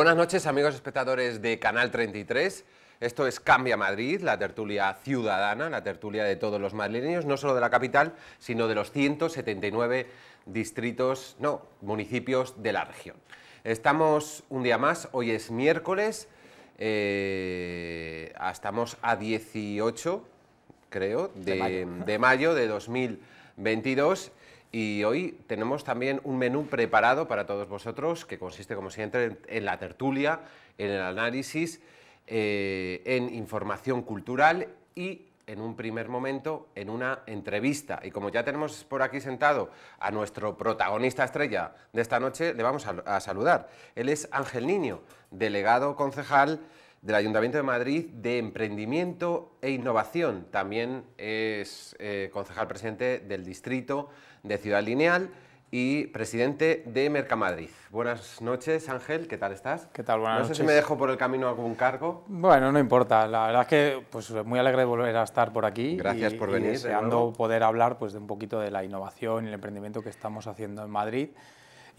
Buenas noches, amigos espectadores de Canal 33. Esto es Cambia Madrid, la tertulia ciudadana, la tertulia de todos los madrileños, no solo de la capital, sino de los 179 distritos, no, municipios de la región. Estamos un día más, hoy es miércoles, eh, estamos a 18, creo, de, mayo. de mayo de 2022 y hoy tenemos también un menú preparado para todos vosotros, que consiste, como siempre, en la tertulia, en el análisis, eh, en información cultural y, en un primer momento, en una entrevista. Y como ya tenemos por aquí sentado a nuestro protagonista estrella de esta noche, le vamos a, saludar. Él es Ángel Niño, delegado concejal del Ayuntamiento de Madrid de Emprendimiento e Innovación. También es eh, concejal presidente del distrito de Ciudad Lineal y presidente de Mercamadrid. Buenas noches, Ángel, ¿qué tal estás? ¿Qué tal? Buenas no sé si me dejo por el camino algún cargo. Bueno, no importa. La verdad es que pues, muy alegre de volver a estar por aquí. Gracias por venir. Y deseando poder hablar pues, de un poquito de la innovación y el emprendimiento que estamos haciendo en Madrid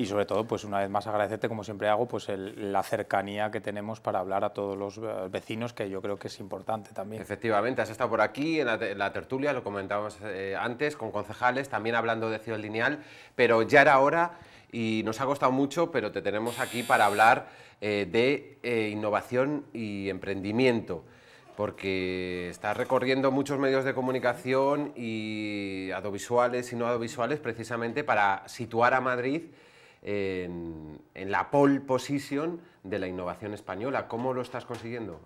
y sobre todo, pues una vez más agradecerte, como siempre hago, pues la cercanía que tenemos para hablar a todos los eh, vecinos, que yo creo que es importante también. Efectivamente, has estado por aquí en la, tertulia, lo comentábamos eh, antes, con concejales, también hablando de Ciudad Lineal, pero ya era hora y nos ha costado mucho, pero te tenemos aquí para hablar eh, de innovación y emprendimiento porque estás recorriendo muchos medios de comunicación y audiovisuales y no audiovisuales precisamente para situar a Madrid en, la pole position de la innovación española. ¿Cómo lo estás consiguiendo,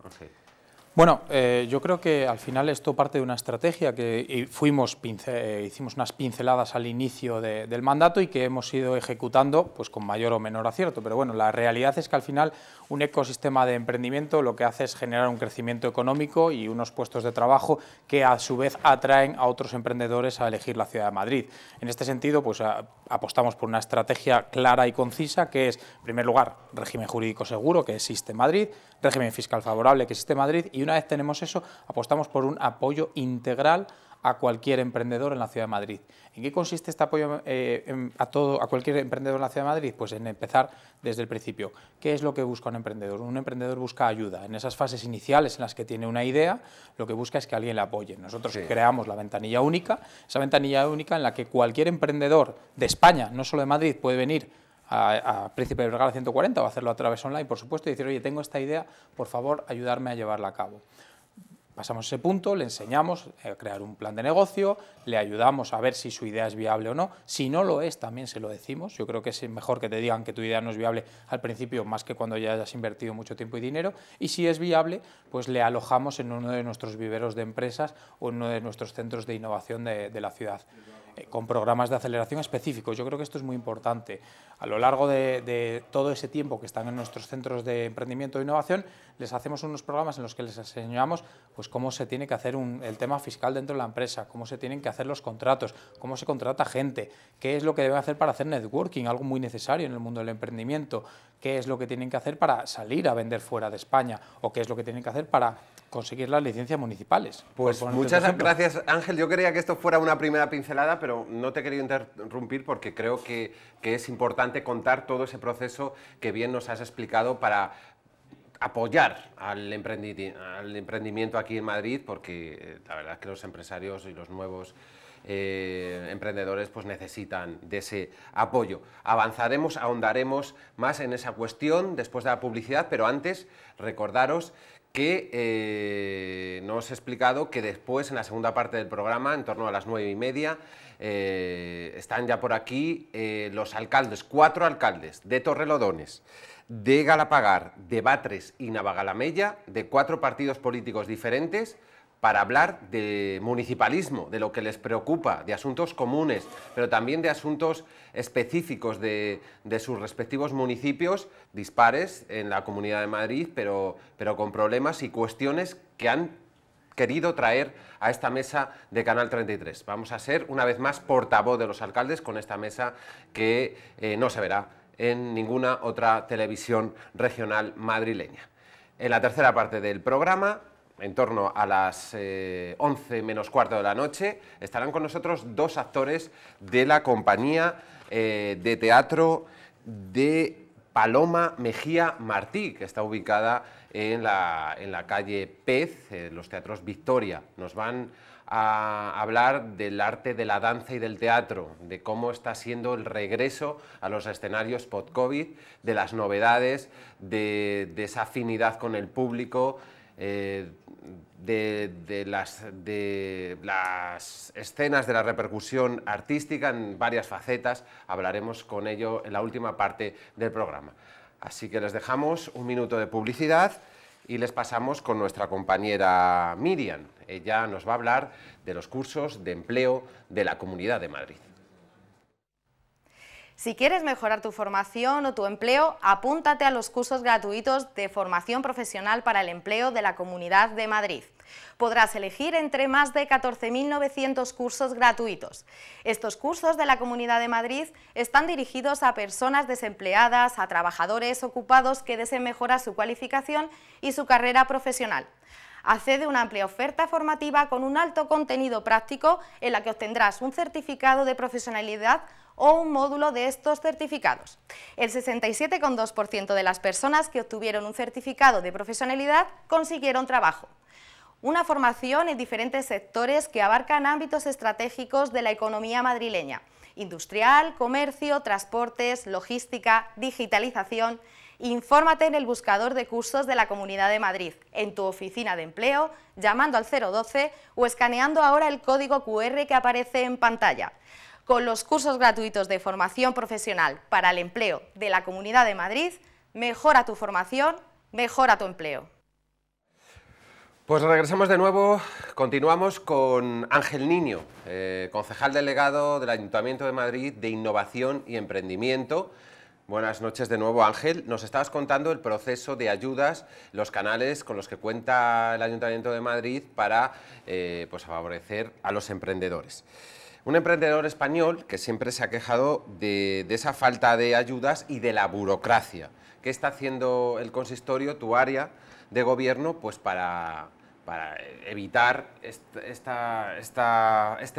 Bueno, eh, yo creo que al final esto parte de una estrategia que fuimos eh, hicimos unas pinceladas al inicio del mandato y que hemos ido ejecutando pues, con mayor o menor acierto. Pero bueno, la realidad es que al final un ecosistema de emprendimiento lo que hace es generar un crecimiento económico y unos puestos de trabajo que a su vez atraen a otros emprendedores a elegir la ciudad de Madrid. En este sentido, pues apostamos por una estrategia clara y concisa que es, en primer lugar, régimen jurídico seguro que existe en Madrid, régimen fiscal favorable que existe en Madrid y una vez tenemos eso, apostamos por un apoyo integral a cualquier emprendedor en la Ciudad de Madrid. ¿En qué consiste este apoyo eh, em, a, todo, a cualquier emprendedor en la Ciudad de Madrid? Pues en empezar desde el principio. ¿Qué es lo que busca un emprendedor? Un emprendedor busca ayuda. En esas fases iniciales en las que tiene una idea, lo que busca es que alguien le apoye. Nosotros creamos la ventanilla única, esa ventanilla única en la que cualquier emprendedor de España, no solo de Madrid, puede venir a, a, Príncipe de Vergara 140 o hacerlo a través online, por supuesto, y decir, oye, tengo esta idea, por favor, ayudarme a llevarla a cabo. Pasamos ese punto, le enseñamos a crear un plan de negocio, le ayudamos a ver si su idea es viable o no. Si no lo es, también se lo decimos. Yo creo que es mejor que te digan que tu idea no es viable al principio, más que cuando ya hayas invertido mucho tiempo y dinero. Y si es viable, pues le alojamos en uno de nuestros viveros de empresas o en uno de nuestros centros de innovación de, de la ciudad. Eh, con programas de aceleración específicos. Yo creo que esto es muy importante. A lo largo de, todo ese tiempo que están en nuestros centros de emprendimiento e innovación, les hacemos unos programas en los que les enseñamos pues, cómo se tiene que hacer el tema fiscal dentro de la empresa, cómo se tienen que hacer los contratos, cómo se contrata gente, qué es lo que deben hacer para hacer networking, algo muy necesario en el mundo del emprendimiento, qué es lo que tienen que hacer para salir a vender fuera de España o qué es lo que tienen que hacer para conseguir las licencias municipales. Pues muchas gracias Ángel, yo quería que esto fuera una primera pincelada, pero no te he querido interrumpir porque creo que, es importante contar todo ese proceso que bien nos has explicado para, apoyar al, emprendimiento aquí en Madrid, porque eh, la verdad es que los empresarios y los nuevos eh, emprendedores pues necesitan de ese apoyo. Avanzaremos, ahondaremos más en esa cuestión después de la publicidad, pero antes recordaros que eh, nos he explicado que después, en la segunda parte del programa, en torno a las nueve y media, eh, están ya por aquí eh, los alcaldes, cuatro alcaldes de Torrelodones, de Galapagar, de Batres y Navagalamella, de cuatro partidos políticos diferentes, para hablar de municipalismo, de lo que les preocupa, de asuntos comunes, pero también de asuntos específicos de, sus respectivos municipios, dispares en la Comunidad de Madrid, pero, pero con problemas y cuestiones que han querido traer a esta mesa de Canal 33. Vamos a ser una vez más portavoz de los alcaldes con esta mesa que eh, no se verá en ninguna otra televisión regional madrileña. En la tercera parte del programa, en torno a las 11 eh, menos cuarto de la noche, estarán con nosotros dos actores de la compañía eh, de teatro de Paloma Mejía Martí, que está ubicada en la, calle Pez, eh, los teatros Victoria. Nos van a hablar del arte de la danza y del teatro, de cómo está siendo el regreso a los escenarios post-COVID, de las novedades, de, esa afinidad con el público, eh, de, las, de las escenas de la repercusión artística en varias facetas. Hablaremos con ello en la última parte del programa. Así que les dejamos un minuto de publicidad y les pasamos con nuestra compañera Miriam. Ella nos va a hablar de los cursos de empleo de la Comunidad de Madrid. Si quieres mejorar tu formación o tu empleo, apúntate a los cursos gratuitos de formación profesional para el empleo de la Comunidad de Madrid. Podrás elegir entre más de 14.900 cursos gratuitos. Estos cursos de la Comunidad de Madrid están dirigidos a personas desempleadas, a trabajadores ocupados que deseen mejorar su cualificación y su carrera profesional accede a una amplia oferta formativa con un alto contenido práctico en la que obtendrás un certificado de profesionalidad o un módulo de estos certificados. El 67,2% de las personas que obtuvieron un certificado de profesionalidad consiguieron trabajo una formación en diferentes sectores que abarcan ámbitos estratégicos de la economía madrileña, industrial, comercio, transportes, logística, digitalización. Infórmate en el buscador de cursos de la Comunidad de Madrid, en tu oficina de empleo, llamando al 012 o escaneando ahora el código QR que aparece en pantalla. Con los cursos gratuitos de formación profesional para el empleo de la Comunidad de Madrid, mejora tu formación, mejora tu empleo. Pues regresamos de nuevo, continuamos con Ángel Niño, eh, concejal delegado del Ayuntamiento de Madrid de Innovación y Emprendimiento. Buenas noches de nuevo Ángel, nos estabas contando el proceso de ayudas, los canales con los que cuenta el Ayuntamiento de Madrid para eh, pues, favorecer a los emprendedores. Un emprendedor español que siempre se ha quejado de, esa falta de ayudas y de la burocracia. ¿Qué está haciendo el consistorio, tu área de gobierno, pues para, para evitar este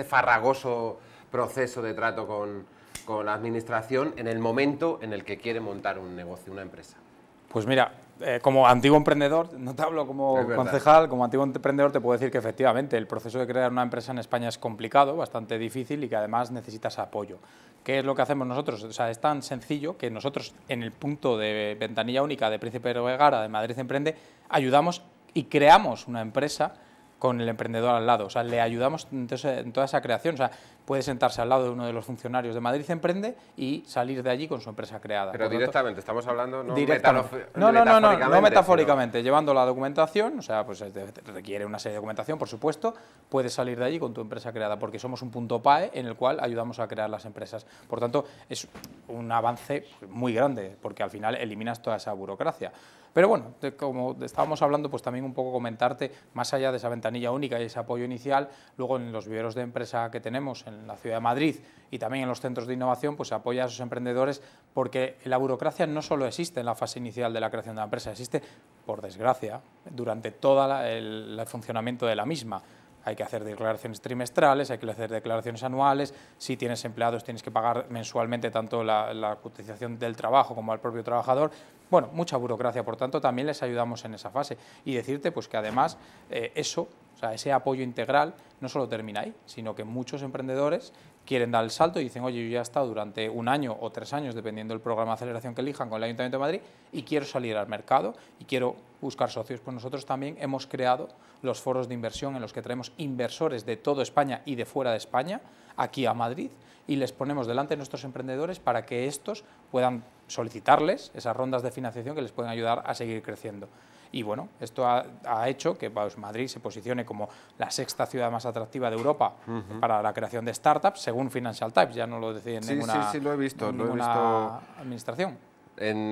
farragoso proceso de trato con, con la administración en el momento en el que quiere montar un negocio, una empresa? Pues mira, eh, como antiguo emprendedor, no te hablo como concejal, como antiguo emprendedor te puedo decir que efectivamente el proceso de crear una empresa en España es complicado, bastante difícil y que además necesitas apoyo. ¿Qué es lo que hacemos nosotros? O sea, es tan sencillo que nosotros en el punto de ventanilla única de Príncipe de Vegara de Madrid Emprende ayudamos y creamos una empresa con el emprendedor al lado. O sea, le ayudamos entonces en toda esa creación. O sea, puede sentarse al lado de uno de los funcionarios de Madrid Emprende y salir de allí con su empresa creada. Pero directamente, estamos hablando no metafóricamente. No, no, no, no, metafóricamente. Llevando la documentación, o sea, pues eh, requiere una serie de documentación, por supuesto, puedes salir de allí con tu empresa creada, porque somos un punto PAE en el cual ayudamos a crear las empresas. Por tanto, es un avance muy grande, porque al final eliminas toda esa burocracia. Pero bueno, como estábamos hablando, pues también un poco comentarte, más allá de esa ventanilla única y ese apoyo inicial, luego en los viveros de empresa que tenemos en la Ciudad de Madrid y también en los centros de innovación, pues se apoya a esos emprendedores porque la burocracia no solo existe en la fase inicial de la creación de la empresa, existe, por desgracia, durante todo el funcionamiento de la misma hay que hacer declaraciones trimestrales, hay que hacer declaraciones anuales, si tienes empleados tienes que pagar mensualmente tanto la, cotización del trabajo como al propio trabajador, bueno, mucha burocracia, por tanto también les ayudamos en esa fase y decirte pues que además eh, eso, o sea, ese apoyo integral no solo termina ahí, sino que muchos emprendedores quieren dar el salto y dicen, oye, yo ya he estado durante un año o tres años, dependiendo del programa de aceleración que elijan con el Ayuntamiento de Madrid, y quiero salir al mercado y quiero buscar socios. Pues nosotros también hemos creado los foros de inversión en los que traemos inversores de toda España y de fuera de España aquí a Madrid y les ponemos delante de nuestros emprendedores para que estos puedan solicitarles esas rondas de financiación que les pueden ayudar a seguir creciendo. Y bueno, esto ha, hecho que pues, Madrid se posicione como la sexta ciudad más atractiva de Europa para la creación de startups, según Financial Times, ya no lo deciden ninguna, sí, sí, lo visto. administración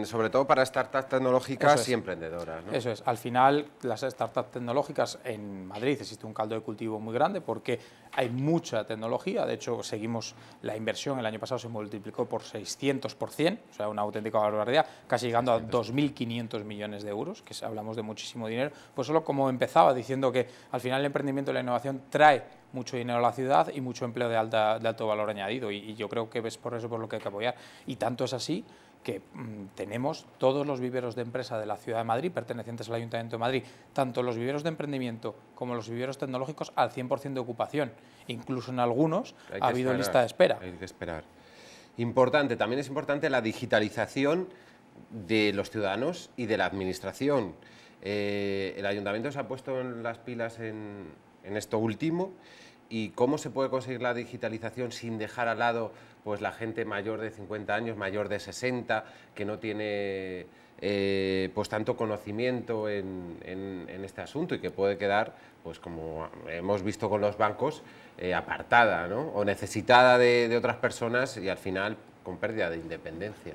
sobre todo para startups tecnológicas y emprendedoras. Eso es. Al final, las startups tecnológicas en Madrid existe un caldo de cultivo muy grande porque hay mucha tecnología. De hecho, seguimos la inversión. El año pasado se multiplicó por 600%, o sea, una auténtica barbaridad, casi llegando a 2.500 millones de euros, que hablamos de muchísimo dinero. Pues solo como empezaba diciendo que al final el emprendimiento y la innovación trae mucho dinero a la ciudad y mucho empleo de, alta, de alto valor añadido. Y, y, yo creo que es por eso por lo que hay que apoyar. Y tanto es así que mm, tenemos todos los viveros de empresa de la Ciudad de Madrid, pertenecientes al Ayuntamiento de Madrid, tanto los viveros de emprendimiento como los viveros tecnológicos al 100% de ocupación. Incluso en algunos ha habido lista de espera. Hay que esperar. Importante, también es importante la digitalización de los ciudadanos y de la administración. Eh, el ayuntamiento se ha puesto en las pilas en, en esto último y cómo se puede conseguir la digitalización sin dejar al lado pues la gente mayor de 50 años, mayor de 60, que no tiene eh, pues, tanto conocimiento en, este asunto y que puede quedar, pues como hemos visto con los bancos, eh, apartada ¿no? o necesitada de otras personas y al final con pérdida de independencia.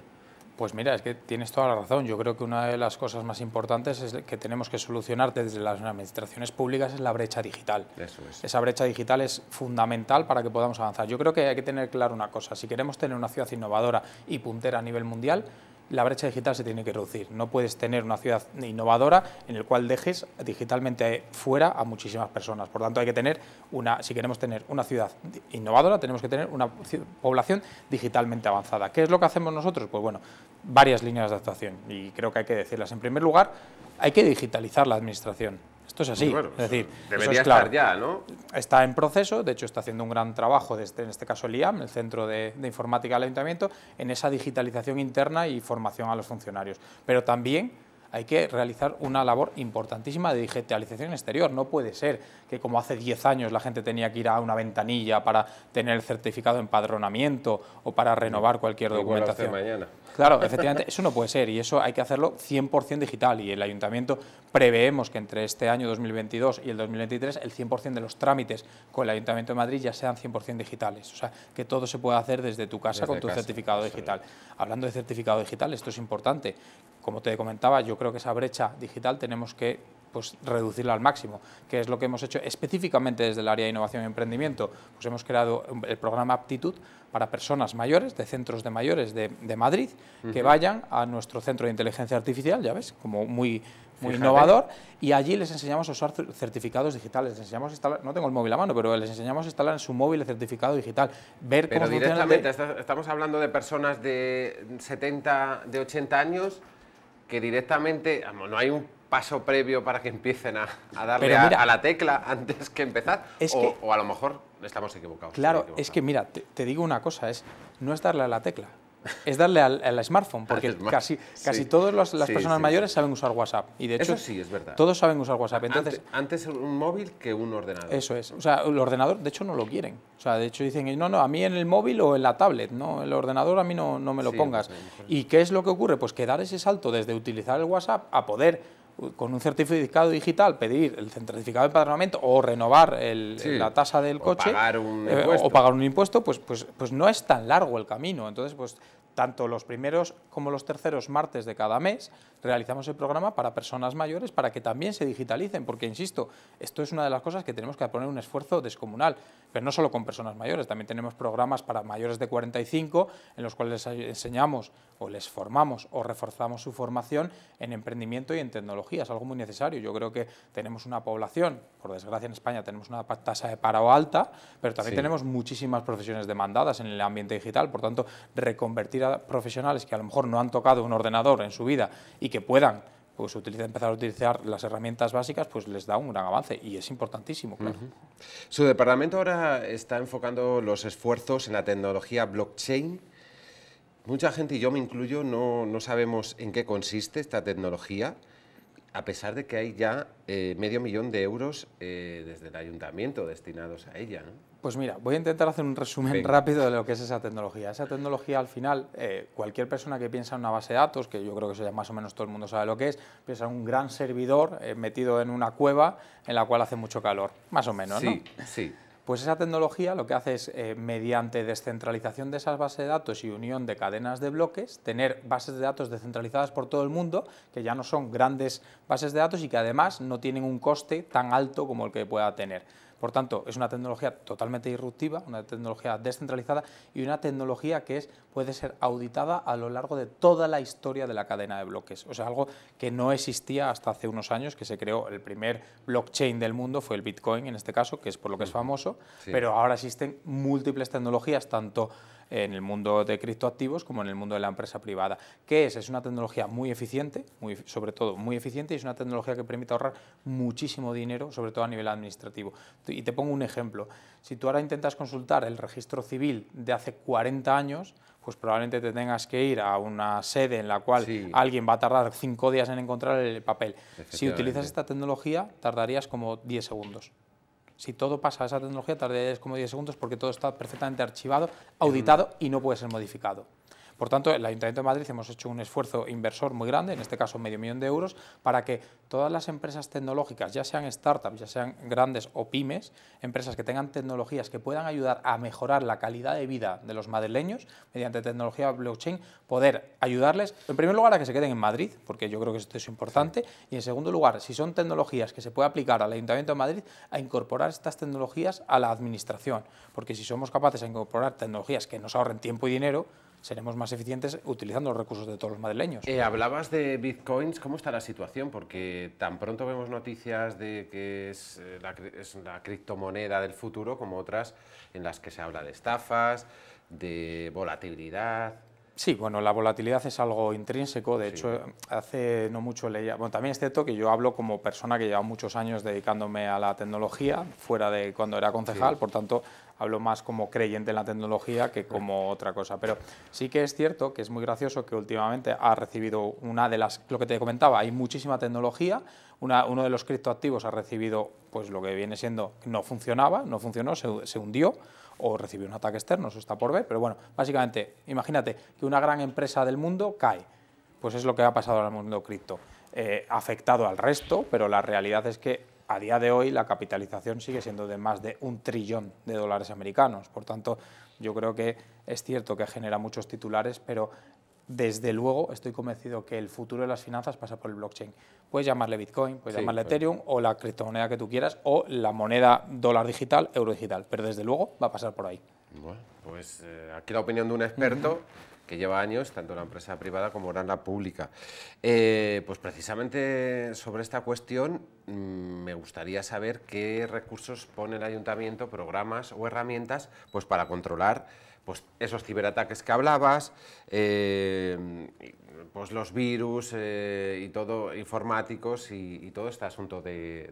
Pues mira, es que tienes toda la razón. Yo creo que una de las cosas más importantes es que tenemos que solucionar desde las administraciones públicas es la brecha digital. Esa brecha digital es fundamental para que podamos avanzar. Yo creo que hay que tener claro una cosa. Si queremos tener una ciudad innovadora y puntera a nivel mundial, la brecha digital se tiene que reducir. No puedes tener una ciudad innovadora en la cual dejes digitalmente fuera a muchísimas personas. Por tanto, hay que tener una, si queremos tener una ciudad innovadora, tenemos que tener una población digitalmente avanzada. ¿Qué es lo que hacemos nosotros? Pues bueno, varias líneas de actuación y creo que hay que decirlas. En primer lugar, hay que digitalizar la administración. Esto es así. es decir, debería estar ya, ¿no? Está en proceso, de hecho está haciendo un gran trabajo en este caso, el IAM, el Centro de, de Informática del Ayuntamiento, en esa digitalización interna y formación a los funcionarios. Pero también hay que realizar una labor importantísima de digitalización exterior. No puede ser que como hace 10 años la gente tenía que ir a una ventanilla para tener el certificado de empadronamiento o para mm. renovar cualquier documentación. mañana. Claro, efectivamente, eso no puede ser y eso hay que hacerlo 100% digital y el ayuntamiento preveemos que entre este año 2022 y el 2023 el 100% de los trámites con el Ayuntamiento de Madrid ya sean 100% digitales, o sea, que todo se pueda hacer desde tu casa con tu certificado digital. Hablando de certificado digital, esto es importante. Como te comentaba, yo creo que esa brecha digital tenemos que pues reducirla al máximo, que es lo que hemos hecho específicamente desde el área de innovación y emprendimiento. Pues hemos creado el programa Aptitud para personas mayores, de centros de mayores de, Madrid, que vayan a nuestro centro de inteligencia artificial, ya ves, como muy, innovador, y allí les enseñamos a usar certificados digitales, les enseñamos a instalar, no tengo el móvil a mano, pero les enseñamos a instalar en su móvil el certificado digital, ver pero cómo directamente, funciona estamos hablando de personas de 70, de 80 años, que directamente, no hay un paso previo para que empiecen a, darle a, la tecla antes que empezar? o, a lo mejor estamos equivocados. Claro, es que mira, te, digo una cosa, es no es darle a la tecla, es darle al, smartphone, porque casi, casi todas las, personas mayores saben usar WhatsApp. Y de hecho, eso sí, es verdad. Todos saben usar WhatsApp. Entonces, antes, un móvil que un ordenador. Eso es. O sea, el ordenador, de hecho, no lo quieren. O sea, de hecho dicen, no, no, a mí en el móvil o en la tablet, no, el ordenador a mí no, no me lo pongas. ¿Y qué es lo que ocurre? Pues que dar ese salto desde utilizar el WhatsApp a poder con un certificado digital pedir el certificado de empadronamiento o renovar la tasa del coche eh, o pagar un impuesto, pues, pues, pues no es tan largo el camino. Entonces, pues tanto los primeros como los terceros martes de cada mes realizamos el programa para personas mayores para que también se digitalicen, porque insisto, esto es una de las cosas que tenemos que poner un esfuerzo descomunal, pero no solo con personas mayores, también tenemos programas para mayores de 45 en los cuales les enseñamos o les formamos o reforzamos su formación en emprendimiento y en tecnología. Es algo muy necesario. Yo creo que tenemos una población, por desgracia en España tenemos una tasa de paro alta, pero también tenemos muchísimas profesiones demandadas en el ambiente digital. Por tanto, reconvertir a profesionales que a lo mejor no han tocado un ordenador en su vida y que puedan pues empezar a utilizar las herramientas básicas, pues les da un gran avance y es importantísimo, claro. Su departamento ahora está enfocando los esfuerzos en la tecnología blockchain Mucha gente, y yo me incluyo, no, no sabemos en qué consiste esta tecnología, a pesar de que hay ya eh, medio millón de euros eh, desde el ayuntamiento destinados a ella. Pues mira, voy a intentar hacer un resumen rápido de lo que es esa tecnología. Esa tecnología, al final, eh, cualquier persona que piensa en una base de datos, que yo creo que eso ya más o menos todo el mundo sabe lo que es, piensa en un gran servidor metido en una cueva en la cual hace mucho calor, más o menos, ¿no? Sí, sí. Pues esa tecnología lo que hace es, eh, mediante descentralización de esas bases de datos y unión de cadenas de bloques, tener bases de datos descentralizadas por todo el mundo, que ya no son grandes bases de datos y que además no tienen un coste tan alto como el que pueda tener. Por tanto, es una tecnología totalmente disruptiva, una tecnología descentralizada y una tecnología que es, puede ser auditada a lo largo de toda la historia de la cadena de bloques. O sea, algo que no existía hasta hace unos años, que se creó el primer blockchain del mundo, fue el Bitcoin en este caso, que es por lo que es famoso, pero ahora existen múltiples tecnologías, tanto en el mundo de criptoactivos como en el mundo de la empresa privada. ¿Qué es? Es una tecnología muy eficiente, muy, sobre todo muy eficiente, y es una tecnología que permite ahorrar muchísimo dinero, sobre todo a nivel administrativo. Y te pongo un ejemplo. Si tú ahora intentas consultar el registro civil de hace 40 años, pues probablemente te tengas que ir a una sede en la cual alguien va a tardar cinco días en encontrar el papel. Si utilizas esta tecnología, tardarías como 10 segundos si todo pasa a esa tecnología, tardarías como 10 segundos porque todo está perfectamente archivado, auditado y no puede ser modificado. Por tanto, el Ayuntamiento de Madrid hemos hecho un esfuerzo inversor muy grande, en este caso medio millón de euros, para que todas las empresas tecnológicas, ya sean startups, ya sean grandes o pymes, empresas que tengan tecnologías que puedan ayudar a mejorar la calidad de vida de los madrileños mediante tecnología blockchain, poder ayudarles, en primer lugar, a que se queden en Madrid, porque yo creo que esto es importante, y en segundo lugar, si son tecnologías que se puede aplicar al Ayuntamiento de Madrid, a incorporar estas tecnologías a la administración, porque si somos capaces de incorporar tecnologías que nos ahorren tiempo y dinero, seremos más eficientes utilizando los recursos de todos los madrileños. Eh, hablabas de bitcoins, ¿cómo está la situación? Porque tan pronto vemos noticias de que es eh, la, es la criptomoneda del futuro como otras en las que se habla de estafas, de volatilidad. Sí, bueno, la volatilidad es algo intrínseco, de hecho, hace no mucho leía, bueno, también es cierto que yo hablo como persona que lleva muchos años dedicándome a la tecnología, fuera de cuando era concejal, por tanto, hablo más como creyente en la tecnología que como otra cosa. Pero sí que es cierto que es muy gracioso que últimamente ha recibido una de las, lo que te comentaba, hay muchísima tecnología, una, uno de los criptoactivos ha recibido pues lo que viene siendo, no funcionaba, no funcionó, se, hundió, o recibió un ataque externo, eso está por ver, pero bueno, básicamente, imagínate que una gran empresa del mundo cae, pues es lo que ha pasado en al mundo cripto. Eh, afectado al resto, pero la realidad es que a día de hoy la capitalización sigue siendo de más de un trillón de dólares americanos. Por tanto, yo creo que es cierto que genera muchos titulares, pero desde luego estoy convencido que el futuro de las finanzas pasa por el blockchain. Puedes llamarle Bitcoin, puedes llamarle Ethereum o la criptomoneda que tú quieras o la moneda dólar digital, euro digital, pero desde luego va a pasar por ahí. Bueno, pues eh, aquí la opinión de un experto. que lleva años, tanto la empresa privada como en la pública. Eh, pues precisamente sobre esta cuestión mm, me gustaría saber qué recursos pone el ayuntamiento, programas o herramientas pues para controlar pues, esos ciberataques que hablabas, eh, pues los virus eh, y todo informáticos y, todo este asunto de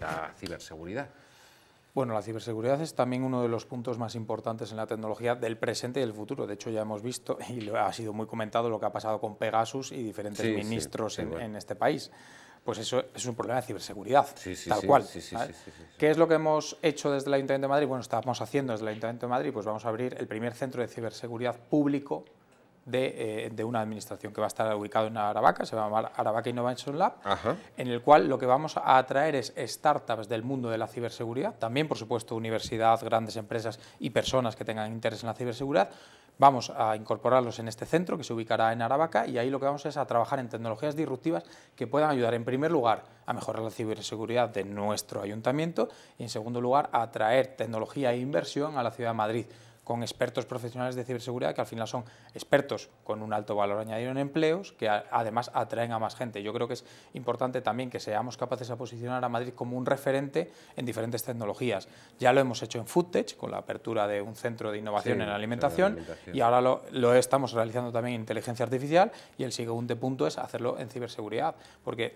la ciberseguridad. Bueno, la ciberseguridad es también uno de los puntos más importantes en la tecnología del presente y del futuro. De hecho, ya hemos visto y ha sido muy comentado lo que ha pasado con Pegasus y diferentes ministros en, este país pues eso es un problema de ciberseguridad, tal cual. ¿Qué es lo que hemos hecho desde el Ayuntamiento de Madrid? Bueno, estamos haciendo desde el Ayuntamiento de Madrid, pues vamos a abrir el primer centro de ciberseguridad público eh, de, una administración que va a estar ubicado en Aravaca, se va a llamar Aravaca Innovation Lab, en el cual lo que vamos a atraer es startups del mundo de la ciberseguridad, también por supuesto universidad, grandes empresas y personas que tengan interés en la ciberseguridad. Vamos a incorporarlos en este centro que se ubicará en Aravaca y ahí lo que vamos es a trabajar en tecnologías disruptivas que puedan ayudar en primer lugar a mejorar la ciberseguridad de nuestro ayuntamiento y en segundo lugar a atraer tecnología e inversión a la ciudad de Madrid con expertos profesionales de ciberseguridad, que al final son expertos con un alto valor añadido en empleos, que además atraen a más gente. Yo creo que es importante también que seamos capaces de posicionar a Madrid como un referente en diferentes tecnologías. Ya lo hemos hecho en FoodTech, con la apertura de un centro de innovación en alimentación, y ahora lo, estamos realizando también en inteligencia artificial, y el siguiente punto es hacerlo en ciberseguridad, porque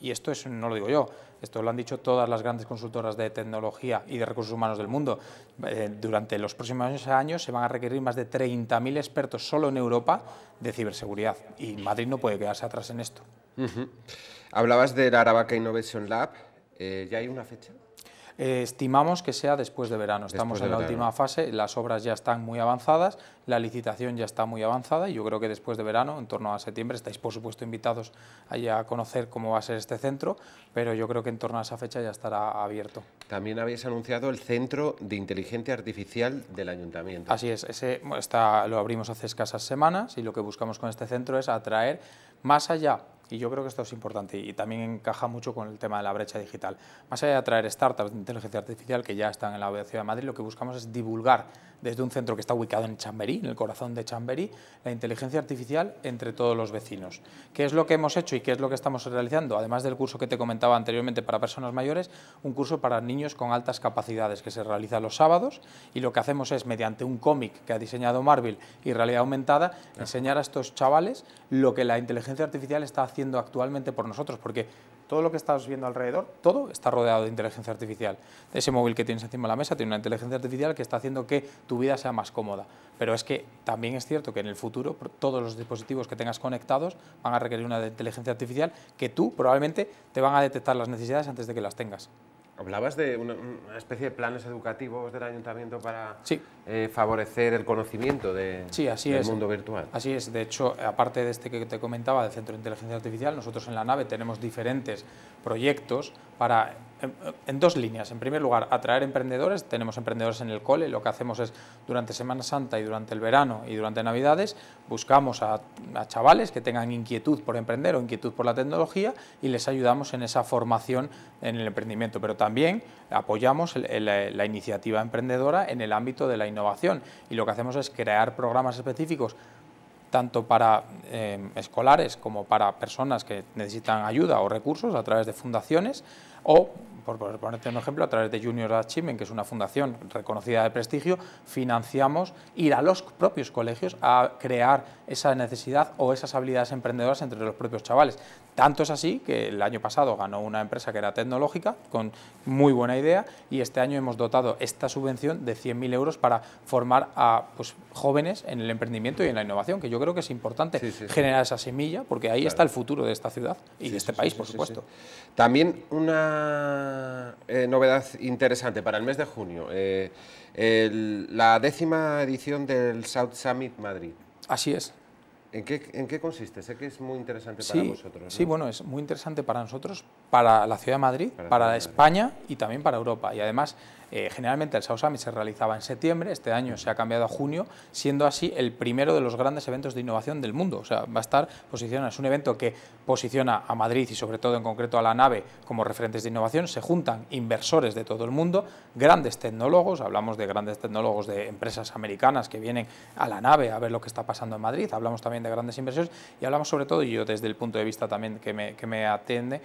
y esto es, no lo digo yo, esto lo han dicho todas las grandes consultoras de tecnología y de recursos humanos del mundo. Eh, durante los próximos años se van a requerir más de 30.000 expertos solo en Europa de ciberseguridad y Madrid no puede quedarse atrás en esto. Hablabas del Aravaca Innovation Lab. Eh, ¿Ya hay una fecha? Eh, estimamos que sea después de verano. Estamos en la última fase, las obras ya están muy avanzadas, la licitación ya está muy avanzada y yo creo que después de verano, en torno a septiembre, estáis por supuesto invitados a conocer cómo va a ser este centro, pero yo creo que en torno a esa fecha ya estará abierto. También habéis anunciado el Centro de Inteligencia Artificial del Ayuntamiento. Así es, ese lo abrimos hace escasas semanas y lo que buscamos con este centro es atraer más allá y yo creo que esto es importante y también encaja mucho con el tema de la brecha digital. Más allá de atraer startups de inteligencia artificial que ya están en la Ciudad de Madrid, lo que buscamos es divulgar desde un centro que está ubicado en Chamberí, en el corazón de Chamberí, la inteligencia artificial entre todos los vecinos. ¿Qué es lo que hemos hecho y qué es lo que estamos realizando? Además del curso que te comentaba anteriormente para personas mayores, un curso para niños con altas capacidades que se realiza los sábados y lo que hacemos es, mediante un cómic que ha diseñado Marvel y realidad aumentada, enseñar a estos chavales lo que la inteligencia artificial está haciendo actualmente por nosotros, porque todo lo que estás viendo alrededor, todo está rodeado de inteligencia artificial. Ese móvil que tienes encima de la mesa tiene una inteligencia artificial que está haciendo que tu vida sea más cómoda. Pero es que también es cierto que en el futuro todos los dispositivos que tengas conectados van a requerir una inteligencia artificial que tú probablemente te van a detectar las necesidades antes de que las tengas. Hablabas de una, especie de planes educativos del ayuntamiento para eh, favorecer el conocimiento de, del mundo virtual. Así es. De hecho, aparte de este que te comentaba del Centro de Inteligencia Artificial, nosotros en la nave tenemos diferentes proyectos para en, dos líneas. En primer lugar, atraer emprendedores. Tenemos emprendedores en el cole. Lo que hacemos es, durante Semana Santa y durante el verano y durante Navidades, buscamos a, chavales que tengan inquietud por emprender o inquietud por la tecnología y les ayudamos en esa formación en el emprendimiento. Pero también apoyamos la iniciativa emprendedora en el ámbito de la innovación. Y lo que hacemos es crear programas específicos tanto para eh, escolares como para personas que necesitan ayuda o recursos a través de fundaciones o, por, poner ponerte un ejemplo, a través de Junior Achievement, que es una fundación reconocida de prestigio, financiamos ir a los propios colegios a crear esa necesidad o esas habilidades emprendedoras entre los propios chavales. Tanto es así que el año pasado ganó una empresa que era tecnológica, con muy buena idea, y este año hemos dotado esta subvención de 100.000 euros para formar a pues, jóvenes en el emprendimiento y en la innovación, que yo creo que es importante generar esa semilla, porque ahí está el futuro de esta ciudad y de este país, por supuesto. También una eh, novedad interesante para el mes de junio, eh, la décima edición del South Summit Madrid. Así es. ¿En qué, ¿En qué, consiste? Sé que es muy interesante para vosotros. Sí, bueno, es muy interesante para nosotros, para la Ciudad de Madrid, para, España y también para Europa. Y además eh, generalmente el South Summit se realizaba en septiembre, este año se ha cambiado a junio, siendo así el primero de los grandes eventos de innovación del mundo. O sea, va a estar posicionado, es un evento que posiciona a Madrid y sobre todo en concreto a la nave como referentes de innovación, se juntan inversores de todo el mundo, grandes tecnólogos, hablamos de grandes tecnólogos de empresas americanas que vienen a la nave a ver lo que está pasando en Madrid, hablamos también de grandes inversores y hablamos sobre todo, y yo desde el punto de vista también que que me atiende,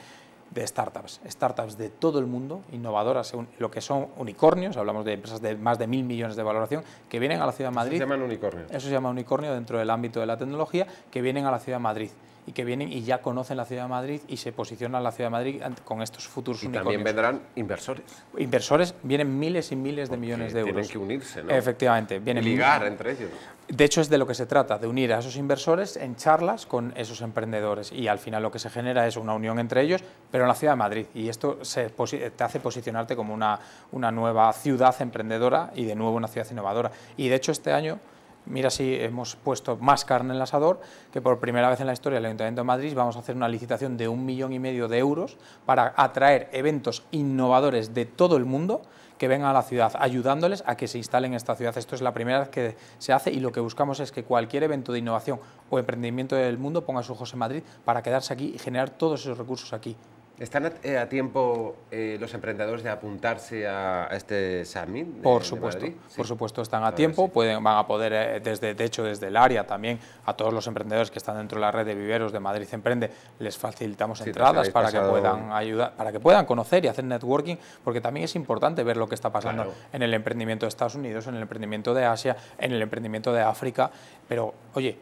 de startups, startups de todo el mundo, innovadoras, lo que son unicornios, hablamos de empresas de más de mil millones de valoración, que vienen a la ciudad de Madrid. Eso se unicornio. Eso se llama unicornio dentro del ámbito de la tecnología, que vienen a la ciudad de Madrid y que vienen y ya conocen la Ciudad de Madrid y se posicionan la Ciudad de Madrid con estos futuros y también vendrán inversores. Inversores, vienen miles y miles de millones de euros. Tienen que unirse, ¿no? Efectivamente. Vienen Ligar entre ellos. De hecho, es de lo que se trata, de unir a esos inversores en charlas con esos emprendedores y al final lo que se genera es una unión entre ellos, pero en la Ciudad de Madrid y esto se, te hace posicionarte como una, una nueva ciudad emprendedora y de nuevo una ciudad innovadora. Y de hecho este año Mira si hemos puesto más carne en el asador, que por primera vez en la historia del Ayuntamiento de Madrid vamos a hacer una licitación de un millón y medio de euros para atraer eventos innovadores de todo el mundo que vengan a la ciudad, ayudándoles a que se instalen en esta ciudad. Esto es la primera vez que se hace y lo que buscamos es que cualquier evento de innovación o emprendimiento del mundo ponga sus ojos en Madrid para quedarse aquí y generar todos esos recursos aquí. ¿Están a, eh, tiempo eh, los emprendedores de apuntarse a, este summit? por supuesto, por supuesto están a, tiempo, pueden, van a poder, eh, desde, de hecho desde el área también, a todos los emprendedores que están dentro de la red de viveros de Madrid Emprende, les facilitamos entradas para que puedan ayudar, para que puedan conocer y hacer networking, porque también es importante ver lo que está pasando en el emprendimiento de Estados Unidos, en el emprendimiento de Asia, en el emprendimiento de África, pero oye,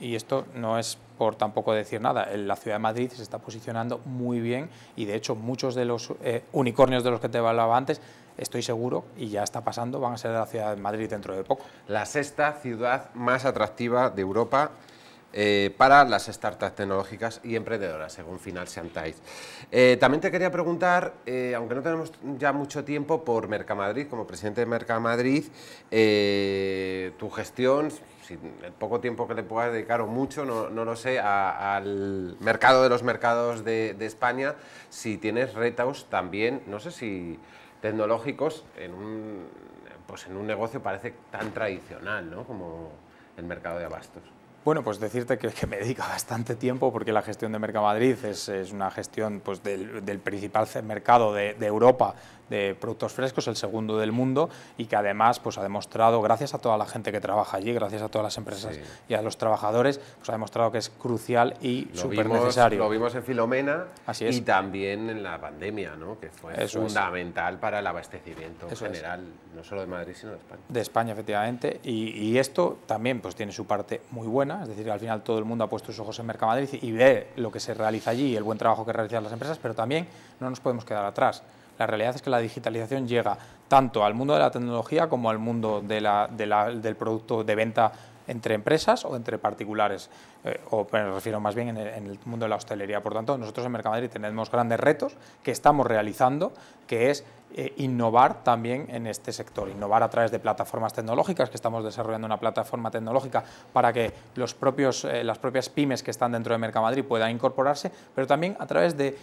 y esto no es por tampoco decir nada, la ciudad de Madrid se está posicionando muy bien y de hecho muchos de los eh, unicornios de los que te hablaba antes, estoy seguro, y ya está pasando, van a ser de la ciudad de Madrid dentro de poco. La sexta ciudad más atractiva de Europa eh, para las startups tecnológicas y emprendedoras, según Final Santais. Eh, también te quería preguntar, eh, aunque no tenemos ya mucho tiempo, por Mercamadrid, como presidente de Mercamadrid, tu gestión, el poco tiempo que le puedas dedicar o mucho, no, lo sé, al mercado de los mercados de, de España, si tienes retos también, no sé si tecnológicos, en un, pues en un negocio parece tan tradicional ¿no? como el mercado de abastos. Bueno, pues decirte que, me dedica bastante tiempo porque la gestión de Mercamadrid es, una gestión pues, del, principal mercado de, Europa de productos frescos, el segundo del mundo y que además pues, ha demostrado, gracias a toda la gente que trabaja allí, gracias a todas las empresas y a los trabajadores, pues ha demostrado que es crucial y súper necesario. Lo vimos en Filomena y también en la pandemia, ¿no? que fue fundamental para el abastecimiento general, no solo de Madrid, sino de España. De España, efectivamente. Y, esto también pues, tiene su parte muy buena, es decir, al final todo el mundo ha puesto sus ojos en Mercamadrid y ve lo que se realiza allí y el buen trabajo que realizan las empresas, pero también no nos podemos quedar atrás la realidad es que la digitalización llega tanto al mundo de la tecnología como al mundo del producto de venta entre empresas o entre particulares, eh, o me refiero más bien en el, mundo de la hostelería. Por tanto, nosotros en Mercamadrid tenemos grandes retos que estamos realizando, que es eh, innovar también en este sector, innovar a través de plataformas tecnológicas, que estamos desarrollando una plataforma tecnológica para que los propios, eh, las propias pymes que están dentro de Mercamadrid puedan incorporarse, pero también a través de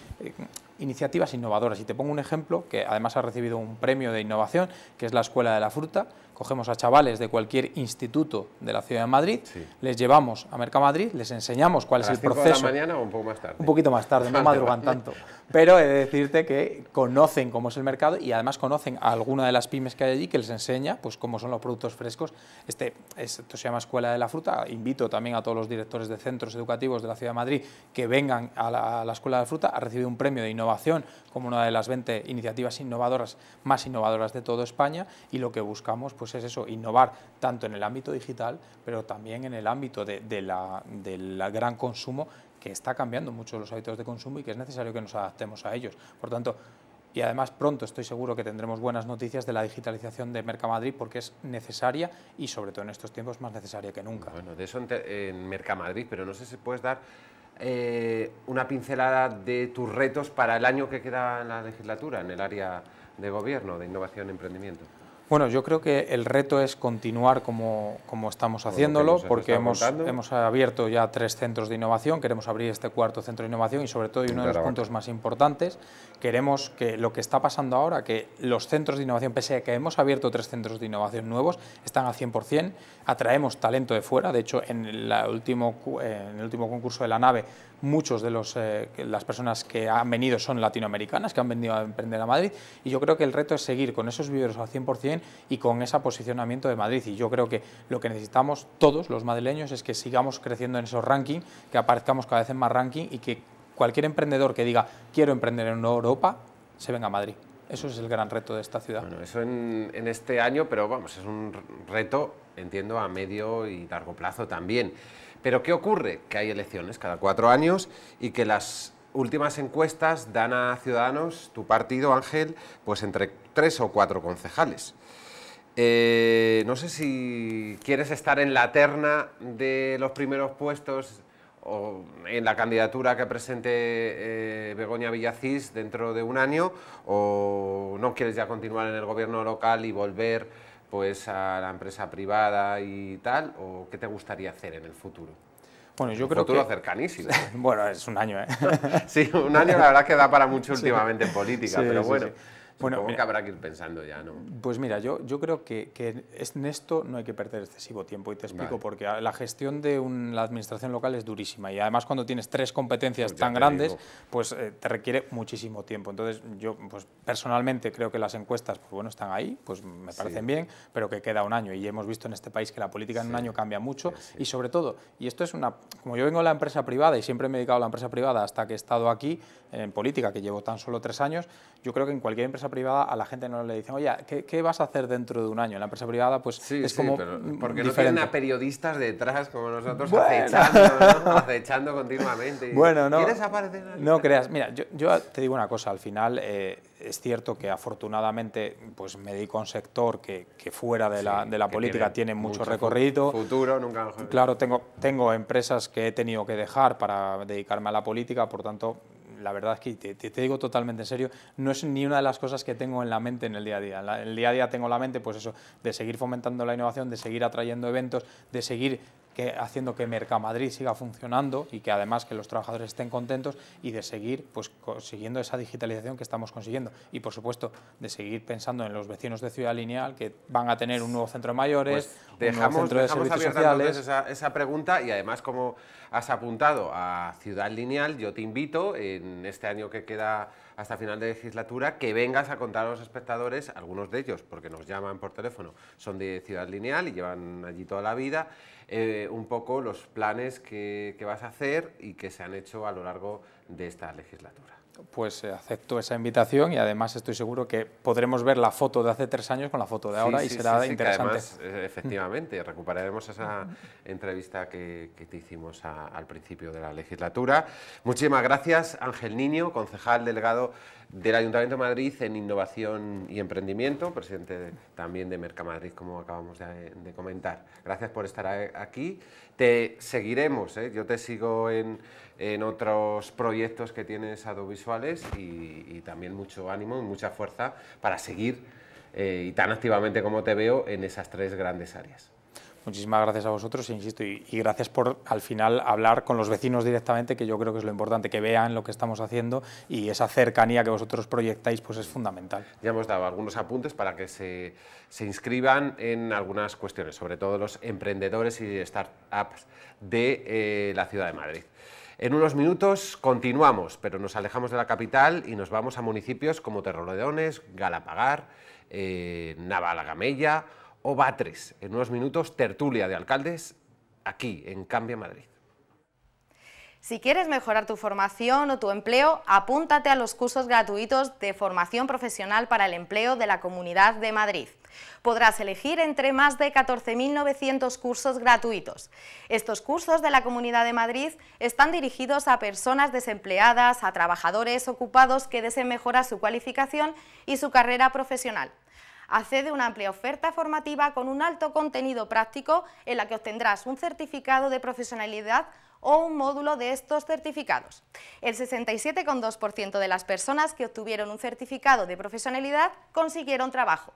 iniciativas innovadoras. Y te pongo un ejemplo que además ha recibido un premio de innovación, que es la Escuela de la Fruta, cogemos a chavales de cualquier instituto de la Ciudad de Madrid, les llevamos a Mercamadrid, les enseñamos cuál es el proceso. la mañana o un poco más tarde? Un poquito más tarde, no madrugan tanto. Pero he de decirte que conocen cómo es el mercado y además conocen a alguna de las pymes que hay allí que les enseña pues cómo son los productos frescos. Este, esto se llama Escuela de la Fruta. Invito también a todos los directores de centros educativos de la Ciudad de Madrid que vengan a la, Escuela de la Fruta. Ha recibido un premio de innovación como una de las 20 iniciativas innovadoras más innovadoras de toda España y lo que buscamos pues pues es eso, innovar tanto en el ámbito digital, pero también en el ámbito de, la, del gran consumo, que está cambiando mucho los hábitos de consumo y que es necesario que nos adaptemos a ellos. Por tanto, y además pronto estoy seguro que tendremos buenas noticias de la digitalización de Mercamadrid porque es necesaria y sobre todo en estos tiempos más necesaria que nunca. Bueno, de eso en, Mercamadrid, pero no sé si puedes dar eh, una pincelada de tus retos para el año que queda en la legislatura en el área de gobierno, de innovación y emprendimiento. Bueno, yo creo que el reto es continuar como, estamos haciéndolo, porque hemos, abierto ya tres centros de innovación, queremos abrir este cuarto centro de innovación y sobre todo, uno de los puntos más importantes, queremos que lo que está pasando ahora, que los centros de innovación, pese a que hemos abierto tres centros de innovación nuevos, están al 100%, atraemos talento de fuera, de hecho en, último, eh, en el último concurso de la nave muchos de los, eh, las personas que han venido son latinoamericanas, que han venido a emprender a Madrid, y yo creo que el reto es seguir con esos viveros al 100% y con ese posicionamiento de Madrid, y yo creo que lo que necesitamos todos los madrileños es que sigamos creciendo en esos rankings, que aparezcamos cada vez en más ranking y que cualquier emprendedor que diga quiero emprender en Europa, se venga a Madrid. Eso es el gran reto de esta ciudad. eso en, este año, pero vamos, es un reto, entiendo, a medio y largo plazo también. Pero ¿qué ocurre? Que hay elecciones cada cuatro años y que las últimas encuestas dan a Ciudadanos, tu partido, Ángel, pues entre tres o cuatro concejales. Eh, no sé si quieres estar en la terna de los primeros puestos o en la candidatura que presente eh, Begoña Villacís dentro de un año o no quieres ya continuar en el gobierno local y volver pues a la empresa privada y tal o qué te gustaría hacer en el futuro? Bueno, yo un creo futuro cercanísimo. bueno, es un año, ¿eh? sí, un año la verdad que da para mucho últimamente en política, pero bueno. Bueno, habrá que ir pensando ya, ¿no? Pues mira, yo, yo creo que, que en esto no hay que perder excesivo tiempo y te explico, porque ah, la gestión de un, la administración local es durísima y además cuando tienes tres competencias pues tan grandes, pues eh, te requiere muchísimo tiempo. Entonces yo pues personalmente creo que las encuestas, pues bueno, están ahí, pues me parecen bien, pero que queda un año y hemos visto en este país que la política en un año cambia mucho y sobre todo, y esto es una, como yo vengo de la empresa privada y siempre me he dedicado a la empresa privada hasta que he estado aquí en política, que llevo tan solo tres años, yo creo que en cualquier empresa privada a la gente no le dicen, oye, ¿qué, vas a hacer dentro de un año? En la empresa privada, pues sí, es sí, como. Pero porque no tienen a periodistas detrás como nosotros acechando, acechando continuamente. bueno, no. No creas. Mira, yo, te digo una cosa, al final. Eh, es cierto que afortunadamente pues me dedico a un sector que, fuera de la, política tiene, mucho, recorrido. Futuro, nunca mejor. Claro, tengo, tengo empresas que he tenido que dejar para dedicarme a la política, por tanto, la verdad es que te, digo totalmente en serio, no es ni una de las cosas que tengo en la mente en el día a día. En el día a día tengo la mente, pues eso, de seguir fomentando la innovación, de seguir atrayendo eventos, de seguir haciendo que Mercamadrid siga funcionando y que además que los trabajadores estén contentos y de seguir pues, consiguiendo esa digitalización que estamos consiguiendo. Y por supuesto, de seguir pensando en los vecinos de Ciudad Lineal que van a tener un nuevo centro de mayores, pues dejamos, un centro de servicios sociales. Esa, esa pregunta y además, como has apuntado a Ciudad Lineal, yo te invito en este año que queda hasta final de legislatura, que vengas a contar a los espectadores, algunos de ellos, porque nos llaman por teléfono, son de Ciudad Lineal y llevan allí toda la vida, eh, un poco los planes que vas a hacer y que se han hecho a lo largo de esta legislatura pues eh, acepto esa invitación y además estoy seguro que podremos ver la foto de hace tres años con la foto de ahora y será interesante. Además, eh, efectivamente, recuperaremos esa entrevista que, te hicimos al principio de la legislatura. Muchísimas gracias, Ángel Niño, concejal delegado del Ayuntamiento de Madrid en Innovación y Emprendimiento, presidente también de Mercamadrid, como acabamos de, comentar. Gracias por estar aquí. Te seguiremos, ¿eh? yo te sigo en en otros proyectos que tienes audiovisuales y, también mucho ánimo y mucha fuerza para seguir eh, y tan activamente como te veo en esas tres grandes áreas. Muchísimas gracias a vosotros, insisto, y, gracias por al final hablar con los vecinos directamente, que yo creo que es lo importante, que vean lo que estamos haciendo y esa cercanía que vosotros proyectáis pues es fundamental. Ya hemos dado algunos apuntes para que se, se inscriban en algunas cuestiones, sobre todo los emprendedores y startups de eh, la ciudad de Madrid. En unos minutos continuamos, pero nos alejamos de la capital y nos vamos a municipios como Terroledones, Galapagar, eh, Navalagamella o Batres. En unos minutos, tertulia de alcaldes aquí, en Cambia Madrid. Si quieres mejorar tu formación o tu empleo, apúntate a los cursos gratuitos de formación profesional para el empleo de la Comunidad de Madrid. Podrás elegir entre más de 14.900 cursos gratuitos. Estos cursos de la Comunidad de Madrid están dirigidos a personas desempleadas, a trabajadores ocupados que deseen mejorar su cualificación y su carrera profesional accede a una amplia oferta formativa con un alto contenido práctico en la que obtendrás un certificado de profesionalidad o un módulo de estos certificados. El 67,2% de las personas que obtuvieron un certificado de profesionalidad consiguieron trabajo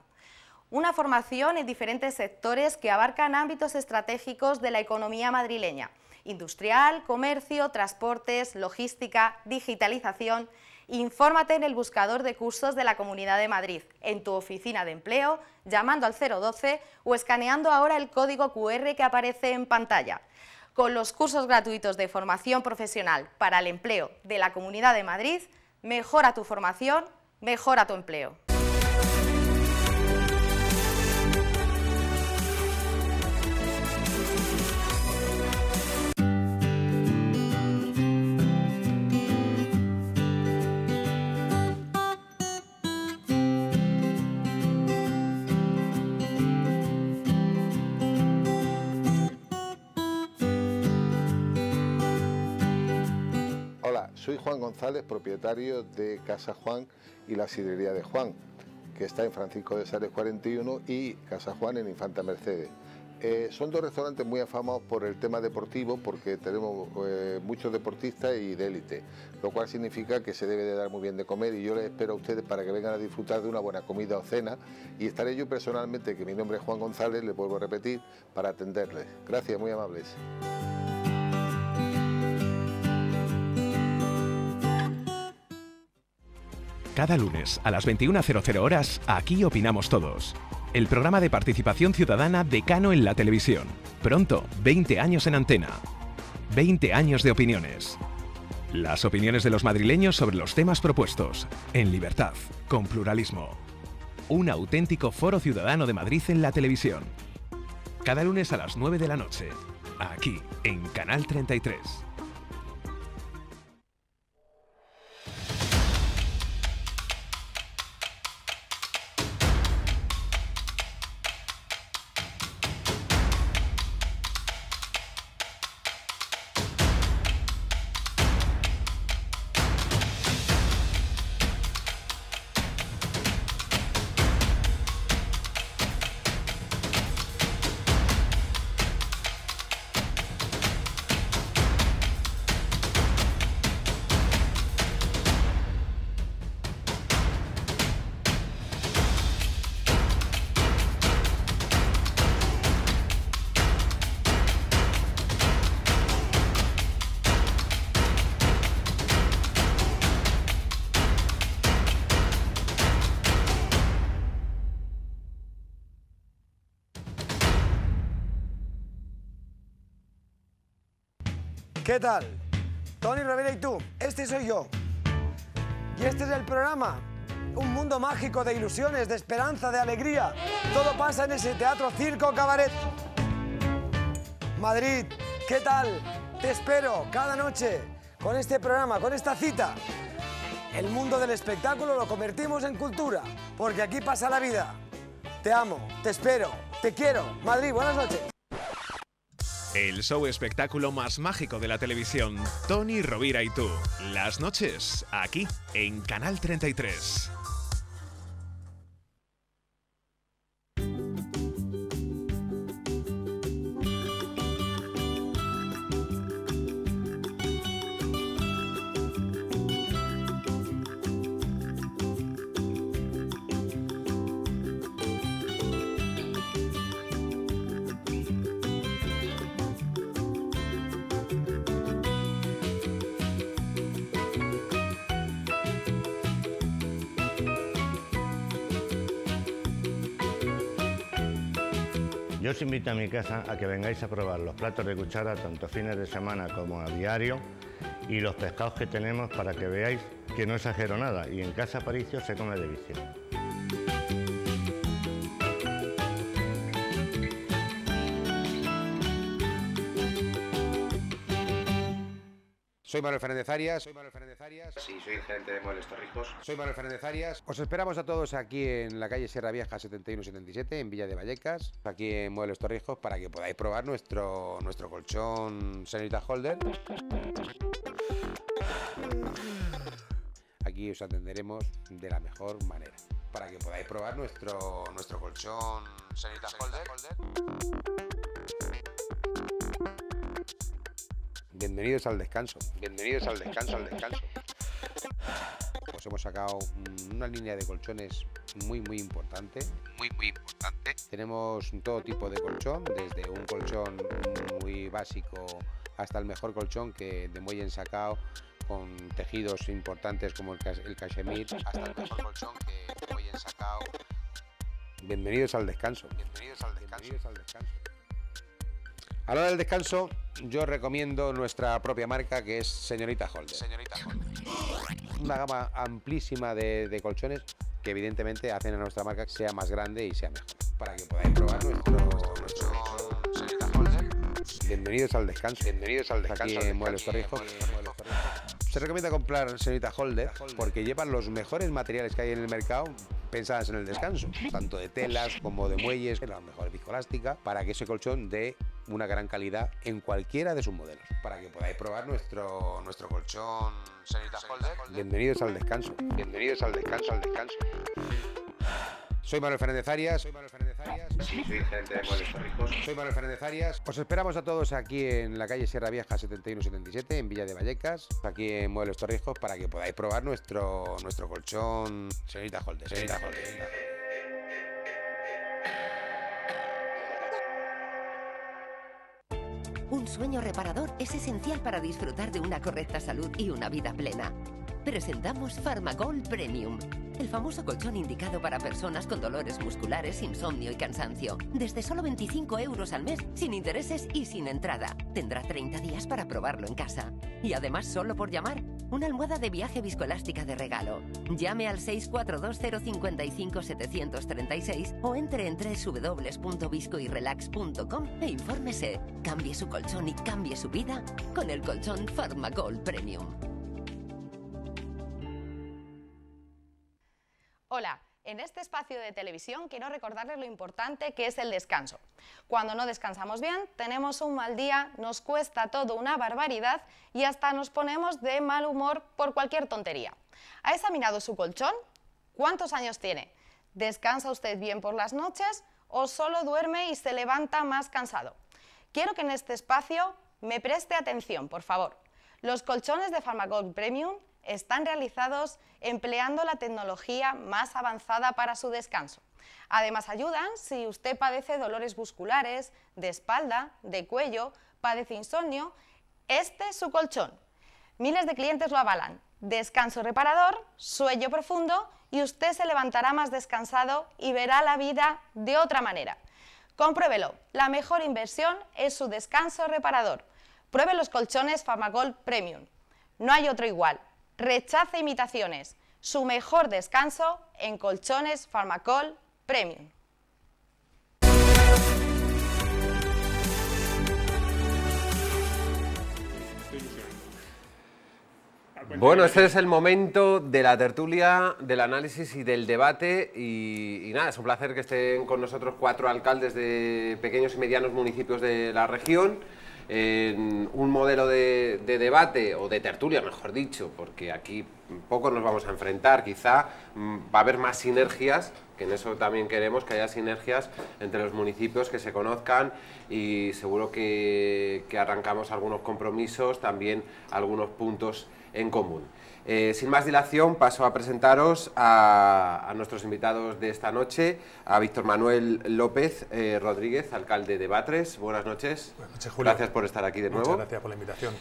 una formación en diferentes sectores que abarcan ámbitos estratégicos de la economía madrileña, industrial, comercio, transportes, logística, digitalización. Infórmate en el buscador de cursos de la Comunidad de Madrid, en tu oficina de empleo, llamando al 012 o escaneando ahora el código QR que aparece en pantalla con los cursos gratuitos de formación profesional para el empleo de la Comunidad de Madrid, mejora tu formación, mejora tu empleo. Soy Juan González, propietario de Casa Juan y la sidrería de Juan, que está en Francisco de Sales 41 y Casa Juan en Infanta Mercedes. Eh, son dos restaurantes muy afamados por el tema deportivo, porque tenemos eh, muchos deportistas y de élite, lo cual significa que se debe de dar muy bien de comer y yo les espero a ustedes para que vengan a disfrutar de una buena comida o cena y estaré yo personalmente, que mi nombre es Juan González, ...le vuelvo a repetir, para atenderles. Gracias, muy amables. Cada lunes a las 21.00 horas, aquí opinamos todos. El programa de participación ciudadana decano en la televisión. Pronto, 20 años en antena. 20 años de opiniones. Las opiniones de los madrileños sobre los temas propuestos. En libertad, con pluralismo. Un auténtico foro ciudadano de Madrid en la televisión. Cada lunes a las 9 de la noche. Aquí, en Canal 33. tal? Tony Rivera y tú. Este soy yo. Y este es el programa. Un mundo mágico de ilusiones, de esperanza, de alegría. Todo pasa en ese teatro circo cabaret. Madrid, ¿qué tal? Te espero cada noche con este programa, con esta cita. El mundo del espectáculo lo convertimos en cultura, porque aquí pasa la vida. Te amo, te espero, te quiero. Madrid, buenas noches. El show espectáculo más mágico de la televisión, Tony Rovira y tú. Las noches, aquí, en Canal 33. os invito a mi casa a que vengáis a probar los platos de cuchara tanto fines de semana como a diario y los pescados que tenemos para que veáis que no exagero nada y en Casa Paricio se come de vicio. Soy Manuel Fernández Arias. Soy Manuel Fernández Arias. Sí, soy gerente de Muebles Torrijos. Soy Manuel Fernández Arias. Os esperamos a todos aquí en la calle Sierra Vieja 7177, en Villa de Vallecas, aquí en Muebles Torrijos, para que podáis probar nuestro, nuestro colchón señorita Holder. Aquí os atenderemos de la mejor manera, para que podáis probar nuestro, nuestro colchón Señorita Holder. Bienvenidos al descanso. Bienvenidos al descanso, al descanso. Pues hemos sacado una línea de colchones muy, muy importante. Muy, muy importante. Tenemos todo tipo de colchón, desde un colchón muy básico hasta el mejor colchón que de muelle en sacado con tejidos importantes como el, cachemir, hasta el mejor colchón que de muelle Bienvenidos al descanso. Bienvenidos al descanso. Bienvenidos al descanso. A la hora del descanso yo recomiendo nuestra propia marca que es Señorita Holder. Señorita Holder. Una gama amplísima de, colchones que evidentemente hacen a nuestra marca que sea más grande y sea mejor. Para que podáis probar nuestro, Señorita Holder. Bienvenidos al descanso. Bienvenidos al descanso. Aquí en Muebles Torrijos. Se recomienda comprar Señorita Holder porque llevan los mejores materiales que hay en el mercado pensadas en el descanso, tanto de telas como de muelles, la mejor viscolástica, para que ese colchón dé una gran calidad en cualquiera de sus modelos. Para que podáis probar nuestro, nuestro colchón Holder. Bienvenidos al descanso. Bienvenidos al descanso, al descanso. Soy Manuel Fernández Arias. Soy Manuel Fernández Arias. soy gerente de Torrijos, Soy Manuel Fernández Arias. Os esperamos a todos aquí en la calle Sierra Vieja 7177, en Villa de Vallecas, aquí en Muebles Torrijos, para que podáis probar nuestro, nuestro colchón. Señorita Holder, señorita Holder. Un sueño reparador es esencial para disfrutar de una correcta salud y una vida plena presentamos PharmaGol Premium, el famoso colchón indicado para personas con dolores musculares, insomnio y cansancio. Desde solo 25 euros al mes, sin intereses y sin entrada. Tendrá 30 días para probarlo en casa. Y además, solo por llamar, una almohada de viaje viscoelástica de regalo. Llame al 642-055-736 o entre en www.viscoirelax.com e infórmese. Cambie su colchón y cambie su vida con el colchón PharmaGol Premium. Hola, en este espacio de televisión quiero recordarles lo importante que es el descanso. Cuando no descansamos bien, tenemos un mal día, nos cuesta todo una barbaridad y hasta nos ponemos de mal humor por cualquier tontería. ¿Ha examinado su colchón? ¿Cuántos años tiene? ¿Descansa usted bien por las noches o solo duerme y se levanta más cansado? Quiero que en este espacio me preste atención, por favor. Los colchones de Farmacol Premium están realizados empleando la tecnología más avanzada para su descanso. Además ayudan si usted padece dolores musculares, de espalda, de cuello, padece insomnio, este es su colchón. Miles de clientes lo avalan. Descanso reparador, sueño profundo y usted se levantará más descansado y verá la vida de otra manera. Compruébelo, la mejor inversión es su descanso reparador. Pruebe los colchones Famagol Premium. No hay otro igual. Rechace imitaciones. Su mejor descanso en colchones Farmacol Premium. Bueno, este es el momento de la tertulia, del análisis y del debate. Y, y, nada, es un placer que estén con nosotros cuatro alcaldes de pequeños y medianos municipios de la región en un modelo de, debate o de tertulia, mejor dicho, porque aquí poco nos vamos a enfrentar, quizá mm, va a haber más sinergias, que en eso también queremos que haya sinergias entre los municipios que se conozcan y seguro que arrancamos algunos compromisos, también algunos puntos en común. Eh, sin más dilación, paso a presentaros a, nuestros invitados de esta noche, a Víctor Manuel López eh, Rodríguez, alcalde de Batres. Buenas noches. Buenas noches, Julio. Gracias por estar aquí de nuevo. gracias por la invitación.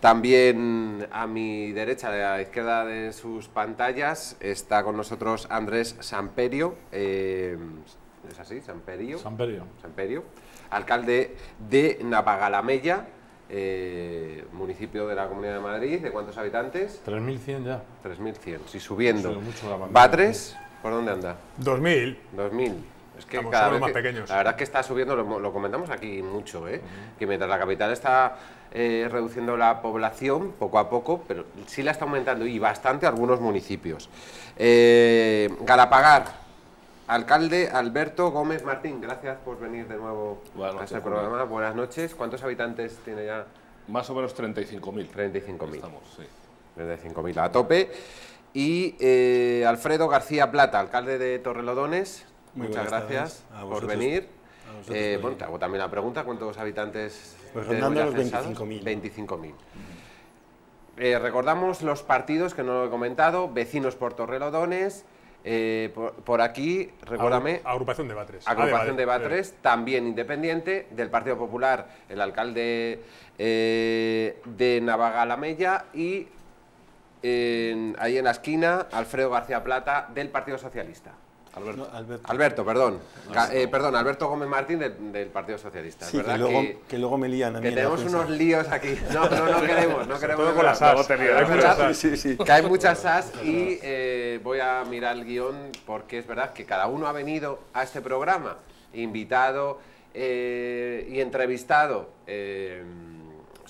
También a mi derecha, a la izquierda de sus pantallas, está con nosotros Andrés Samperio. Eh, ¿Es así? Samperio. Samperio. Samperio. Alcalde de Navagalamella municipio de la Comunidad de Madrid, ¿de cuántos habitantes? 3.100 ya. 3.100, sí, subiendo. ¿Va tres? por dónde anda? 2.000. 2.000. Es que cada vez más pequeños. La verdad que está subiendo, lo, comentamos aquí mucho, ¿eh? que mientras la capital está eh, reduciendo la población poco a poco, pero sí la está aumentando y bastante algunos municipios. Eh, Galapagar, Alcalde Alberto Gómez Martín, gracias por venir de nuevo a este programa. Buenas noches. ¿Cuántos habitantes tiene ya más o menos 35.000. 35.000. Estamos, sí. 35.000 a tope. Y eh, Alfredo García Plata, alcalde de Torrelodones, muchas gracias por venir. Eh, bueno, te hago también la pregunta, ¿cuántos habitantes pues los 25.000. 25.000. Eh, recordamos los partidos que no lo he comentado, Vecinos por Torrelodones, por, aquí, recuérdame... Agrupación de Batres. Agrupación ah, de, Batres, también independiente, del Partido Popular, el alcalde eh, de Navagalamella y ahí en la esquina, Alfredo García Plata, del Partido Socialista. Alberto. perdón. Ah, eh, perdón, Alberto Gómez Martín del, Partido Socialista. Que, luego, me lían a mí. Que tenemos unos líos aquí. No, no, no queremos. No queremos todo con las Que muchas, sí, sí. y eh, voy a mirar el guión porque es verdad que cada uno ha venido a este programa, invitado y entrevistado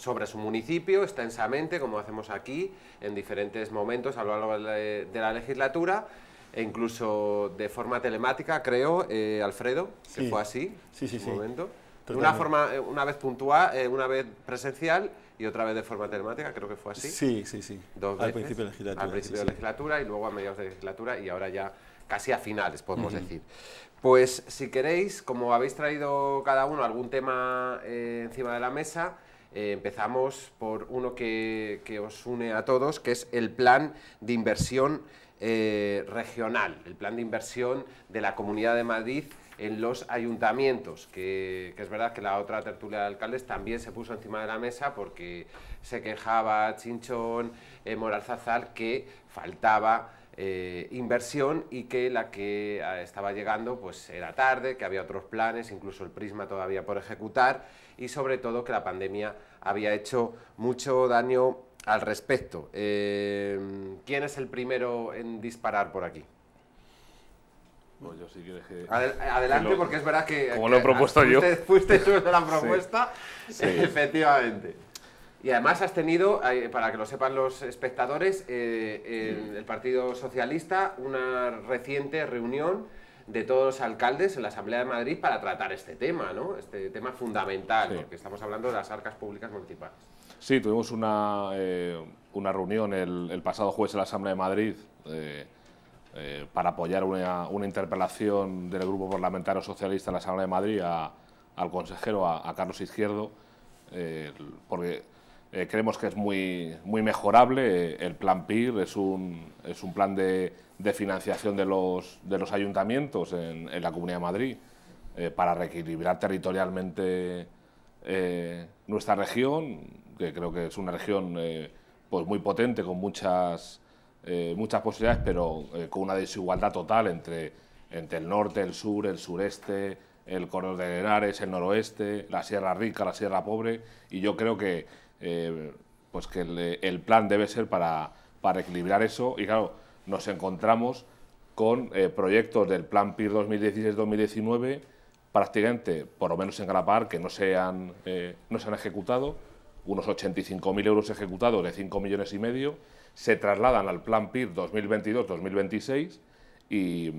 sobre su municipio extensamente, como hacemos aquí, en diferentes momentos a lo largo de la legislatura, e incluso de forma telemática, creo, eh, Alfredo, que fue así en un momento. una forma, eh, una vez puntual, eh, una vez presencial y otra vez de forma telemática, creo que fue así. Sí, sí, sí. Dos al principio de legislatura. Al principio de legislatura y luego a mediados de legislatura y ahora ya casi a finales, podemos decir. Pues si queréis, como habéis traído cada uno algún tema encima de la mesa, eh, empezamos por uno que, os une a todos, que es el plan de inversión eh, regional, el plan de inversión de la Comunidad de Madrid en los ayuntamientos, que, es verdad que la otra tertulia de alcaldes también se puso encima de la mesa porque se quejaba Chinchón, eh, Moral que faltaba eh, inversión y que la que ah, estaba llegando pues era tarde, que había otros planes, incluso el Prisma todavía por ejecutar y sobre todo que la pandemia había hecho mucho daño al respecto. Em, ¿Quién es el primero en disparar por aquí? adelante, porque es verdad que... Como lo he propuesto yo. Fuiste tú la propuesta, efectivamente. Y además has tenido, eh, para que lo sepan los espectadores, eh, en el Partido Socialista una reciente reunión de todos los alcaldes en la Asamblea de Madrid para tratar este tema, ¿no? Este tema fundamental, porque estamos hablando de las arcas públicas municipales. Sí, tuvimos una, eh, una reunión el, pasado jueves en la Asamblea de Madrid para apoyar una, interpelación del Grupo Parlamentario Socialista en la Asamblea de Madrid al consejero, a, a Carlos Izquierdo, porque eh, creemos que es muy, muy mejorable. Eh, el plan PIR es un, es un plan de, financiación de los, de los ayuntamientos en, la Comunidad de Madrid eh, para reequilibrar territorialmente nuestra región, que creo que es una región pues muy potente, con muchas, muchas posibilidades, pero con una desigualdad total entre, entre el norte, el sur, el sureste, el corredor de Henares, el noroeste, la Sierra Rica, la Sierra Pobre, y yo creo que eh, pues que el, plan debe ser para, equilibrar eso y claro, nos encontramos con eh, proyectos del Plan PIR 2016-2019 prácticamente, por lo menos en Galapar que no se han, eh, no se han ejecutado, unos 85.000 euros ejecutados de 5 millones y medio, se trasladan al Plan PIR 2022-2026 y,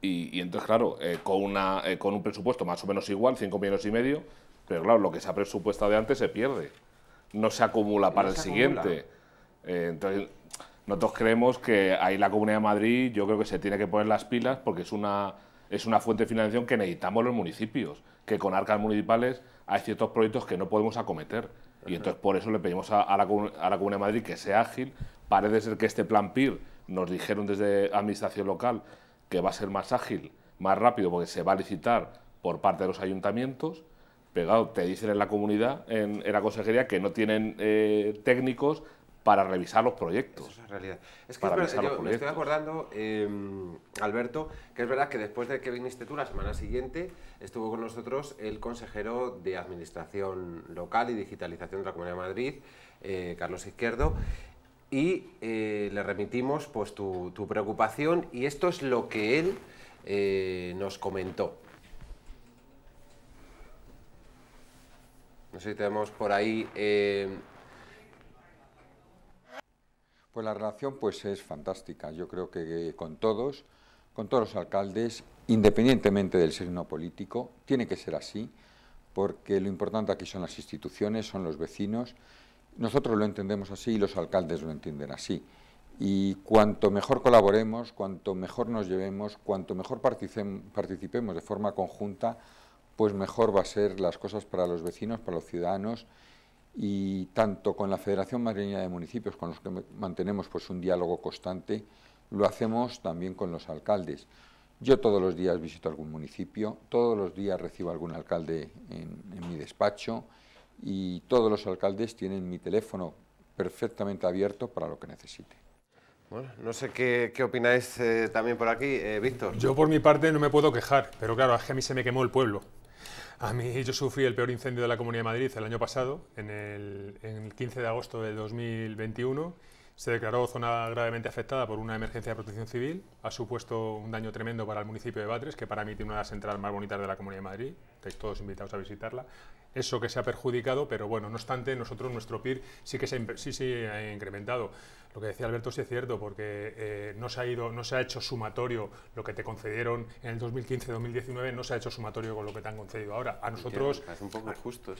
y, entonces, claro, con, una, con un presupuesto más o menos igual, 5 millones y medio, pero claro, lo que se ha presupuestado de antes se pierde no se acumula para el siguiente. Eh, entonces, nosotros creemos que ahí la Comunidad de Madrid yo creo que se tiene que poner las pilas porque es una, es una fuente de financiación que necesitamos los municipios, que con arcas municipales hay ciertos proyectos que no podemos acometer. Y entonces por eso le pedimos a, la, a la Comunidad de Madrid que sea ágil. Parece ser que este plan PIR nos dijeron desde Administración Local que va a ser más ágil, más rápido, porque se va a licitar por parte de los ayuntamientos pegado. Te dicen en la comunidad, en, la consejería, que no tienen eh, técnicos para revisar los proyectos. Eso es realidad. Es que yo me estoy acordando, em, Alberto, que es verdad que después de que viniste tú la semana siguiente, estuvo con nosotros el consejero de Administración Local y Digitalización de la Comunidad de Madrid, eh, Carlos Izquierdo, y eh, le remitimos pues, tu, preocupación y esto es lo que él nos comentó. No sé tenemos por ahí... Eh, pues la relación pues, es fantástica. Yo creo que eh, con todos, con todos los alcaldes, independientemente del signo político, tiene que ser así, porque lo importante aquí son las instituciones, son los vecinos. Nosotros lo entendemos así y los alcaldes lo entienden así. Y cuanto mejor colaboremos, cuanto mejor nos llevemos, cuanto mejor participemos de forma conjunta, pues mejor va a ser las cosas para los vecinos, para los ciudadanos y tanto con la Federación Madrileña de Municipios, con los que mantenemos pues un diálogo constante, lo hacemos también con los alcaldes. Yo todos los días visito algún municipio, todos los días recibo algún alcalde en, mi despacho y todos los alcaldes tienen mi teléfono perfectamente abierto para lo que necesite. Bueno, no sé qué, opináis eh, también por aquí, eh, Víctor. Yo por mi parte no me puedo quejar, pero claro, es que a mí se me quemó el pueblo. A mí yo sufrí el peor incendio de la Comunidad de Madrid el año pasado, en el, 15 de agosto de 2021. Se declaró zona gravemente afectada por una emergencia de protección civil. Ha supuesto un daño tremendo para el municipio de Batres, que para mí tiene una de las centrales más bonitas de la Comunidad de Madrid. Estáis todos invitados a visitarla. Eso que se ha perjudicado, pero bueno, no obstante, nosotros, nuestro PIR sí que se sí, ha incrementado. Lo que decía Alberto sí es cierto, porque eh, no, se ha ido, no se ha hecho sumatorio lo que te concedieron en el 2015-2019, no se ha hecho sumatorio con lo que te han concedido ahora. A nosotros... Es un poco eso,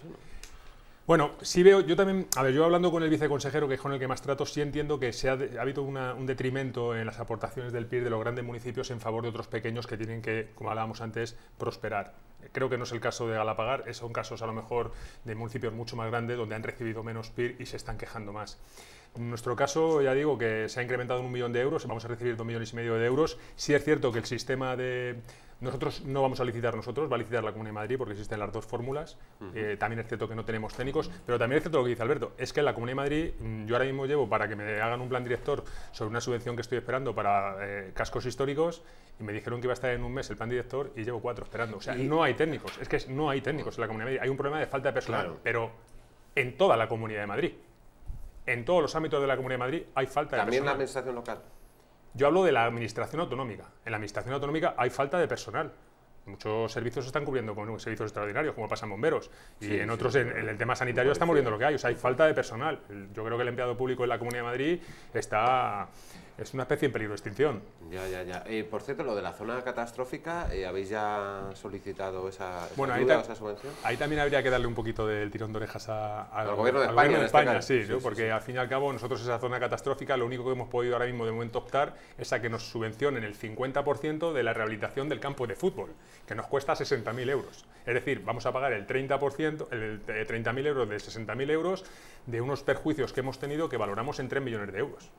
Bueno, sí veo, yo también, a ver, yo hablando con el viceconsejero, que es con el que más trato, sí entiendo que se ha, habido un detrimento en las aportaciones del PIB de los grandes municipios en favor de otros pequeños que tienen que, como hablábamos antes, prosperar. Creo que no es el caso de Galapagar, son casos a lo mejor de municipios mucho más grandes donde han recibido menos PIB y se están quejando más. En nuestro caso, ya digo que se ha incrementado en un millón de euros, vamos a recibir dos millones y medio de euros. Sí es cierto que el sistema de... Nosotros no vamos a licitar nosotros, va a licitar la Comunidad de Madrid porque existen las dos fórmulas. Eh, también es cierto que no tenemos técnicos, pero también es cierto lo que dice Alberto, es que en la Comunidad de Madrid mm, yo ahora mismo llevo para que me hagan un plan director sobre una subvención que estoy esperando para eh, cascos históricos y me dijeron que iba a estar en un mes el plan director y llevo cuatro esperando. O sea, no hay técnicos, es que no hay técnicos en la Comunidad de Madrid. Hay un problema de falta de personal, pero en toda la Comunidad de Madrid en todos los ámbitos de la Comunidad de Madrid hay falta de ¿También personal. También la administración local. Yo hablo de la administración autonómica. En la administración autonómica hay falta de personal. Muchos servicios se están cubriendo con servicios extraordinarios, como pasan bomberos. Y en otros, en, el tema sanitario, estamos viendo lo que hay. O sea, hay falta de personal. Yo creo que el empleado público en la Comunidad de Madrid está es una especie en peligro de extinción. Ya, ya, ya. Eh, por cierto, lo de la zona catastrófica, eh, ¿habéis ya solicitado esa, subvención? Ahí también habría que darle un poquito del tirón de orejas al gobierno de España. Este sí, porque al fin y al cabo nosotros esa zona catastrófica lo único que hemos podido ahora mismo de momento optar es a que nos subvencionen el 50% de la rehabilitación del campo de fútbol, que nos cuesta 60.000 euros. Es decir, vamos a pagar el 30%, el 30.000 eh, euros de 60.000 euros de unos perjuicios que hemos tenido que valoramos en 3 millones de euros.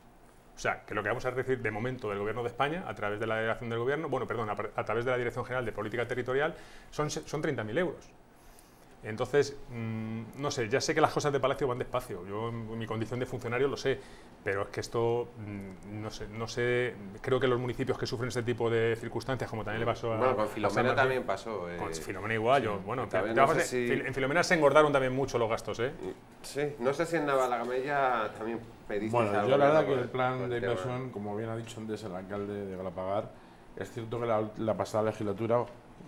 O sea, que lo que vamos a recibir de momento del Gobierno de España, a través de la delegación del Gobierno, bueno, perdón, a, través de la Dirección General de Política Territorial, son, son 30.000 euros. Entonces, mm, no sé, ya sé que las cosas de Palacio van despacio, yo en mi condición de funcionario lo sé, pero es que esto, mm, no, sé, no sé, creo que los municipios que sufren este tipo de circunstancias, como también le pasó a... Bueno, con Filomena también pasó. Eh. con Filomena igual, yo, bueno, en Filomena se engordaron también mucho los gastos, ¿eh? Sí, no sé si en Navalagamella también pediste Bueno, yo la verdad que el plan de inversión, como bien ha dicho antes el alcalde de Galapagar, es cierto que la pasada legislatura,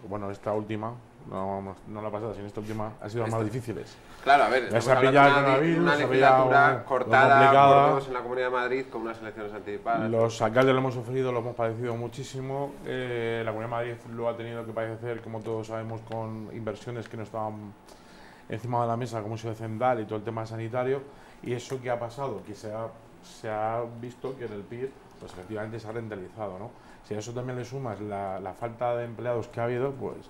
bueno, esta última, no, no lo ha pasado, sin esta última ha sido más difíciles. Claro, a ver, se ha pillado una legislatura cortada en la Comunidad de Madrid con unas elecciones anticipadas. Los alcaldes lo hemos ofrecido, lo hemos padecido muchísimo. Eh, la Comunidad de Madrid lo ha tenido que padecer, como todos sabemos, con inversiones que no estaban encima de la mesa, como se central y todo el tema sanitario. ¿Y eso que ha pasado? Que se ha, se ha visto que en el PIB pues efectivamente se ha rentabilizado, ¿no? Si a eso también le sumas la falta de empleados que ha habido, pues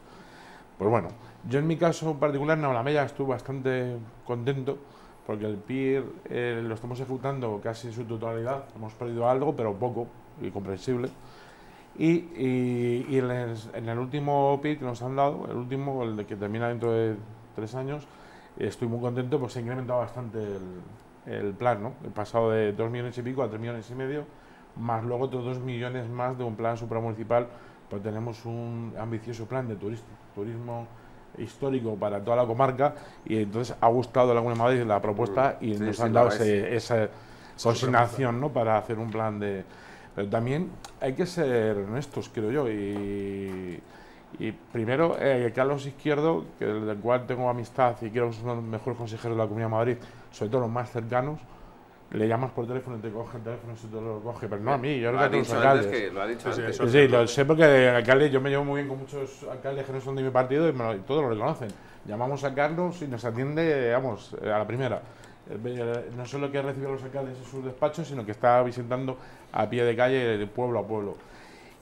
pues bueno, yo en mi caso particular, Aulamella, estuve bastante contento porque el PIR eh, lo estamos ejecutando casi en su totalidad. Hemos perdido algo, pero poco y comprensible. Y, en, el, último PIR que nos han dado, el último, el de que termina dentro de tres años, estoy muy contento, porque se ha incrementado bastante el, plan, ¿no? He pasado de dos millones y pico a tres millones y medio, más luego otros dos millones más de un plan supramunicipal pues tenemos un ambicioso plan de turismo histórico para toda la comarca y entonces ha gustado de Madrid la propuesta mm, y nos han dado esa consignación ¿no? para hacer un plan de... Pero también hay que ser honestos, creo yo, y, y primero eh, Carlos Izquierdo, que, del cual tengo amistad y creo que es uno de los mejores consejeros de la Comunidad de Madrid, sobre todo los más cercanos, le llamas por teléfono y te coge el teléfono se te lo coge, pero no a mí, yo lo, que dicho que lo ha dicho lo sé porque yo me llevo muy bien con muchos alcaldes que no son de mi partido y, todos lo reconocen. Llamamos a Carlos y nos atiende, vamos, a la primera. Eh, no solo que recibe a los alcaldes en sus despachos, sino que está visitando a pie de calle, de pueblo a pueblo.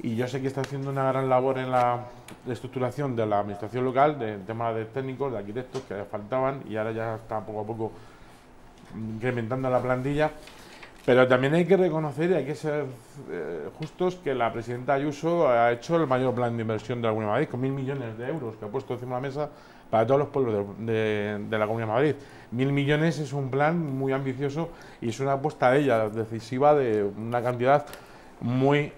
Y yo sé que está haciendo una gran labor en la estructuración de la administración local, de temas de técnicos, de arquitectos que faltaban y ahora ya está poco a poco incrementando la plantilla. Pero también hay que reconocer y hay que ser eh, justos que la presidenta Ayuso ha hecho el mayor plan de inversión de la Comunidad de Madrid, con mil millones de euros que ha puesto encima de la mesa para todos los pueblos de, la Comunidad de Madrid. Mil millones es un plan muy ambicioso y es una apuesta de ella decisiva de una cantidad muy,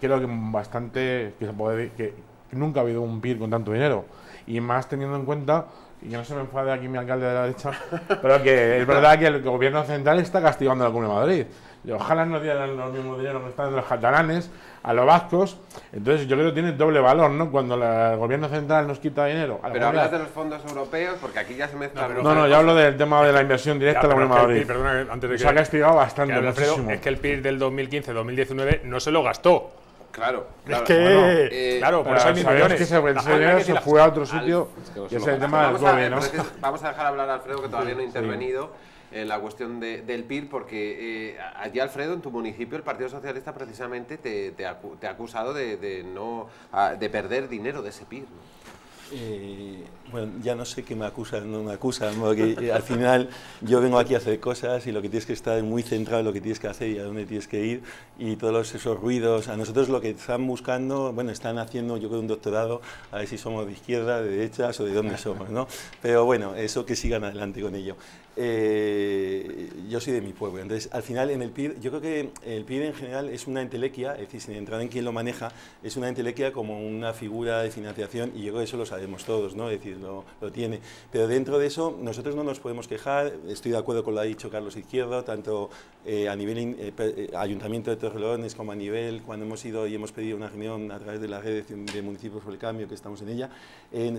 creo que bastante, que, se puede, que nunca ha habido un PIR con tanto dinero. Y más teniendo en cuenta y que no se me enfade aquí mi alcalde de la derecha, pero que es verdad que el gobierno central está castigando a la Comunidad de Madrid. Y ojalá no dieran los mismos dinero que están los catalanes a los vascos. Entonces yo creo que tiene doble valor, ¿no? Cuando el gobierno central nos quita dinero. Pero hablas de los fondos europeos porque aquí ya se mezcla... No, no, no yo hablo del tema de la inversión directa de la Comunidad de Madrid. antes de que... Se ha castigado bastante, es que el PIB del 2015-2019 no se lo gastó Claro, claro. Es que, claro, eh, por eso Que se, fue a otro sitio es el tema Vamos a dejar hablar a Alfredo, que todavía no ha intervenido. En la cuestión del PIR, porque eh, allí, Alfredo, en tu municipio, el Partido Socialista precisamente te, ha acusado de, no, ah, de perder dinero de ese PIR. Eh, bueno, ya no sé qué me acusan, no me acusan, porque al final yo vengo aquí a hacer cosas y lo que tienes que estar muy centrado en lo que tienes que hacer y a dónde tienes que ir y todos esos ruidos. A nosotros lo que están buscando, bueno, están haciendo yo creo un doctorado a ver si somos de izquierda, de derecha o de dónde somos, ¿no? Pero bueno, eso que sigan adelante con ello. Eh, yo soy de mi pueblo. Entonces, al final, en el PID, yo creo que el PID en general es una entelequia, es decir, sin entrar en quién lo maneja, es una entelequia como una figura de financiación y yo creo que eso lo sabemos todos, ¿no? Es decir, lo, lo tiene. Pero dentro de eso, nosotros no nos podemos quejar, estoy de acuerdo con lo que ha dicho Carlos Izquierdo, tanto eh, a nivel eh, Ayuntamiento de Torrelones como a nivel cuando hemos ido y hemos pedido una reunión a través de la red de, de municipios por el cambio, que estamos en ella,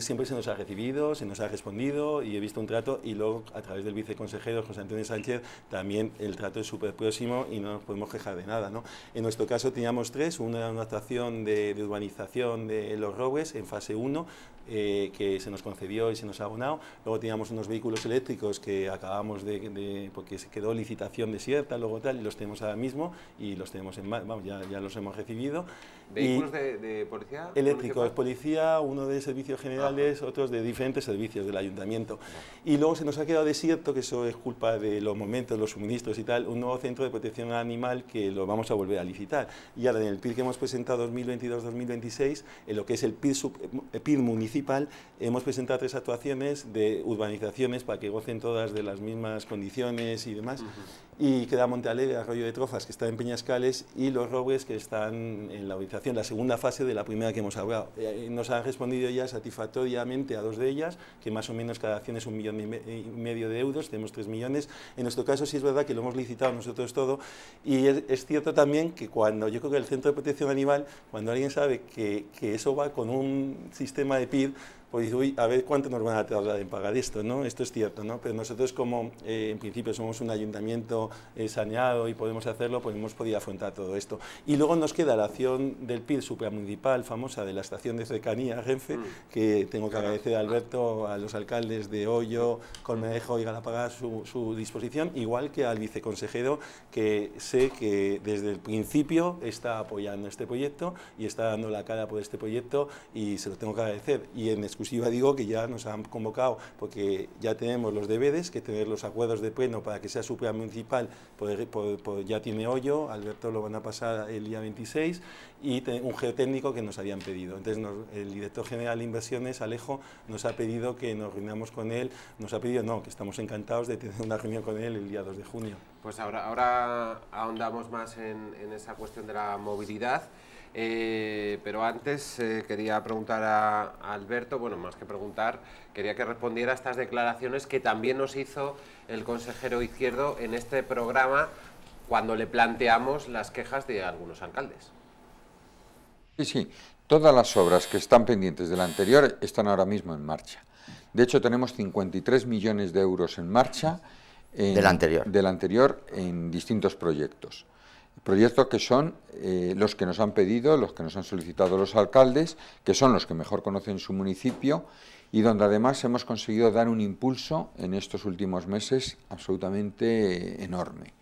siempre se nos ha recibido, se nos ha respondido y he visto un trato y luego a través del vice consejeros, José Antonio Sánchez, también el trato es súper próximo y no nos podemos quejar de nada. En nuestro caso teníamos tres, una era una actuación de, de urbanización de Los Robes en fase 1, eh, que se nos concedió y se nos ha abonado. Luego teníamos unos vehículos eléctricos que acabamos de, porque pues, se quedó licitación desierta, luego tal, y los tenemos ahora mismo y los tenemos en vamos, ya, ya los hemos recibido. ¿Vehículos de, policía? Eléctricos, policía, uno de servicios generales, otros de diferentes servicios del ayuntamiento. Y luego se nos ha quedado desierto, que eso es culpa de los momentos, los suministros y tal, un nuevo centro de protección animal que lo vamos a volver a licitar. Y ahora en el PIR que hemos presentado 2022-2026, en lo que es el PIR, el eh, PIR municipal, hemos presentado tres actuaciones de urbanizaciones para que gocen todas de las mismas condiciones y demás y queda Montealegre, Arroyo de Trozas, que está en Peñascales, y Los robles que están en la organización, la segunda fase de la primera que hemos hablado. Eh, nos han respondido ya satisfactoriamente a dos de ellas, que más o menos cada acción es un millón y medio de euros, tenemos tres millones. En nuestro caso sí es verdad que lo hemos licitado nosotros todo, y es, cierto también que cuando, yo creo que el Centro de Protección Animal, cuando alguien sabe que, que eso va con un sistema de PID, pues dice, uy, a ver cuánto nos van a tardar en pagar esto, ¿no? Esto es cierto, ¿no? Pero nosotros como eh, en principio somos un ayuntamiento eh, saneado y podemos hacerlo, pues hemos podido afrontar todo esto. Y luego nos queda la acción del PIR supermunicipal famosa de la estación de cercanía Renfe, mm. que tengo que agradecer a Alberto, a los alcaldes de Hoyo, Colmejo y Galapagar su, su disposición, igual que al viceconsejero que sé que desde el principio está apoyando este proyecto y está dando la cara por este proyecto y se lo tengo que agradecer. Y en exclusiva digo que ya nos han convocado porque ya tenemos los deberes, que tener los acuerdos de pleno para que sea supera municipal pues, pues, pues ya tiene hoyo, Alberto lo van a pasar el día 26 y un geotécnico que nos habían pedido. Entonces el director general de inversiones, Alejo, nos ha pedido que nos reunamos con él, nos ha pedido no, que estamos encantados de tener una reunión con él el día 2 de junio. Pues ahora, ahora ahondamos más en esa cuestión de la movilidad. Eh, pero antes eh, quería preguntar a, Alberto, bueno, más que preguntar, quería que respondiera a estas declaraciones que también nos hizo el consejero Izquierdo en este programa cuando le planteamos las quejas de algunos alcaldes. Sí, sí, todas las obras que están pendientes del anterior están ahora mismo en marcha. De hecho, tenemos 53 millones de euros en marcha. del anterior. Del anterior en distintos proyectos. Proyectos que son eh, los que nos han pedido, los que nos han solicitado los alcaldes, que son los que mejor conocen su municipio y donde además hemos conseguido dar un impulso en estos últimos meses absolutamente enorme.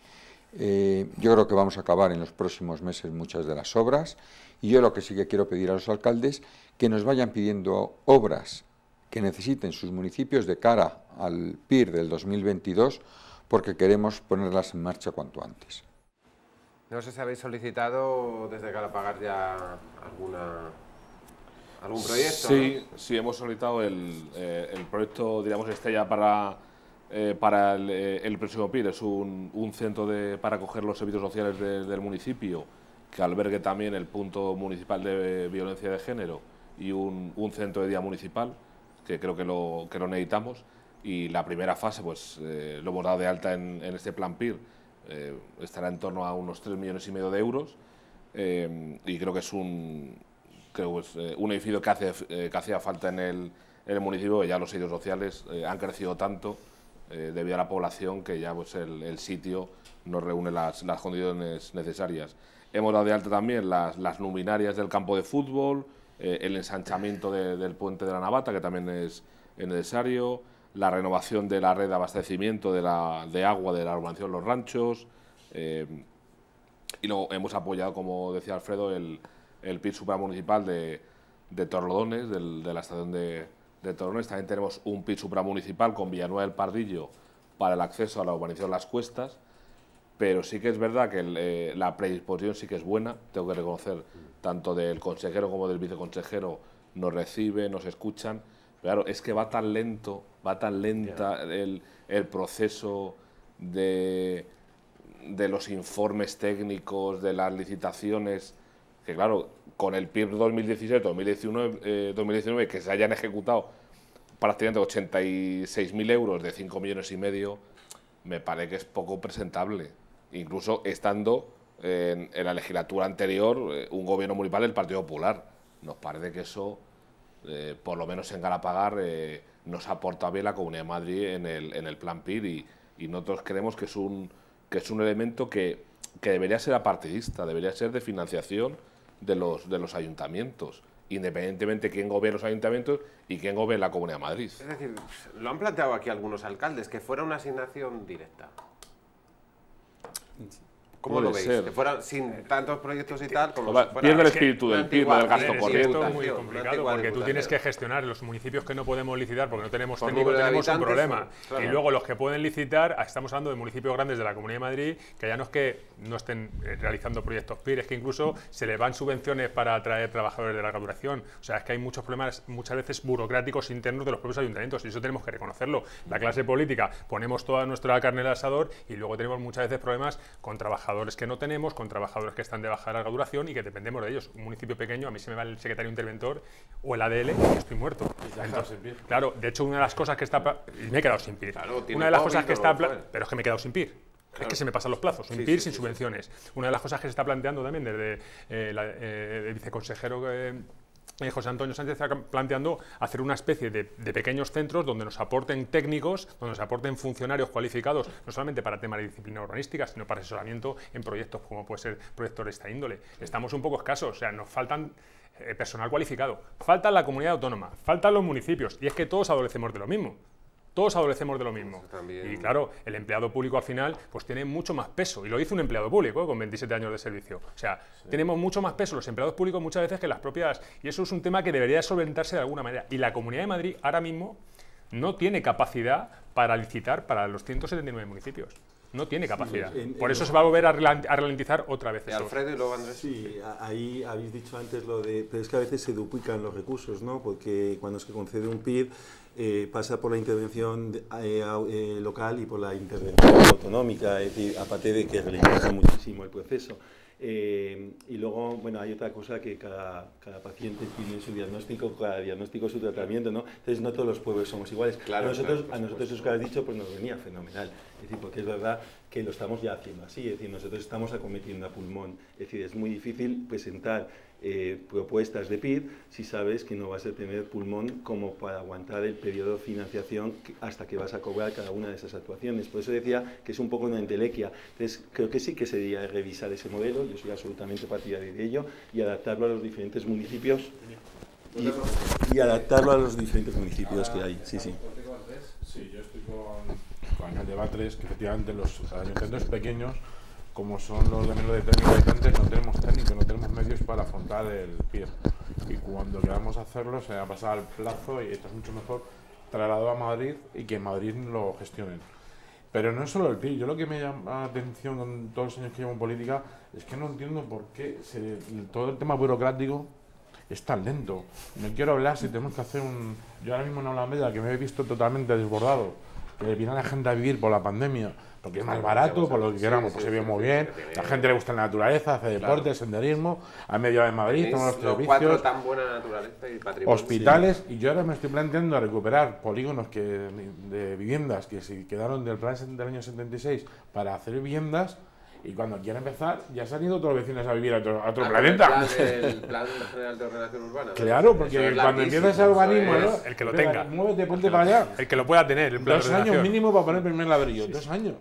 Eh, yo creo que vamos a acabar en los próximos meses muchas de las obras y yo lo que sí que quiero pedir a los alcaldes que nos vayan pidiendo obras que necesiten sus municipios de cara al PIR del 2022 porque queremos ponerlas en marcha cuanto antes. No sé si habéis solicitado desde pagar ya alguna algún proyecto. Sí, sí, hemos solicitado el, eh, el, proyecto, digamos, estrella para, eh, para el, eh, próximo PIR. Es un, un centro de, para acoger los servicios sociales del municipio, que albergue también el punto municipal de violencia de género y un, un centro de día municipal, que creo que lo, que lo necesitamos. Y la primera fase, pues lo hemos dado de alta en, en este plan PIR eh, estará en torno a unos 3 millones y medio de euros eh, y creo que es un, eh, un edificio que, hace, que hacía falta en el, el municipio, ya los sitios sociales han crecido tanto debido a la población que ya pues, el, sitio no reúne las, condiciones necesarias. Hemos dado de alta también las, luminarias del campo de fútbol, el ensanchamiento del puente de la Navata, que también es necesario, la renovación de la red de abastecimiento de, la, de agua de la urbanización Los Ranchos. Eh, y luego hemos apoyado, como decía Alfredo, el, el supramunicipal de, de Torlodones, del, de la estación de, de, Torlodones. También tenemos un supra supramunicipal con Villanueva del Pardillo para el acceso a la urbanización Las Cuestas. Pero sí que es verdad que eh, la predisposición sí que es buena, tengo que reconocer, tanto del consejero como del viceconsejero nos reciben, nos escuchan Claro, es que va tan lento, va tan lenta el, proceso de, los informes técnicos, de las licitaciones, que claro, con el PIB 2017-2019, 2019, que se hayan ejecutado prácticamente 86.000 euros de 5 millones y medio, me parece que es poco presentable, incluso estando en, la legislatura anterior eh, un gobierno municipal del Partido Popular. Nos parece que eso eh, por lo menos en Galapagar, eh, nos aporta bien la Comunidad de Madrid en el, en el plan PIR y, nosotros creemos que es un, que es un elemento que, debería ser apartidista, debería ser de financiación de los, de los ayuntamientos independientemente de quién gobierne los ayuntamientos y quién gobierne la Comunidad de Madrid. Es decir, lo han planteado aquí algunos alcaldes, que fuera una asignación directa. ¿Cómo lo veis? Que fuera sin eh, tantos proyectos y tal, como el espíritu del del gasto corriente. Es muy complicado porque tú tienes que gestionar los municipios que no podemos licitar porque no tenemos técnico, tenemos un problema. Y luego los que pueden licitar, ah, estamos hablando de municipios grandes de la Comunidad de Madrid, que ya no es que no estén eh, realizando proyectos PIR, es que incluso se les van subvenciones para atraer trabajadores de la duración. O sea, es que hay muchos problemas, muchas veces burocráticos internos de los propios ayuntamientos y eso tenemos que reconocerlo. La clase política, ponemos toda nuestra carne al asador y luego tenemos muchas veces problemas con trabajadores trabajadores que no tenemos, con trabajadores que están de baja larga duración y que dependemos de ellos. Un municipio pequeño, a mí se me va el secretario interventor o el ADL y estoy muerto. Y sin claro, de hecho, una de las cosas que está... Y me he quedado sin PIR. una de las cosas que está... Pero es que me he quedado sin PIR. Es que se me pasan los plazos, sin PIR, sin subvenciones. Una de las cosas que se está planteando también desde eh, eh, el viceconsejero... que. Eh, eh, José Antonio Sánchez está planteando hacer una especie de, pequeños centros donde nos aporten técnicos, donde nos aporten funcionarios cualificados, no solamente para temas de disciplina urbanística, sino para asesoramiento en proyectos como puede ser proyectos de esta índole. Estamos un poco escasos, o sea, nos faltan eh, personal cualificado, falta la comunidad autónoma, faltan los municipios, y es que todos adolecemos de lo mismo. Todos adolecemos de lo mismo. Y claro, el empleado público al final pues tiene mucho más peso. Y lo dice un empleado público ¿eh? con 27 años de servicio. O sea, tenemos mucho más peso los empleados públicos muchas veces que las propias... Y eso es un tema que debería solventarse de alguna manera. Y la Comunidad de Madrid ahora mismo no tiene capacidad para licitar para los 179 municipios no tiene capacidad. Por eso se va a volver a ralentizar otra vez. Alfredo y luego Andrés. ahí habéis dicho antes lo de, pero es que a veces se duplican los recursos, ¿no? Porque cuando se concede un PIB eh, pasa por la intervención eh, eh, local y por la intervención autonómica, es decir, aparte de que ralentiza muchísimo el proceso. y luego, bueno, hay otra cosa que cada, paciente tiene su diagnóstico, cada diagnóstico su tratamiento, ¿no? Entonces no todos los pueblos somos iguales. a nosotros, a nosotros eso que has dicho, pues nos venía fenomenal. Es decir, porque es verdad que lo estamos ya haciendo así, es decir, nosotros estamos acometiendo a pulmón. Es decir, es muy difícil presentar eh, propuestas de PIB si sabes que no vas a tener pulmón como para aguantar el periodo de financiación hasta que vas a cobrar cada una de esas actuaciones. Por eso decía que es un poco una entelequia. Entonces, creo que sí que sería revisar ese modelo, yo soy absolutamente partidario de ello, y adaptarlo a los diferentes municipios. Y, adaptarlo a los diferentes municipios que hay. Sí, sí. Sí, yo estoy con, con el debate que efectivamente los ayuntamientos pequeños como son los de menos de técnico habitantes, no tenemos técnico, no tenemos medios para afrontar el PIR. Y cuando queramos hacerlo, se va a pasar el plazo y esto es mucho mejor trasladado a Madrid y que Madrid lo gestionen. Pero no es solo el PIB. Yo lo que me llama la atención con todos los años que llevo en política es que no entiendo por qué todo el tema burocrático es tan lento. No quiero hablar si tenemos que hacer un... Yo ahora mismo en media que me he visto totalmente desbordado que viene la gente a vivir por la pandemia, porque es más barato, por lo que queramos, pues se vive muy bien, la gente le gusta la naturaleza, hace deporte, senderismo, a medio de Madrid, tenemos los servicios, hospitales, y yo ahora me estoy planteando recuperar polígonos que, de viviendas que se quedaron del plan del año 76 para hacer viviendas, y cuando quiera empezar, ya se han ido otros vecinos a vivir a otro, a otro ah, planeta. El plan, general de ordenación urbana. Claro, porque cuando empiezas el urbanismo, el que lo tenga. El que lo pueda tener, el plan Dos años mínimo para poner el primer ladrillo, dos años.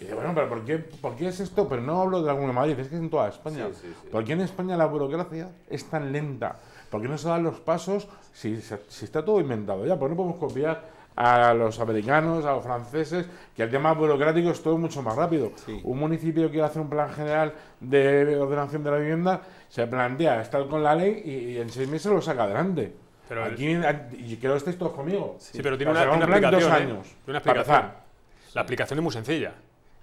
y bueno, pero por qué, ¿por qué, es esto? Pero no hablo de alguna Madrid, es que es en toda España. ¿Por qué en España la burocracia es tan lenta? ¿Por qué no se dan los pasos si, está todo inventado ya? Pues no podemos copiar a los americanos, a los franceses, que el tema burocrático es todo mucho más rápido. Un municipio que hacer un plan general de ordenación de la vivienda se plantea estar con la ley y, en seis meses lo saca adelante. Pero Aquí, y creo que estáis todos conmigo. Sí, pero tiene, una, aplicación, dos ¿eh? años. una La aplicación es muy sencilla.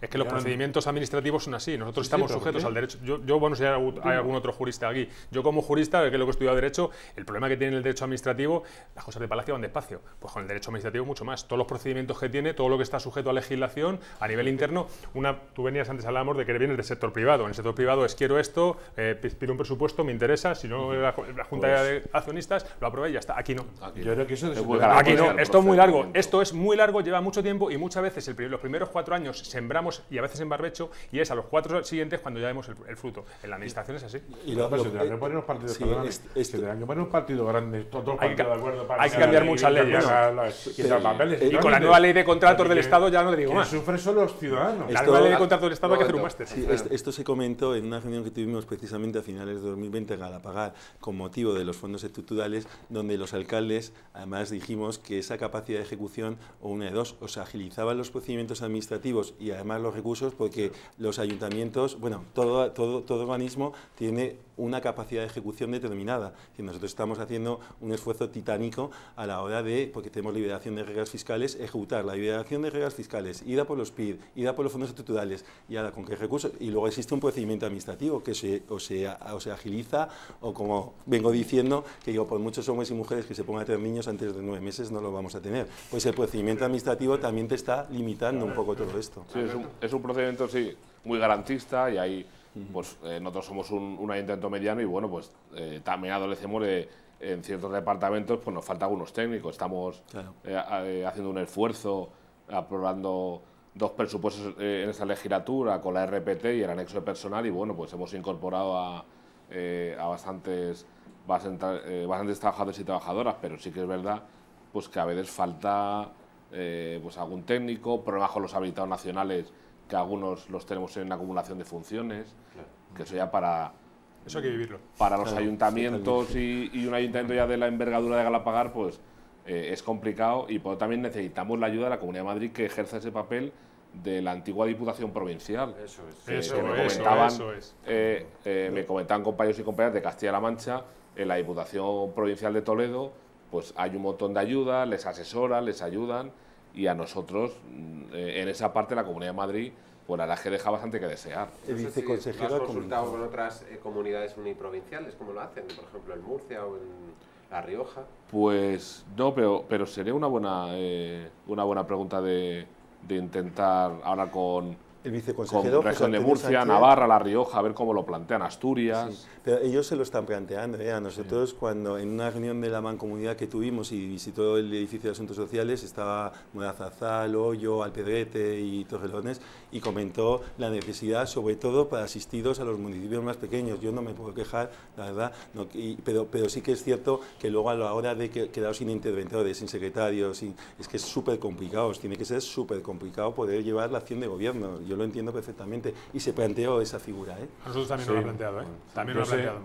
Es que los procedimientos administrativos son así. Nosotros estamos sujetos al derecho. Yo, bueno, si hay algún otro jurista aquí, yo como jurista, que es lo que he estudiado derecho, el problema que tiene el derecho administrativo, las cosas de palacio van despacio. Pues con el derecho administrativo mucho más. Todos los procedimientos que tiene, todo lo que está sujeto a legislación a nivel interno. Una, tú venías antes, hablábamos de que viene del sector privado. En el sector privado es quiero esto, eh, pido un presupuesto, me interesa. Si no, la, Junta pues de Accionistas lo aprueba y ya está. Aquí no. yo creo que eso es Aquí no. Esto es muy largo. Esto es muy largo, lleva mucho tiempo y muchas veces los primeros cuatro años sembramos y a veces en barbecho y es a los cuatro siguientes cuando ya vemos el, fruto. En la administración es así. Y que hay, que, cambiar muchas leyes. y con la nueva ley de contratos del Estado ya no le digo más. Sufren solo los ciudadanos. La nueva ley de contratos del Estado hay que hacer un máster. Este, esto se comentó en una reunión que tuvimos precisamente a finales de 2020 en Galapagar con motivo de los fondos estructurales donde los alcaldes además dijimos que esa capacidad de ejecución o una de dos, o se agilizaban los procedimientos administrativos y además los recursos porque los ayuntamientos, bueno, todo, todo, todo urbanismo tiene una capacidad de ejecución determinada. nosotros estamos haciendo un esfuerzo titánico a la hora de, porque tenemos liberación de reglas fiscales, ejecutar la liberación de reglas fiscales, ida por los PID ida por los fondos estructurales, y ahora con qué recursos. Y luego existe un procedimiento administrativo que se, o, se, o se agiliza, o como vengo diciendo, que digo, por muchos hombres y mujeres que se pongan a tener niños antes de nueve meses no lo vamos a tener. Pues el procedimiento administrativo también te está limitando un poco todo esto. Sí, es un, es un procedimiento, sí, muy garantista y hay pues eh, nosotros somos un, ayuntamiento mediano y bueno, pues eh, también adolecemos de, en ciertos departamentos, pues nos falta algunos técnicos, estamos eh, haciendo un esfuerzo, aprobando dos presupuestos en esta legislatura con la RPT y el anexo de personal y bueno, pues hemos incorporado a, a bastantes, bastantes trabajadores y trabajadoras, pero sí que es verdad pues que a veces falta pues algún técnico, problemas bajo los habilitados nacionales, que algunos los tenemos en acumulación de funciones que eso ya para... Para los ayuntamientos y, y, un ayuntamiento ya de la envergadura de Galapagar, pues eh, es complicado y por también necesitamos la ayuda de la Comunidad de Madrid que ejerza ese papel de la antigua Diputación Provincial. Eso es. eso, eh, me, eso, es. Eh, me comentaban compañeros y compañeras de Castilla-La Mancha, en la Diputación Provincial de Toledo, pues hay un montón de ayuda, les asesora les ayudan, y a nosotros, mm, en esa parte, la Comunidad de Madrid, a la que deja bastante que desear. has consultado con otras eh, comunidades uniprovinciales, como lo hacen, por ejemplo, en Murcia o en La Rioja? Pues no, pero, pero sería una buena, eh, una buena pregunta de, de intentar hablar con el viceconsejero. Con región de Murcia, Navarra, La Rioja, a ver cómo lo plantean Asturias. pero ellos se lo están planteando. ¿eh? A nosotros, cuando en una reunión de la mancomunidad que tuvimos y visitó el edificio de Asuntos Sociales, estaba Murazazal, Hoyo, Alpedrete y Torrelones, y comentó la necesidad, sobre todo para asistidos a los municipios más pequeños. Yo no me puedo quejar, la verdad, pero, sí que es cierto que luego a la hora de que, quedar sin interventores, sin secretarios, es que es súper complicado, tiene que ser súper complicado poder llevar la acción de gobierno yo lo entiendo perfectamente y se planteó esa figura. ¿eh? Nosotros también lo ha planteado, ¿eh? también lo ha planteado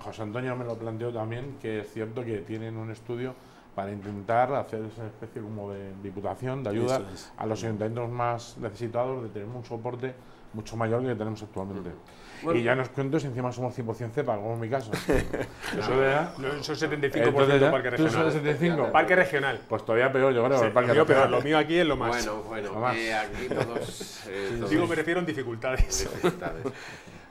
José Antonio me lo planteó también, que es cierto que tienen un estudio para intentar hacer esa especie como de diputación, de ayuda a los ayuntamientos más necesitados, de tener un soporte mucho mayor que tenemos actualmente. Y ya nos cuento si encima somos 100% cepa, como en mi caso. eso No, son 75% del parque regional. 75? Parque regional. Pues todavía peor, yo creo. el parque lo mío aquí es lo más. Bueno, bueno, eh, aquí todos, eh, Digo, me refiero en dificultades.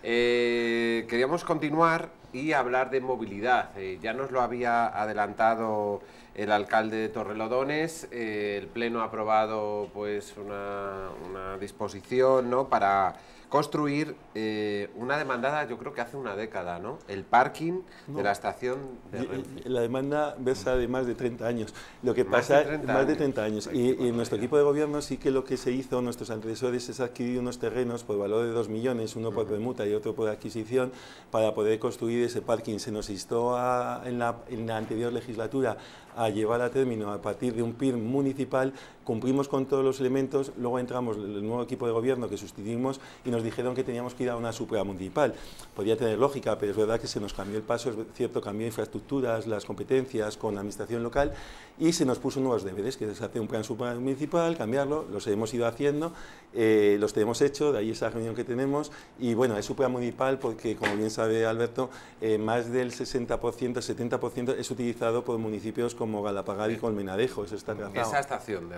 Eh, queríamos continuar y hablar de movilidad. Eh, ya nos lo había adelantado el alcalde de Torrelodones. el Pleno ha aprobado pues, una, una disposición ¿no? para construir eh, una demandada, yo creo que hace una década, ¿no? El parking de la estación de La demanda versa de más de 30 años. Lo que pasa, más de 30 años. y, en nuestro equipo de gobierno sí que lo que se hizo, nuestros antecesores, es adquirir unos terrenos por valor de 2 millones, uno por permuta y otro por adquisición, para poder construir ese parking. Se nos instó en, en la anterior legislatura a llevar a término a partir de un PIR municipal cumplimos con todos los elementos, luego entramos el nuevo equipo de gobierno que sustituimos y nos dijeron que teníamos que ir a una suprema municipal. Podía tener lógica, pero es verdad que se nos cambió el paso, es cierto, cambió infraestructuras, las competencias con la administración local y se nos puso nuevos deberes, que es hacer un plan municipal, cambiarlo, los hemos ido haciendo, eh, los tenemos hecho, de ahí esa reunión que tenemos y bueno, es municipal porque como bien sabe Alberto, eh, más del 60%, 70% es utilizado por municipios como Galapagar y Colmenadejo. eso está Esa estación de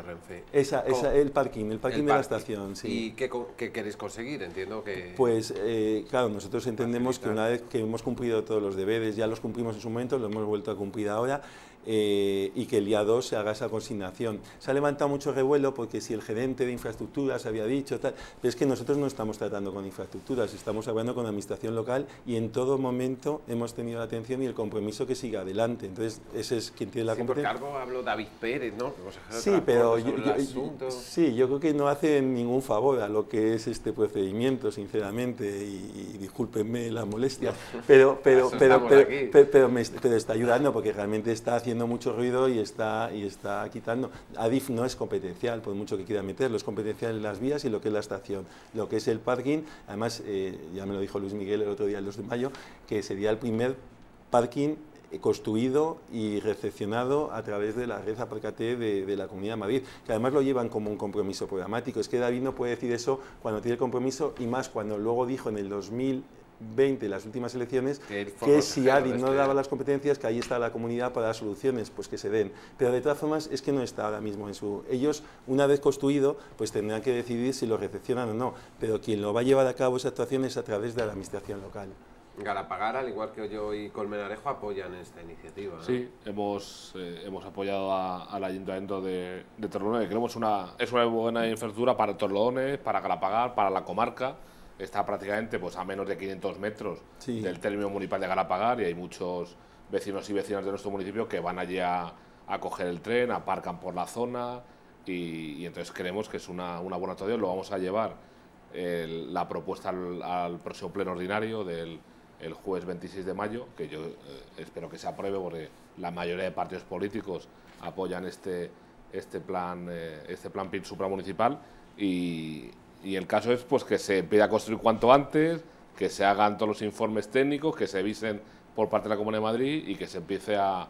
esa, esa el parking, el parking de la estación, sí. ¿Y qué, queréis conseguir? Entiendo que... Pues, eh, claro, nosotros entendemos que una vez que hemos cumplido todos los deberes, ya los cumplimos en su momento, lo hemos vuelto a cumplir ahora, eh, y que el día 2 se haga esa consignación. Se ha levantado mucho revuelo porque si el gerente de infraestructuras había dicho tal, pero es que nosotros no estamos tratando con infraestructuras, estamos hablando con la administración local y en todo momento hemos tenido la atención y el compromiso que siga adelante. Entonces, ese es quien tiene la competencia. Por cargo hablo David Pérez, ¿no? Sí, pero yo, sí, yo creo que no hace ningún favor a lo que es este procedimiento, sinceramente, y, discúlpenme la molestia, pero, pero, pero, pero está ayudando porque realmente está haciendo mucho ruido y está, y está quitando. Adif no es competencial, por mucho que quiera meterlo, es competencial en las vías y lo que es la estación. Lo que es el parking, además, eh, ya me lo dijo Luis Miguel el otro día, el 2 de mayo, que sería el primer parking eh, construido y recepcionado a través de la red Aparcate de, de, la Comunidad de Madrid, que además lo llevan como un compromiso programático. Es que David no puede decir eso cuando tiene el compromiso y más cuando luego dijo en el 2000 20, las últimas elecciones, que, si Adi no daba las competencias, que ahí está la comunidad para las soluciones, pues que se den. Pero de todas formas es que no está ahora mismo en su... Ellos, una vez construido, pues tendrán que decidir si lo recepcionan o no, pero quien lo va a llevar a cabo esa actuación es a través de la administración local. Galapagar, al igual que yo y Colmenarejo, apoyan esta iniciativa. Sí, hemos, eh, hemos apoyado al Ayuntamiento de, de Torlones. Creemos una, es una buena infraestructura para Torlones, para Galapagar, para la comarca está prácticamente pues, a menos de 500 metros del término municipal de Galapagar y hay muchos vecinos y vecinas de nuestro municipio que van allí a, coger el tren, aparcan por la zona y, entonces creemos que es una, buena actuación. Lo vamos a llevar la propuesta al, proceso próximo pleno ordinario del el jueves 26 de mayo, que yo eh, espero que se apruebe porque la mayoría de partidos políticos apoyan este, este plan, eh, este plan PIN supramunicipal y y el caso es pues, que se empiece a construir cuanto antes, que se hagan todos los informes técnicos, que se avisen por parte de la Comunidad de Madrid y que se empiece a,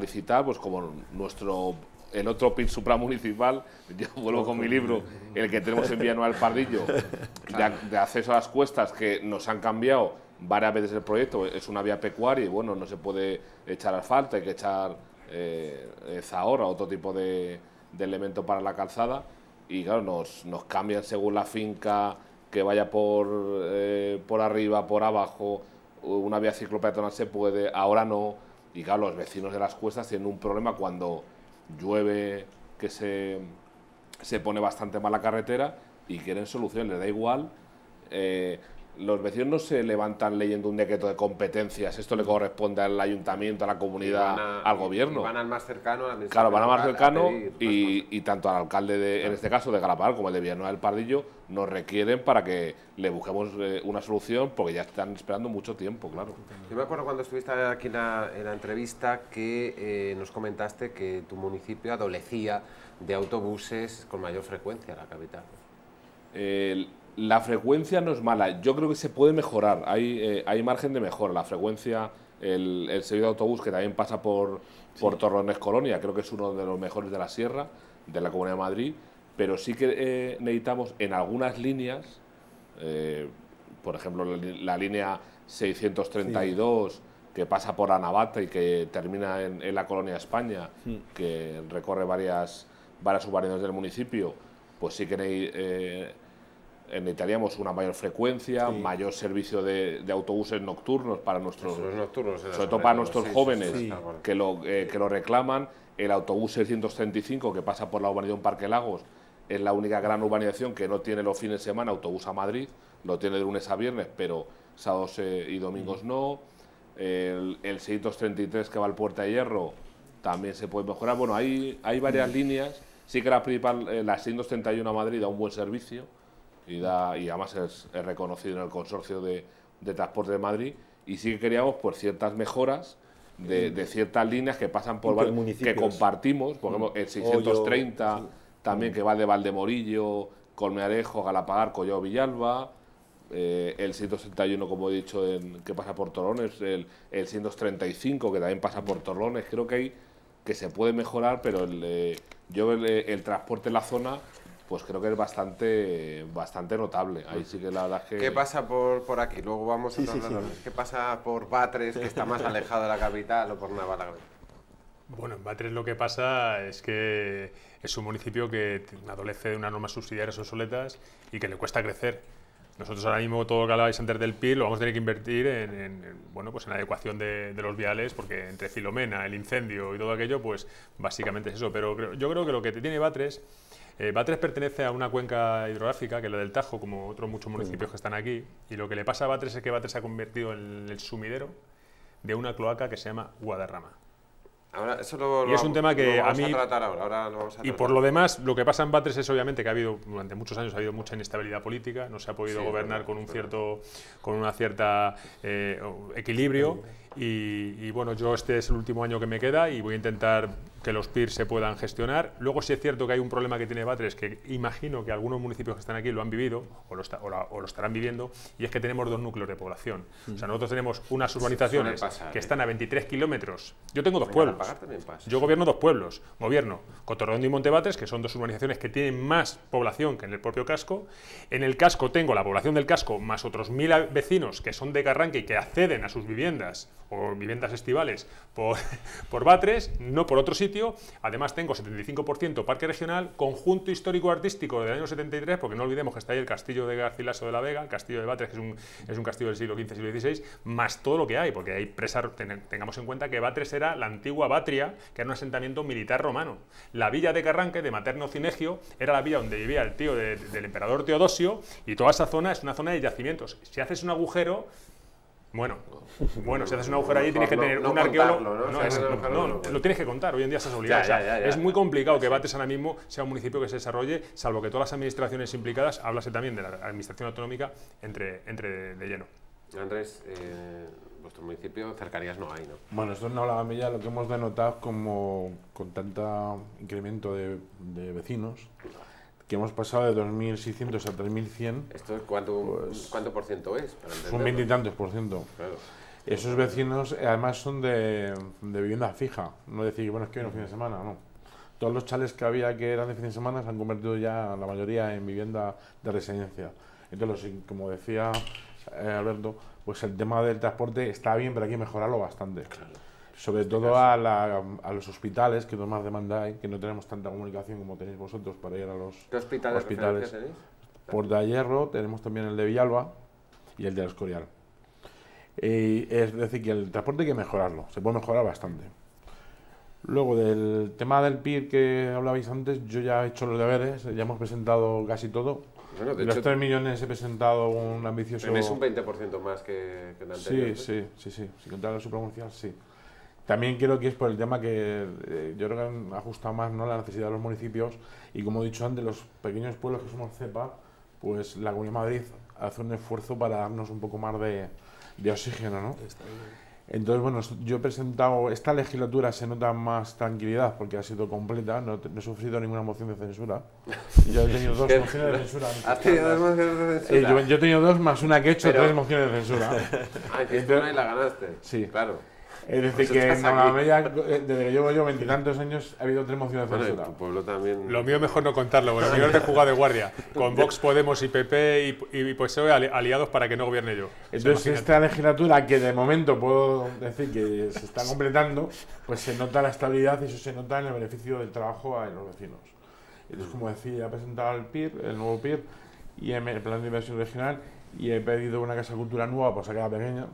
licitar, pues como nuestro el otro PIN supramunicipal, yo vuelvo con mi libro, el que tenemos en Villanueva del Pardillo, de, acceso a las cuestas, que nos han cambiado varias veces el proyecto, es una vía pecuaria y bueno, no se puede echar asfalto, hay que echar eh, eh otro tipo de, de elemento para la calzada, y claro, nos, cambian según la finca, que vaya por, eh, por arriba, por abajo, una vía ciclopeatonal se puede, ahora no. Y claro, los vecinos de las cuestas tienen un problema cuando llueve, que se, pone bastante mal la carretera y quieren soluciones, les da igual. Eh, los vecinos no se levantan leyendo un decreto de competencias, esto le corresponde al ayuntamiento, a la comunidad, al gobierno. Van al más cercano. claro, van al más cercano y, tanto al alcalde, en este caso de Galapagos, como el de Villanueva del Pardillo, nos requieren para que le busquemos eh, una solución porque ya están esperando mucho tiempo, claro. Yo me acuerdo cuando estuviste aquí en la, entrevista que eh, nos comentaste que tu municipio adolecía de autobuses con mayor frecuencia a la capital. El, la frecuencia no es mala. Yo creo que se puede mejorar. Hay, eh, hay margen de mejora. La frecuencia, el, el, servicio de autobús que también pasa por, Torrones Colonia, creo que es uno de los mejores de la Sierra, de la Comunidad de Madrid. Pero sí que eh, necesitamos en algunas líneas, eh, por ejemplo, la, línea 632. que pasa por Anabata y que termina en, la colonia España, que recorre varias, varias del municipio, pues sí que hay, necesitaríamos una mayor frecuencia, mayor servicio de, autobuses nocturnos para nuestros, sobre todo para nuestros jóvenes Que, lo, eh, que lo reclaman. El autobús 635 que pasa por la urbanización Parque Lagos es la única gran urbanización que no tiene los fines de semana autobús a Madrid, lo tiene de lunes a viernes, pero sábados eh, y domingos mm. no. El, el 633 que va al Puerta de Hierro también se puede mejorar. Bueno, hay, hay varias mm. líneas. Sí que la principal, eh, la 631 a Madrid da un buen servicio y, además es, reconocido en el consorcio de, Transporte de Madrid, y sí que queríamos por pues, ciertas mejoras mm. de, ciertas líneas que pasan por, varios que compartimos, por ejemplo, el 630 mm. también mm. que va de Valdemorillo, Colmearejo, Galapagar, Collado Villalba, eh, el 161, como he dicho, que pasa por Torrones el, 135, que también pasa por Torrones creo que hay que se puede mejorar, pero eh, yo el, eh, el transporte en la zona pues creo que es bastante, bastante notable. Ahí sí que la verdad que... ¿Qué pasa por, por aquí? Luego vamos a sí, de ¿Qué pasa por Batres, que está más alejado de la capital, o por Navarra? Bueno, en Batres lo que pasa es que es un municipio que adolece de unas normas subsidiarias obsoletas y que le cuesta crecer. Nosotros ahora mismo todo lo que hablabais antes del PIR lo vamos a tener que invertir en, bueno, pues en la adecuación de, de, los viales, porque entre Filomena, el incendio y todo aquello, pues básicamente es eso. Pero yo creo que lo que tiene Batres eh, Batres pertenece a una cuenca hidrográfica, que es la del Tajo, como otros muchos municipios que están aquí, y lo que le pasa a Batres es que Batres se ha convertido en el sumidero de una cloaca que se llama Guadarrama. Ahora, eso y es un tema que vamos a mí... tratar ahora, Y por lo demás, lo que pasa en Batres es obviamente que ha habido, durante muchos años ha habido mucha inestabilidad política, no se ha podido gobernar con un cierto, con una cierta eh, equilibrio. Y, y, bueno, yo este es el último año que me queda y voy a intentar que los PIR se puedan gestionar. Luego si es cierto que hay un problema que tiene Batres, que imagino que algunos municipios que están aquí lo han vivido o lo, estarán viviendo, y es que tenemos dos núcleos de población. O sea, nosotros tenemos unas urbanizaciones que ¿eh? están a 23 kilómetros. Yo tengo dos pueblos. Yo gobierno dos pueblos. Gobierno Cotorredondo y Montebatres, que son dos urbanizaciones que tienen más población que en el propio casco. En el casco tengo la población del casco más otros mil vecinos que son de Carranque y que acceden a sus viviendas o viviendas estivales por, por Batres, no por otro sitio Además tengo 75% parque regional, conjunto histórico artístico del año 73, porque no olvidemos que está ahí el castillo de Garcilaso de la Vega, el castillo de Batres, que es un, castillo del siglo XV, siglo XVI, más todo lo que hay, porque hay presa, tengamos en cuenta que Batres era la antigua Batria, que era un asentamiento militar romano. La villa de Carranque, de Materno Cinegio, era la villa donde vivía el tío del emperador Teodosio, y toda esa zona es una zona de yacimientos. Si haces un agujero, bueno, bueno, si haces un agujero allí tienes que tener un arqueólogo. ¿no? No, no, lo tienes que contar, hoy en día estás obligado. es muy complicado que Bates ahora mismo sea un municipio que se desarrolle, salvo que todas las administraciones implicadas, háblase también de la administración autonómica, entre, entre de lleno. Andrés, eh, vuestro municipio cercanías no hay, ¿no? Bueno, esto una Gamilla lo que hemos denotado como con tanto incremento de, de vecinos que hemos pasado de 2.600 a 3.100. ¿Esto cuánto, pues, cuánto por ciento es? Para un veintitantos por ciento. Esos vecinos eh, además son de, vivienda fija, no decir, bueno, es que hoy es fin de semana, no. Todos los chales que había que eran de fin de semana se han convertido ya la mayoría en vivienda de residencia. Entonces, como decía eh, Alberto, pues el tema del transporte está bien, pero hay que mejorarlo bastante. Claro. Sobre este todo a, los hospitales, que no más demanda hay, que no tenemos tanta comunicación como tenéis vosotros para ir a los ¿Qué hospitales. hospitales. Tenéis? Por de Hierro tenemos también el de Villalba y el de Escorial. es decir, que el transporte hay que mejorarlo, se puede mejorar bastante. Luego, del tema del PIB que hablabais antes, yo ya he hecho los deberes, ya hemos presentado casi todo. de, los hecho, 3 millones he presentado un ambicioso... Es un 20% más que, que el anterior. Sí, sí, sí, sí. Si contara la supramuncial, sí. También creo que es por el tema que eh, yo creo que ajusta más ¿no? la necesidad de los municipios y como he dicho antes, los pequeños pueblos que somos cepa, pues la Comunidad de Madrid hace un esfuerzo para darnos un poco más de, oxígeno. ¿no? Entonces, bueno, yo he presentado, esta legislatura se nota más tranquilidad porque ha sido completa, no, he sufrido ninguna moción de censura. Yo he tenido dos mociones de censura. ¿Has tenido dos mociones de eh, censura? yo, he tenido dos más una que he hecho tres mociones de censura. ah, y la ganaste. Sí. Claro. Es decir, pues que eh, desde que llevo yo veintitantos años, ha habido tres de censura. pueblo también... Lo mío mejor no contarlo, porque mío es de jugada de guardia, con Vox, Podemos y PP y, pues PSOE aliados para que no gobierne yo. Entonces, esta legislatura, que de momento puedo decir que se está completando, pues se nota la estabilidad y eso se nota en el beneficio del trabajo a los vecinos. Entonces, como decía, he presentado el PIR, el nuevo PIR, y el plan de inversión regional, y he pedido una casa Cultura nueva, pues se queda pequeña,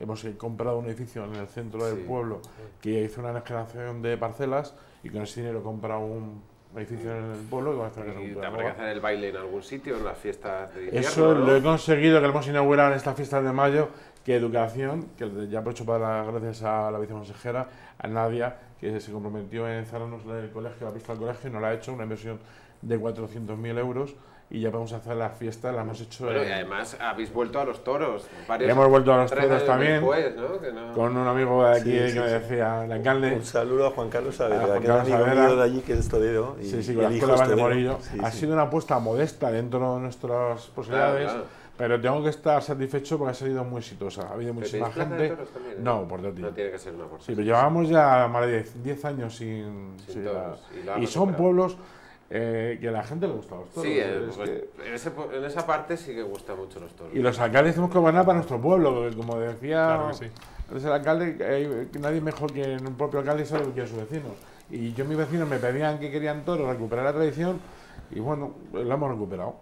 hemos eh, comprado un edificio en el centro del pueblo que hizo una generación de parcelas y con ese dinero compra un edificio en el pueblo y a te habrá que hacer el baile en algún sitio, en las fiestas de invierno, Eso lo he conseguido, que lo hemos inaugurado en esta fiesta de mayo, que educación, que ya aprovecho para dar gracias a la viceconsejera, a Nadia, que se comprometió en cerrarnos el colegio, la pista del colegio, y la ha hecho, una inversión de 400.000 euros y ya vamos a hacer la fiesta, la hemos hecho... y además habéis vuelto a los toros. hemos vuelto a los toros también, con un amigo de aquí que me decía, el alcalde... Un saludo a Juan Carlos Saavedra, Juan que Carlos de allí, que es torero. Y sí, sí, con de Morillo. ha sido una apuesta modesta dentro de nuestras posibilidades. Pero tengo que estar satisfecho porque ha sido muy exitosa. Ha habido muchísima gente. Eh? no, por No tiene que ser una por Sí, pero llevamos ya más de 10 años sin. y son pueblos eh, que a la gente le gustan los toros. Sí, eh, eh, pues, en, esa parte sí que gustan mucho los toros. Y los alcaldes tenemos que gobernar para nuestro pueblo, como decía claro sí. el alcalde, nadie mejor que un propio alcalde sabe lo que a sus vecinos. Y yo mis vecinos me pedían que querían toros, recuperar la tradición, y bueno, pues lo hemos recuperado.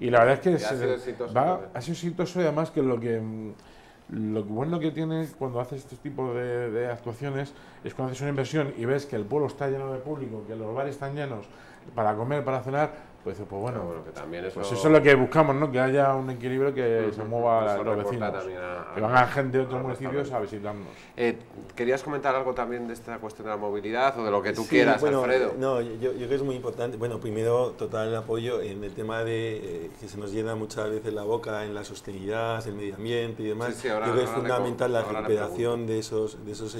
y la verdad es que ha, sido exitoso, ha sido exitoso además que lo que... Lo bueno que tiene cuando haces este tipo de, de actuaciones es cuando haces una inversión y ves que el pueblo está lleno de público, que los bares están llenos, para comer, para cenar, pues, pues bueno, que también pues eso... es lo que buscamos, ¿no? Que haya un equilibrio que se mueva a los vecinos. que van gente de otros municipios a visitarnos. Eh, ¿Querías comentar algo también de esta cuestión de la movilidad o de lo que tú quieras, bueno, Alfredo? No, yo, creo que es muy importante. Bueno, primero, total apoyo en el tema de eh, que se nos llena muchas veces la boca en la sostenibilidad, el medio ambiente y demás. yo creo que es fundamental la recuperación de esos, de esos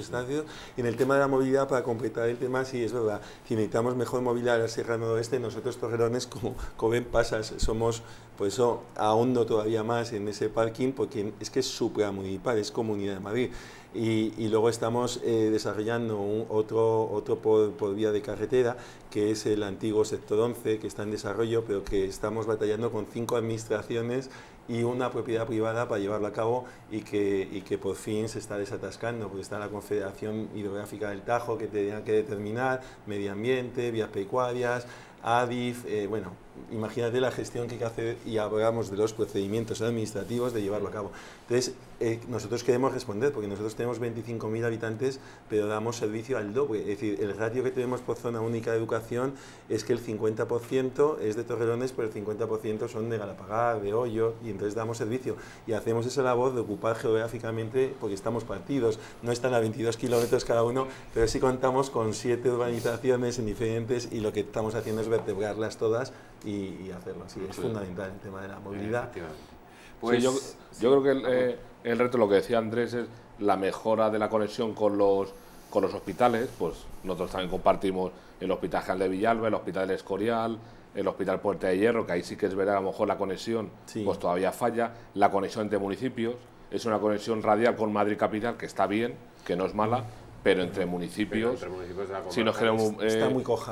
Y en el tema de la movilidad, para completar el tema, sí, es verdad. Si necesitamos mejor movilidad a la Sierra Noroeste, nosotros, torrerones como, como ven pasas, somos, por eso ahondo todavía más en ese parking, porque es que es supramunicipal, es Comunidad de Madrid. Y, luego estamos eh, desarrollando otro, otro por, vía de carretera, que es el antiguo sector 11, que está en desarrollo, pero que estamos batallando con cinco administraciones y una propiedad privada para llevarlo a cabo y que, y que por fin se está desatascando, porque está la Confederación Hidrográfica del Tajo que tenía que determinar medio ambiente, vías pecuarias, ADIF, eh, bueno, imagínate la gestión que hay que hacer y hablamos de los procedimientos administrativos de llevarlo a cabo. Entonces, eh, nosotros queremos responder, porque nosotros tenemos 25.000 habitantes, pero damos servicio al doble. Es decir, el ratio que tenemos por zona única de educación es que el 50% es de Torrelones, pero el 50% son de Galapagar, de Hoyo, y entonces damos servicio. Y hacemos esa labor de ocupar geográficamente, porque estamos partidos, no están a 22 kilómetros cada uno, pero sí contamos con siete urbanizaciones en diferentes y lo que estamos haciendo es vertebrarlas todas y, hacerlo así. Es fundamental el tema de la movilidad. Pues yo, yo, creo que el, eh, el, reto, lo que decía Andrés, es la mejora de la conexión con los, con los hospitales. Pues nosotros también compartimos el Hospital General de Villalba, el Hospital del Escorial, el Hospital Puerta de Hierro, que ahí sí que es verdad, a lo mejor la conexión pues todavía falla. La conexión entre municipios es una conexión radial con Madrid Capital, que está bien, que no es mala, pero entre municipios, si nos queremos,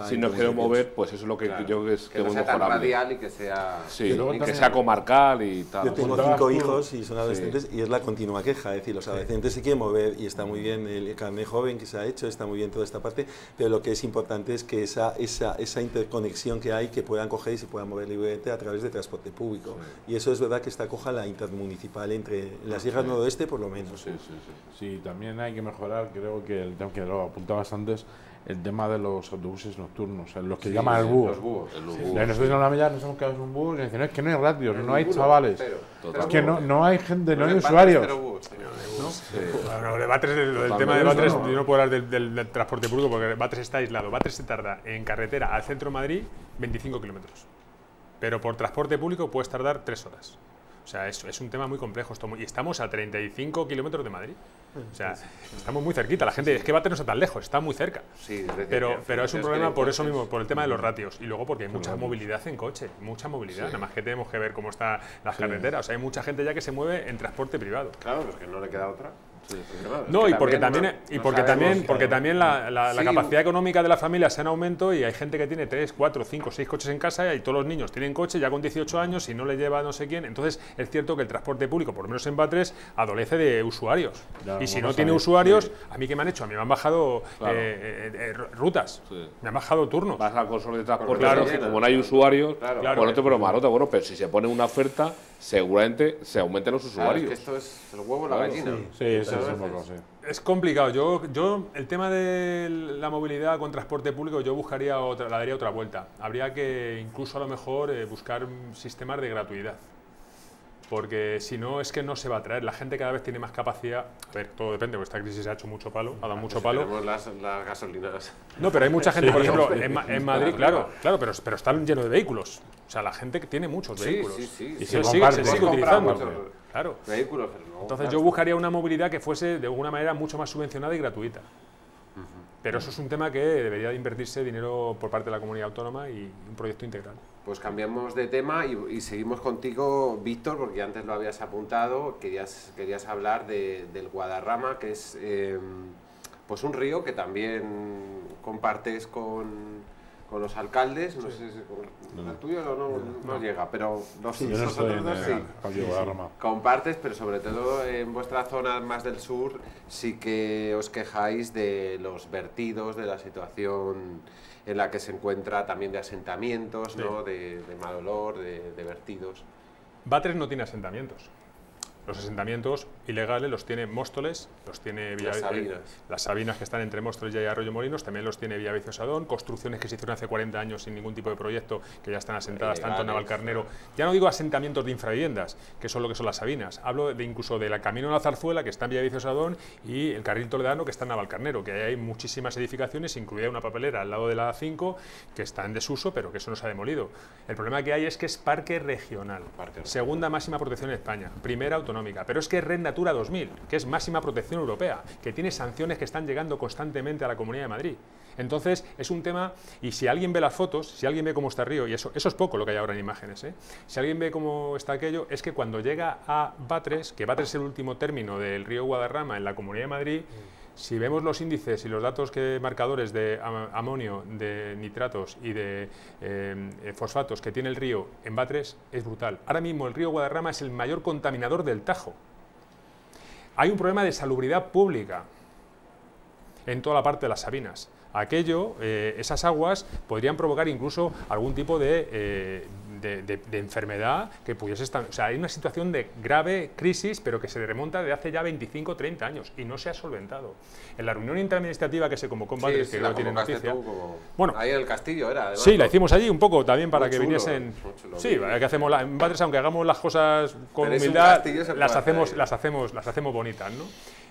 si ¿eh? nos mover, pues eso es lo que yo creo que es que, que sea radial y que sea, comarcal y tal. Yo tengo cinco hijos y son adolescentes y es la continua queja, es decir, los adolescentes se quieren mover y está muy bien el carnet joven que se ha hecho, está muy bien toda esta parte, pero lo que es importante es que esa, esa, esa interconexión que hay, que puedan coger y se puedan mover libremente a través de transporte público. Y eso es verdad que está coja la intermunicipal entre las hijas noroeste por lo menos. sí, sí. Sí, también hay que mejorar, creo que el que lo antes, el tema de los autobuses nocturnos, los que llaman el búho. Nosotros en la milla nos hemos quedado en un búho y dicen, es que no hay radios, no hay chavales. es que no, no hay gente, no, hay usuarios. ¿No? el, tema de Batres, yo no puedo hablar del, del transporte público porque Batres está aislado. Batres se tarda en carretera al centro de Madrid 25 kilómetros. Pero por transporte público puedes tardar 3 horas. O sea, es, un tema muy complejo. y estamos a 35 kilómetros de Madrid. O sea, estamos muy cerquita. La gente es que a a a tan lejos, está muy cerca. Sí, pero, pero es un problema por eso mismo, por el tema de los ratios. Y luego porque hay mucha movilidad en coche, mucha movilidad. Nada más que tenemos que ver cómo está las carreteras. O sea, hay mucha gente ya que se mueve en transporte privado. Claro, pero es que no le queda otra. No, y porque también, y porque también, porque también la, capacidad económica de la familia se en aumento y hay gente que tiene 3, 4, 5, 6 coches en casa y todos los niños tienen coche ya con 18 años y no le lleva no sé quién. Entonces es cierto que el transporte público, por lo menos en Batres, adolece de usuarios. y si no tiene usuarios, a mí qué me han hecho? A mí me han bajado eh, eh, eh, rutas, me han bajado turnos. Vas al consorcio de transporte, como no hay usuarios, claro, bueno, te pero pero si se pone una oferta, seguramente se aumenten los usuarios. Es esto es el huevo la gallina. sí. Es complicado. Yo, yo, el tema de la movilidad con transporte público, yo buscaría otra, la daría otra vuelta. Habría que incluso a lo mejor eh, buscar sistemas de gratuidad porque si no es que no se va a traer. La gente cada vez tiene más capacidad. A ver, todo depende, porque esta crisis ha hecho mucho palo, ha dado ah, mucho pues palo. Las, las gasolineras. No, pero hay mucha gente, por ejemplo, en, Madrid, claro, claro, pero, pero están llenos de vehículos. O sea, la gente que tiene muchos vehículos. Sí, y se, sigue, utilizando. Vehículos, Entonces yo buscaría una movilidad que fuese de alguna manera mucho más subvencionada y gratuita. Pero eso es un tema que debería de invertirse dinero por parte de la comunidad autónoma y un proyecto integral. Pues cambiamos de tema y, seguimos contigo, Víctor, porque antes lo habías apuntado, querías, querías hablar del Guadarrama, que es eh, pues un río que también compartes con, con los alcaldes, no sé si con el tuyo o no, no llega, pero los sí, dos, Compartes, pero sobre todo en vuestra zona más del sur sí que os quejáis de los vertidos, de la situación en la que se encuentra también de asentamientos, ¿no? de, mal olor, de, de vertidos. Batres no tiene asentamientos. Los asentamientos ilegales los tiene Móstoles, los tiene Villa las, eh, Sabinas. las Sabinas que están entre Móstoles y Arroyo Molinos, también los tiene Villavicio Sadón, construcciones que se hicieron hace 40 años sin ningún tipo de proyecto, que ya están asentadas tanto en Navalcarnero. Ya no digo asentamientos de infraviviendas, que son lo que son las Sabinas, hablo de incluso de la Camino de la Zarzuela, que está en Villavicio Sadón, y el Carril Toledano, que está en Navalcarnero, que hay muchísimas edificaciones, incluida una papelera al lado de la A5, que está en desuso, pero que eso no se ha demolido. El problema que hay es que es parque regional, parque regional. segunda máxima protección en España, primera autonomía pero es que es Red Natura 2000, que es máxima protección europea, que tiene sanciones que están llegando constantemente a la Comunidad de Madrid. Entonces, es un tema, y si alguien ve las fotos, si alguien ve cómo está el río, y eso, eso es poco lo que hay ahora en imágenes, ¿eh? si alguien ve cómo está aquello, es que cuando llega a Batres, que Batres es el último término del río Guadarrama en la Comunidad de Madrid, mm. Si vemos los índices y los datos que marcadores de amonio, de nitratos y de eh, fosfatos que tiene el río en Batres, es brutal. Ahora mismo el río Guadarrama es el mayor contaminador del Tajo. Hay un problema de salubridad pública en toda la parte de las Sabinas. Aquello, eh, esas aguas, podrían provocar incluso algún tipo de eh, de, enfermedad que pudiese estar... O sea, hay una situación de grave crisis, pero que se remonta de hace ya 25 30 años y no se ha solventado. En la reunión interadministrativa que se convocó en Madrid, que no tiene noticia... como... Bueno, ahí en el castillo era. sí, la hicimos allí un poco también para que viniesen... Eh, sí, eh, que hacemos en aunque hagamos las cosas con humildad, las hacemos, las, hacemos, las hacemos bonitas, ¿no?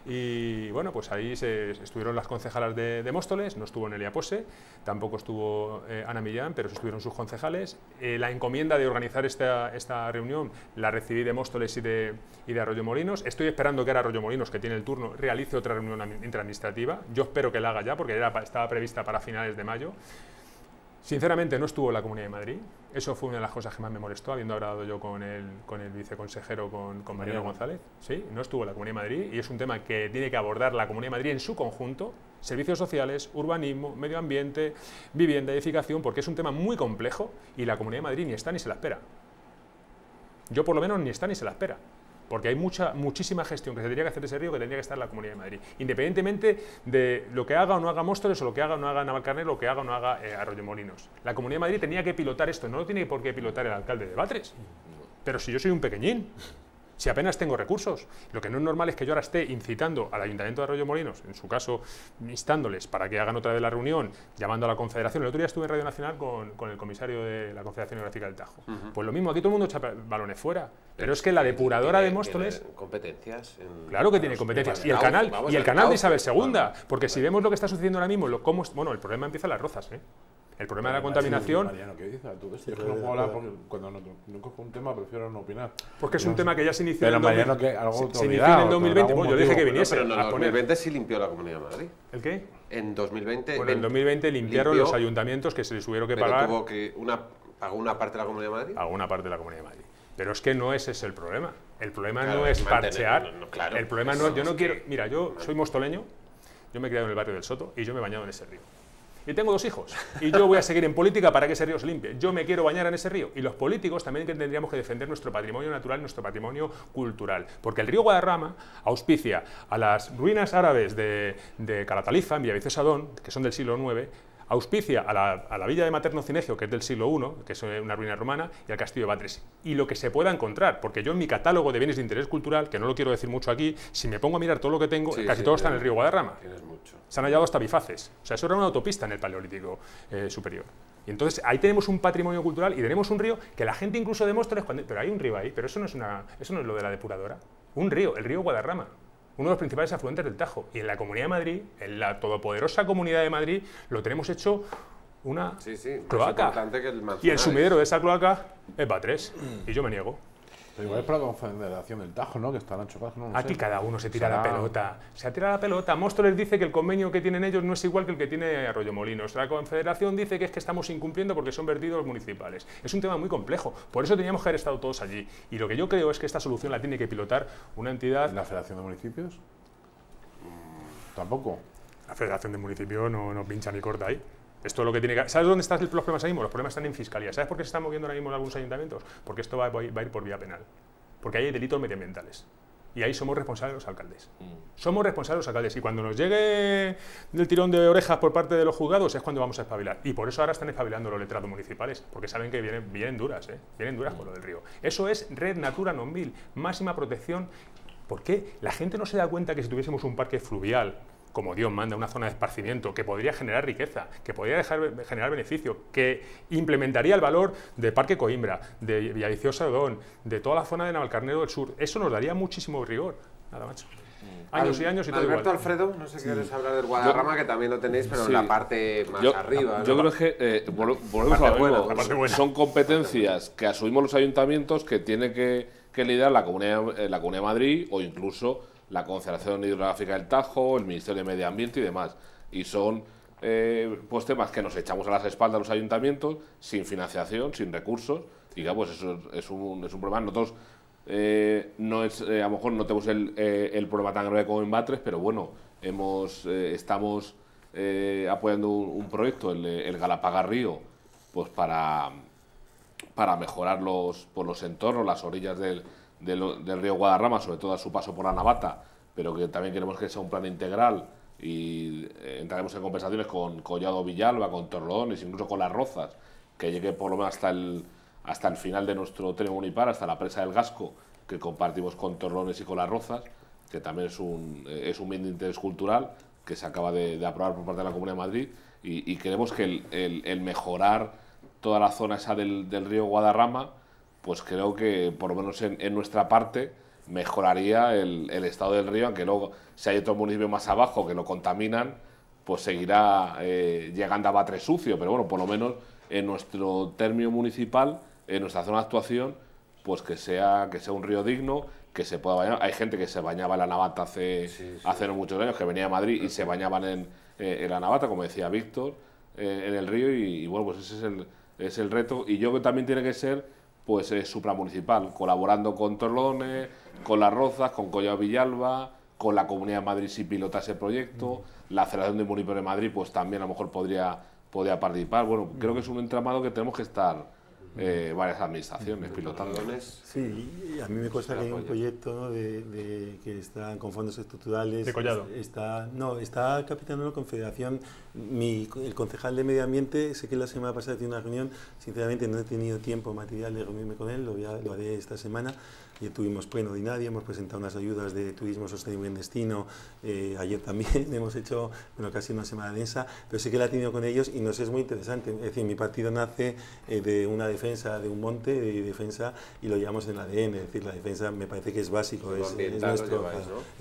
Y bueno, pues ahí se, estuvieron las concejalas de, Móstoles, no estuvo Nelia Pose, tampoco estuvo eh, Ana Millán, pero estuvieron sus concejales. Eh, la encomienda de organizar esta, reunión la recibí de Móstoles y de, y de Arroyo Molinos. Estoy esperando que ahora Arroyo Molinos, que tiene el turno, realice otra reunión intraadministrativa Yo espero que la haga ya, porque ya estaba prevista para finales de mayo. Sinceramente no estuvo la Comunidad de Madrid. Eso fue una de las cosas que más me molestó, habiendo hablado yo con el, con el viceconsejero, con, con Mariano González. Sí, no estuvo la Comunidad de Madrid y es un tema que tiene que abordar la Comunidad de Madrid en su conjunto. Servicios sociales, urbanismo, medio ambiente, vivienda, edificación, porque es un tema muy complejo y la Comunidad de Madrid ni está ni se la espera. Yo por lo menos ni está ni se la espera porque hay mucha, muchísima gestión que se tendría que hacer de ese río que tendría que estar la Comunidad de Madrid, independientemente de lo que haga o no haga Móstoles, o lo que haga o no haga Navalcarnero, lo que haga o no haga eh, Arroyo Arroyomolinos. La Comunidad de Madrid tenía que pilotar esto, no lo tiene por qué pilotar el alcalde de Batres. Pero si yo soy un pequeñín, si apenas tengo recursos. Lo que no es normal es que yo ahora esté incitando al Ayuntamiento de Arroyo Molinos, en su caso instándoles para que hagan otra vez la reunión, llamando a la Confederación. El otro día estuve en Radio Nacional con, con el comisario de la Confederación Geográfica del Tajo. Pues lo mismo, aquí todo el mundo echa balones fuera. Pero es que la depuradora de Móstoles... competencias? claro que tiene competencias. Y el canal, y el canal de Isabel II. Porque si vemos lo que está sucediendo ahora mismo, lo, cómo, bueno, el problema empieza en las rozas, ¿eh? El problema de la contaminación. Mariano, ¿qué dices? Tú este no puedo hablar cuando no, cojo un tema prefiero no opinar. Pues que es un tema que ya se inició en, se, inició en 2020. yo dije que viniese. Pero, en 2020 sí limpió la Comunidad de Madrid. ¿El qué? En 2020. Bueno, en 2020 limpiaron los ayuntamientos que se les tuvieron que pagar. Tuvo una, una parte de la Comunidad de Madrid? alguna parte de la Comunidad de Madrid. Pero es que no ese es el problema. El problema no es parchear. el problema no es. Yo no quiero. Mira, yo soy mostoleño. Yo me he criado en el barrio del Soto y yo me he bañado en ese río y tengo dos hijos, y yo voy a seguir en política para que ese río se limpie. Yo me quiero bañar en ese río. Y los políticos también tendríamos que defender nuestro patrimonio natural, nuestro patrimonio cultural. Porque el río Guadarrama auspicia a las ruinas árabes de, de Calataliza, en Sadón, que son del siglo IX, auspicia a la, villa de Materno Cinecio, que es del siglo I, que es eh, una ruina romana, y al castillo de Batres. Y lo que se pueda encontrar, porque yo en mi catálogo de bienes de interés cultural, que no lo quiero decir mucho aquí, si me pongo a mirar todo lo que tengo, casi todo está en el río Guadarrama. Mucho. Se han hallado hasta bifaces. O sea, eso era una autopista en el Paleolítico eh, superior. Y entonces ahí tenemos un patrimonio cultural y tenemos un río que la gente incluso demuestra, pero hay un río ahí, pero eso no es, una, eso no es lo de la depuradora. Un río, el río Guadarrama uno de los principales afluentes del Tajo. Y en la Comunidad de Madrid, en la todopoderosa Comunidad de Madrid, lo tenemos hecho una cloaca. y el sumidero de esa cloaca es Batres. Y yo me niego. Pero igual es para la Confederación del Tajo, ¿no? Que está Aquí cada uno se tira la pelota. Se ha tirado la pelota. Mostro les dice que el convenio que tienen ellos no es igual que el que tiene Arroyo Molinos. La Confederación dice que es que estamos incumpliendo porque son vertidos municipales. Es un tema muy complejo. Por eso teníamos que haber estado todos allí. Y lo que yo creo es que esta solución la tiene que pilotar una entidad... ¿La Federación de Municipios? Mm. Tampoco. La Federación de Municipios no, no pincha ni corta ahí. Esto es lo que tiene ¿Sabes dónde están los problemas ahora mismo? Los problemas están en fiscalía. ¿Sabes por qué se están moviendo ahora mismo algunos ayuntamientos? Porque esto va, a ir por vía penal. Porque hay delitos medioambientales y ahí somos responsables los alcaldes. Mm. Somos responsables los alcaldes y cuando nos llegue el tirón de orejas por parte de los juzgados es cuando vamos a espabilar. Y por eso ahora están espabilando los letrados municipales, porque saben que vienen, vienen duras, ¿eh? vienen duras con lo del río. Eso es Red Natura 9000, máxima protección. ¿Por qué? La gente no se da cuenta que si tuviésemos un parque fluvial, como Dios manda, una zona de esparcimiento que podría generar riqueza, que podría dejar, generar beneficio, que implementaría el valor de Parque Coimbra, de Villaviciosa Odón, de toda la zona de Navalcarnero del Sur. Eso nos daría muchísimo rigor. Nada más. Años y años y todo Alberto Alfredo, no sé qué os hablar del Guadarrama, que también lo tenéis, pero en la parte más arriba. Yo creo que eh, volvemos a lo Son competencias que asumimos los ayuntamientos que tiene que, que lidiar la Comunidad, eh, la Comunidad de Madrid o incluso la Confederación Hidrográfica del Tajo, el Ministerio de Medio Ambiente y demás. Y son eh, pues temas que nos echamos a las espaldas los ayuntamientos, sin financiación, sin recursos, y pues eso es un, es un problema. Nosotros eh, no es, eh, a lo mejor no tenemos el, problema tan grave como en Batres, pero bueno, hemos, estamos apoyando un, proyecto, el, el Galapagar Río, pues para, para mejorar los, por pues, los entornos, las orillas del, del, río Guadarrama, sobre todo a su paso por la Navata, pero que también queremos que sea un plan integral y eh, entraremos en conversaciones con Collado Villalba, con Torlones, incluso con Las Rozas, que llegue por lo menos hasta el, hasta el final de nuestro tren Unipar, hasta la presa del Gasco, que compartimos con Torlones y con Las Rozas, que también es un, eh, es un bien de interés cultural que se acaba de, aprobar por parte de la Comunidad de Madrid y, queremos que el, mejorar toda la zona esa del río Guadarrama, pues creo que por lo menos en, nuestra parte mejoraría el, estado del río, aunque luego si hay otro municipio más abajo que lo contaminan, pues seguirá eh, llegando a batre sucio, pero bueno, por lo menos en nuestro término municipal, en nuestra zona de actuación, pues que sea, que sea un río digno, que se pueda bañar. Hay gente que se bañaba en la navata hace, hace muchos años, que venía a Madrid y se bañaban eh, en, la navata, como decía Víctor, eh, en el río, y, bueno, pues ese es el, es el reto. Y yo creo que también tiene que ser pues es supramunicipal, colaborando con Torlones, con Las Rozas, con Collado Villalba, con la Comunidad de Madrid si pilota ese proyecto, la Federación de Municipios de Madrid pues también a lo mejor podría, participar. Bueno, creo que es un entramado que tenemos que estar eh, varias administraciones pilotándoles. Sí, a mí me consta que hay un proyecto de, que está con fondos estructurales. De Collado. Está, no, está capitando la Confederación. Mi, el concejal de Medio Ambiente, sé que la semana pasada tiene una reunión, sinceramente no he tenido tiempo material de reunirme con él, lo, voy a, lo haré esta semana ya tuvimos pleno de nadie, hemos presentado unas ayudas de turismo sostenible en destino, eh, ayer también hemos hecho bueno, casi una semana densa, pero sí que la he tenido con ellos y nos es muy interesante. Es decir, mi partido nace eh, de una defensa de un monte, de defensa, y lo llevamos en el ADN, es decir, la defensa me parece que es básico, es, nuestro,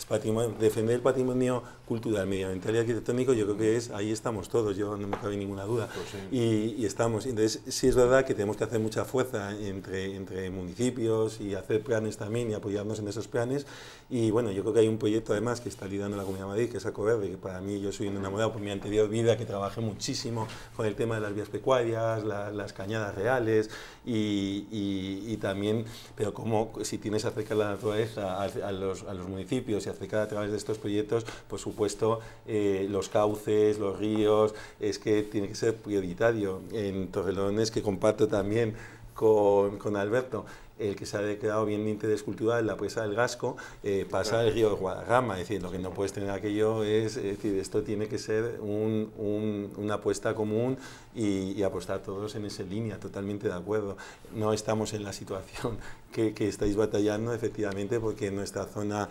patrimonio, defender el patrimonio cultural, medioambiental y arquitectónico, yo creo que es, ahí estamos todos, yo no me cabe ninguna duda. Pues y, y, estamos, entonces sí es verdad que tenemos que hacer mucha fuerza entre, entre municipios y hacer planes también y apoyarnos en esos planes. Y bueno, yo creo que hay un proyecto además que está liderando la Comunidad de Madrid, que es Acoverde, que para mí yo soy un enamorado por mi anterior vida, que trabajé muchísimo con el tema de las vías pecuarias, las cañadas reales y, también, pero como si tienes acerca la naturaleza a, los, municipios y acercar a través de estos proyectos, por supuesto, eh, los cauces, los ríos, es que tiene que ser prioritario. En Torrelones, que comparto también con, con Alberto, el que se ha declarado bien de interés cultural la presa del Gasco eh, pasa el río Guadarrama. Es decir, lo que no puedes tener aquello es, es decir, esto tiene que ser una apuesta común y, apostar todos en esa línea, totalmente de acuerdo. No estamos en la situación que, estáis batallando, efectivamente, porque nuestra zona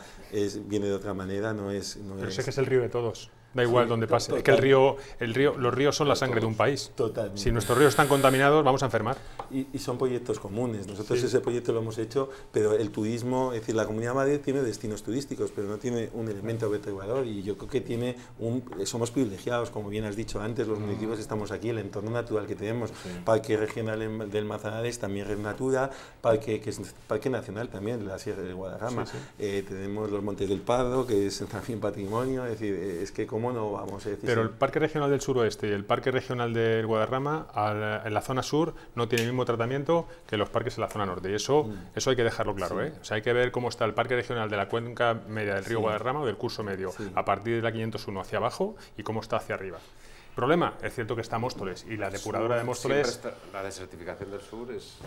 viene de otra manera, no es... No sé que es el río de todos. Da igual donde pase. Es que el río, el río, los ríos son la sangre de un país. Totalmente. Si nuestros ríos están contaminados, vamos a enfermar. Y, son proyectos comunes. Nosotros ese proyecto lo hemos hecho, pero el turismo, es decir, la Comunidad de Madrid tiene destinos turísticos, pero no tiene un elemento vertebrador. Y yo creo que tiene un, somos privilegiados, como bien has dicho antes, los mm. municipios estamos aquí, el entorno natural que tenemos. Parque Regional del Mazanares, también Red Natura, Parque, que parque Nacional también, la Sierra de Guadarrama. Eh, tenemos los Montes del Pardo, que es también patrimonio. Es decir, es que como pero el Parque Regional del Suroeste y el Parque Regional del Guadarrama en la zona sur no tiene el mismo tratamiento que los parques en la zona norte. Y eso, mm. eso hay que dejarlo claro. ¿eh? O sea, hay que ver cómo está el Parque Regional de la cuenca media del río Guadarrama o del curso medio a partir de la 501 hacia abajo y cómo está hacia arriba. Problema, es cierto que está Móstoles y la depuradora de Móstoles... la desertificación del sur es...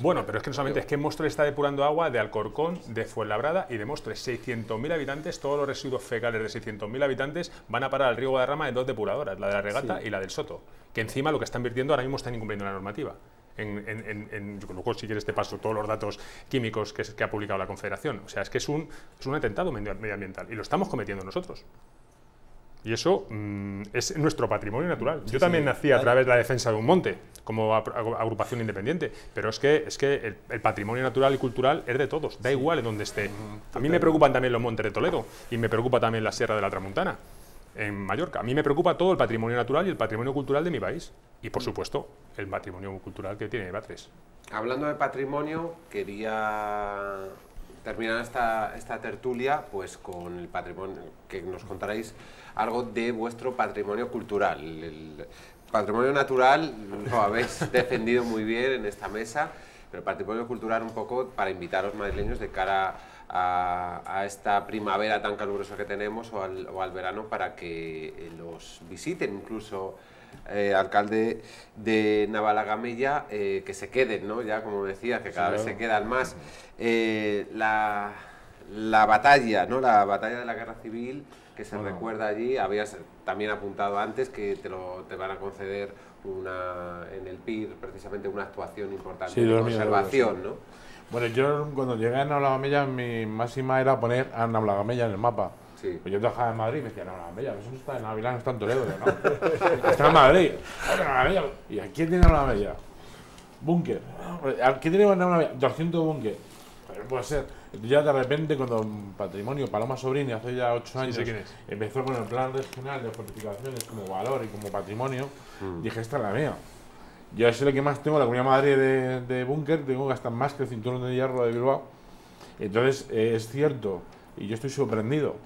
Bueno, pero es que no solamente, es que Móstoles está depurando agua de Alcorcón, de Fuenlabrada y de Móstoles. 600.000 habitantes, todos los residuos fecales de 600.000 habitantes van a parar al río Guadarrama en dos depuradoras, la de la Regata y la del Soto, que encima lo que están invirtiendo ahora mismo está incumpliendo la normativa. En, en, en, si quieres te paso todos los datos químicos que, que, ha publicado la Confederación. O sea, es que es un, es un atentado medioambiental y lo estamos cometiendo nosotros. Y eso mm, es nuestro patrimonio natural. Yo también nací a través de la defensa de un monte, como agrupación independiente, pero es que, es que el, patrimonio natural y cultural es de todos, da igual en donde esté. Mm, a mí me preocupan también los montes de Toledo y me preocupa también la Sierra de la Tramuntana, en Mallorca. A mí me preocupa todo el patrimonio natural y el patrimonio cultural de mi país. Y, por mm. supuesto, el patrimonio cultural que tiene Batres. Hablando de patrimonio, quería terminar esta, esta tertulia pues con el patrimonio que nos contaréis algo de vuestro patrimonio cultural. El patrimonio natural lo habéis defendido muy bien en esta mesa, pero patrimonio cultural un poco para invitar a los madrileños de cara a, esta primavera tan calurosa que tenemos o al, verano para que eh, los visiten incluso. Eh, alcalde de Navalagamella, eh, que se queden, ¿no? Ya como decía, que cada vez se quedan más. la, la, batalla, ¿no? La batalla de la guerra civil que se recuerda allí. Habías también apuntado antes que te, lo, te van a conceder una, en el PIR precisamente una actuación importante sí, de conservación, ¿no? Bueno, yo cuando llegué a Nablagamella mi máxima era poner a Nablagamella en el mapa. Pues yo trabajaba en Madrid y me decía, no, eso no está en Ávila, no está en Toledo, ¿no? está en Madrid. Ah, ¿Y a quién tiene una bella? Búnker. Ah, ¿A quién tiene una 200 búnker. Pues puede ser. Ya de repente, cuando Patrimonio Paloma Sobrini, hace ya ocho años, empezó con el plan regional de fortificaciones como valor y como patrimonio, mm. dije, esta es la mía. Yo es el que más tengo, la Comunidad Madre de, de búnker, tengo que gastar más que el cinturón de hierro de Bilbao. Entonces, eh, es cierto, y yo estoy sorprendido.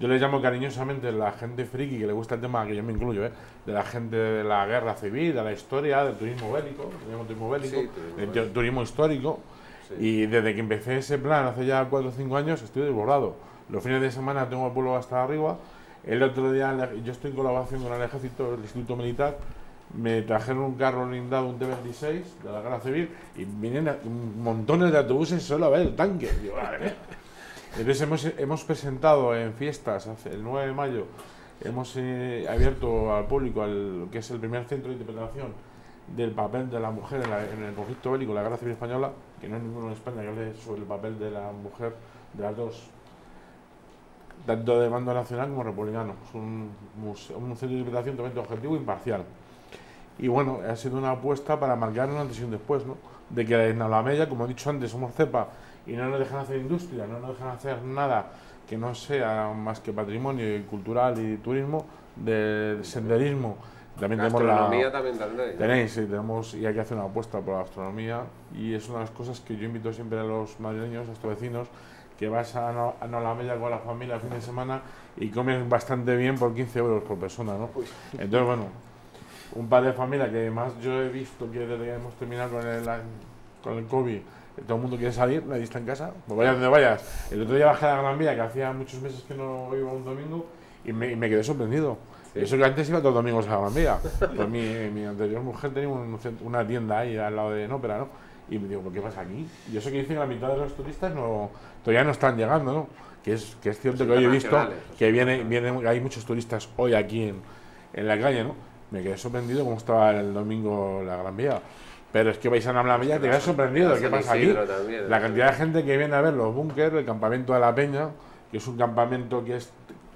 Yo le llamo cariñosamente la gente friki que le gusta el tema, que yo me incluyo, eh, de la gente de la guerra civil, de la historia, del turismo bélico, turismo bélico, del turismo histórico. Y desde que empecé ese plan, hace ya 4 o 5 años, estoy desbordado. Los fines de semana tengo el pueblo hasta arriba. El otro día, yo estoy en colaboración con el ejército, el Instituto Militar, me trajeron un carro blindado, un T-26 de la Guerra Civil, y vienen montones de autobuses solo a ver el tanque. Entonces hemos, hemos, presentado en fiestas, el 9 de mayo, hemos eh, abierto al público el, que es el primer centro de interpretación del papel de la mujer en, en el conflicto bélico, la Guerra Civil Española, que no hay ninguno en España que hable sobre el papel de la mujer de las dos, tanto de mando nacional como republicano. Es un museo, un de interpretación totalmente objetivo e imparcial. Y bueno, ha sido una apuesta para marcar un antes y un después, ¿no? De que en media, como he dicho antes, somos cepa y no nos dejan hacer industria, no nos dejan hacer nada que no sea más que patrimonio cultural y turismo, de senderismo. También tenemos la. Tenéis, sí, tenemos, y hay que hacer una apuesta por la gastronomía. Y es una de las cosas que yo invito siempre a los madrileños, a estos vecinos, que vas a, no, la con la familia el fin de semana y comes bastante bien por 15 euros por persona, ¿no? Entonces, bueno, un par de familia que además yo he visto que desde que hemos terminado con el, con el COVID, todo el mundo quiere salir, nadie está en casa, pues donde vayas. El otro día bajé a la Gran Vía, que hacía muchos meses que no iba un domingo, y me quedé sorprendido. Eso que antes iba todos los domingos a la Vía Pues mi, anterior mujer tenía una tienda ahí al lado de Nópera, ¿no? Y me digo, ¿por qué pasa aquí? Y eso que dicen que la mitad de los turistas no, todavía no están llegando, ¿no? Que es, que es cierto pues que hoy he visto que viene, vienen hay muchos turistas hoy aquí en, la calle, ¿no? Me quedé sorprendido cómo estaba el domingo la Gran Vía. Pero es que vais a la Gran te quedas sorprendido qué pasa aquí. la cantidad de gente que viene a ver los búnkeres, el campamento de la Peña, que es un campamento que es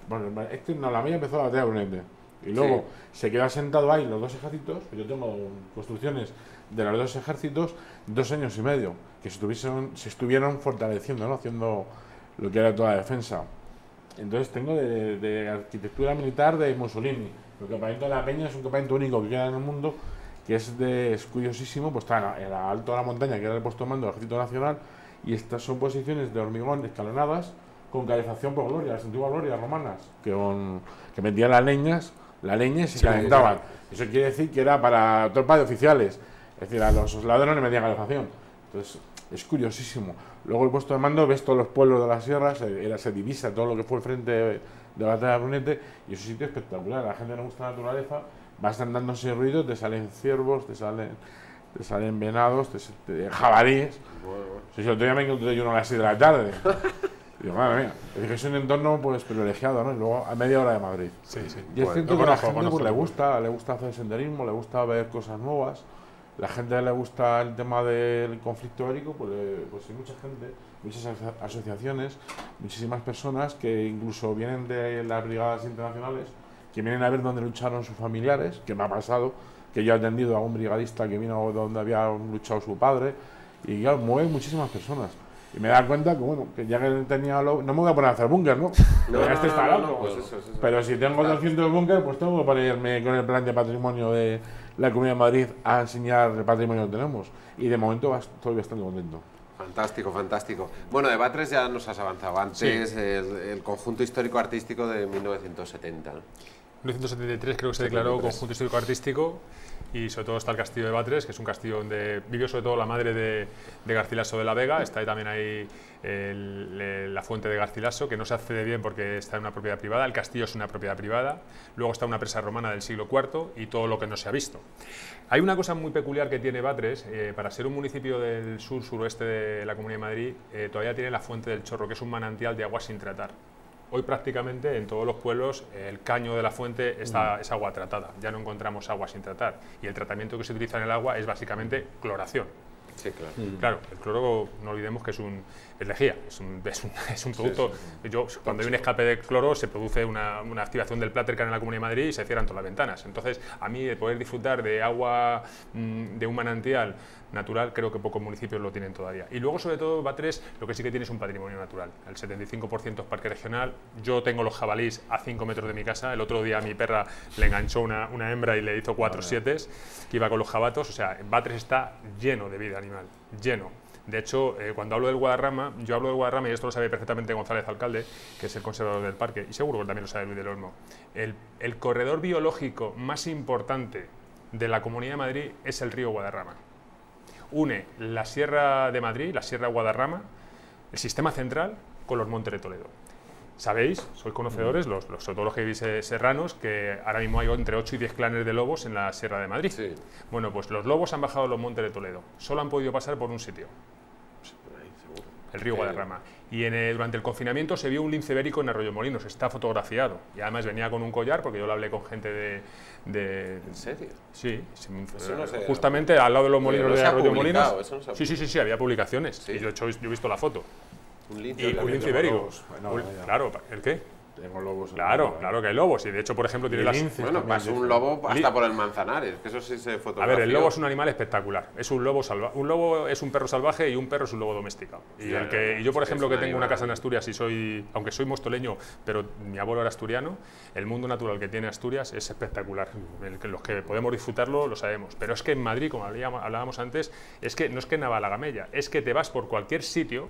bueno, este, no, la mía empezó a batear batalla este. Y luego se queda sentado ahí los dos ejércitos. Pues yo tengo construcciones de los dos ejércitos dos años y medio, que se, estuviesen, se estuvieron fortaleciendo, ¿no? haciendo lo que era toda la defensa. Entonces tengo de, arquitectura militar de Mussolini. El campamento de la Peña es un campamento único que queda en el mundo, que es, de, es curiosísimo, pues está en la alto de la montaña, que era el puesto de mando del Ejército Nacional, y estas son posiciones de hormigón escalonadas con calefacción por gloria, las antiguas glorias romanas, que, metían que las leñas, las leñas y se calentaban. Eso quiere decir que era para tropas de oficiales, es decir, a los ladrones no metían calefacción. Entonces, es curiosísimo. Luego el puesto de mando, ves todos los pueblos de las sierras, se, eh, se divisa todo lo que fue el frente de, de batalla Brunete... y es un sitio espectacular. La gente le gusta la naturaleza, vas andándose ruido, te salen ciervos, te salen te salen venados, te, salen jabalíes. Si yo todavía me encontré yo a las 6 de la tarde. madre mía. es un entorno pues privilegiado, ¿no? luego a media hora de Madrid. Y es cierto que a pues, le gusta, le gusta hacer senderismo, le gusta ver cosas nuevas. La gente le gusta el tema del conflicto bélico, pues, eh, pues hay mucha gente, muchas asociaciones, muchísimas personas que incluso vienen de las brigadas internacionales, que vienen a ver dónde lucharon sus familiares, que me ha pasado, que yo he atendido a un brigadista que vino donde había luchado su padre, y claro, mueve muchísimas personas. Y me da cuenta que, bueno, que ya que tenía. No me voy a poner a hacer búnker, ¿no? Pero si tengo 200 búnker, pues tengo para irme con el plan de patrimonio de la Comunidad de Madrid a enseñar el patrimonio que tenemos. Y de momento estoy bastante contento. Fantástico, fantástico. Bueno, de Batres ya nos has avanzado antes, el, conjunto histórico-artístico de 1970. 1973 creo que se declaró conjunto histórico-artístico y sobre todo está el castillo de Batres, que es un castillo donde vivió sobre todo la madre de, Garcilaso de la Vega, está ahí también ahí la fuente de Garcilaso, que no se accede bien porque está en una propiedad privada, el castillo es una propiedad privada, luego está una presa romana del siglo IV y todo lo que no se ha visto. Hay una cosa muy peculiar que tiene Batres, eh, para ser un municipio del sur-suroeste de la Comunidad de Madrid, eh, todavía tiene la fuente del Chorro, que es un manantial de agua sin tratar. Hoy prácticamente en todos los pueblos el caño de la fuente está, mm. es agua tratada, ya no encontramos agua sin tratar y el tratamiento que se utiliza en el agua es básicamente cloración. Sí, claro. Mm. claro. el cloro, no olvidemos que es un es lejía, es un, producto. yo, cuando hay un escape de cloro, se produce una, activación del pláter que en la Comunidad de Madrid y se cierran todas las ventanas. Entonces, a mí, de poder disfrutar de agua mm, de un manantial natural, creo que pocos municipios lo tienen todavía. Y luego, sobre todo, Batres, lo que sí que tiene es un patrimonio natural. El 75% es parque regional. Yo tengo los jabalís a 5 metros de mi casa. El otro día a mi perra le enganchó una, una hembra y le hizo 4-7, que iba con los jabatos. O sea, Batres está lleno de vida animal, lleno. De hecho, eh, cuando hablo del Guadarrama, yo hablo del Guadarrama, y esto lo sabe perfectamente González Alcalde, que es el conservador del parque, y seguro que también lo sabe Luis del Olmo. El, el corredor biológico más importante de la Comunidad de Madrid es el río Guadarrama une la Sierra de Madrid, la Sierra Guadarrama, el sistema central con los Montes de Toledo. Sabéis, sois conocedores, mm. los, los, que serranos, que ahora mismo hay entre 8 y 10 clanes de lobos en la Sierra de Madrid. Bueno, pues los lobos han bajado los Montes de Toledo. Solo han podido pasar por un sitio, el río Guadarrama. Y en durante el confinamiento se vio un lince ibérico en Arroyo Molinos, está fotografiado. Y además venía con un collar, porque yo lo hablé con gente de... ¿En serio? Sí, justamente al lado de los molinos de Arroyo Molinos. sí, sí, sí, sí, había publicaciones. Y yo he, visto la foto. Un lince, y, un ibérico. claro, ¿el qué? Tengo lobos. Claro, ¿eh? claro que hay lobos. Y de hecho, por ejemplo, tiene las. Bueno, pasa un lobo hasta por el manzanares, que eso sí se fotografía A ver, el lobo es un animal espectacular. Es un lobo salvaje, Un lobo es un perro salvaje y un perro es un lobo doméstico. Y, que... yo, por ejemplo, que tengo una casa en Asturias y soy. Aunque soy mostoleño, pero mi abuelo era asturiano, el mundo natural que tiene Asturias es espectacular. Los que podemos disfrutarlo lo sabemos. Pero es que en Madrid, como hablábamos antes, es que no es que gamella es que te vas por cualquier sitio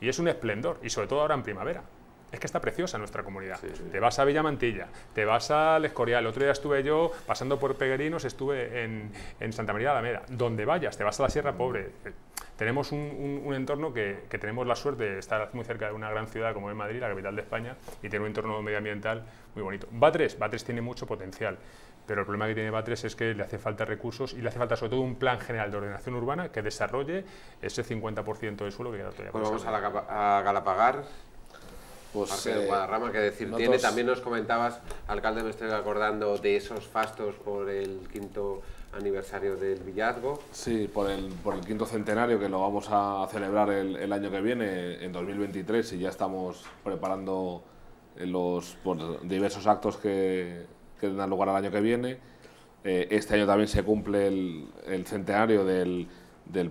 y es un esplendor. Y sobre todo ahora en primavera es que está preciosa nuestra comunidad. Te vas a Villamantilla, te vas al Escorial. El otro día estuve yo pasando por Peguerinos, estuve en, Santa María de Alameda. Donde vayas, te vas a la Sierra mm. Pobre. Eh, tenemos un, entorno que, tenemos la suerte de estar muy cerca de una gran ciudad como es Madrid, la capital de España, y tiene un entorno medioambiental muy bonito. Batres, Batres tiene mucho potencial, pero el problema que tiene Batres es que le hace falta recursos y le hace falta sobre todo un plan general de ordenación urbana que desarrolle ese 50% de suelo que queda todavía. vamos a Galapagar, pues, eh, que decir tiene. También nos comentabas, alcalde, me estoy acordando de esos fastos por el quinto aniversario del Villazgo. Sí, por el, por el quinto centenario que lo vamos a celebrar el, año que viene, en 2023, y ya estamos preparando los pues, diversos actos que, que tendrán lugar el año que viene. Eh, este año también se cumple el, centenario del,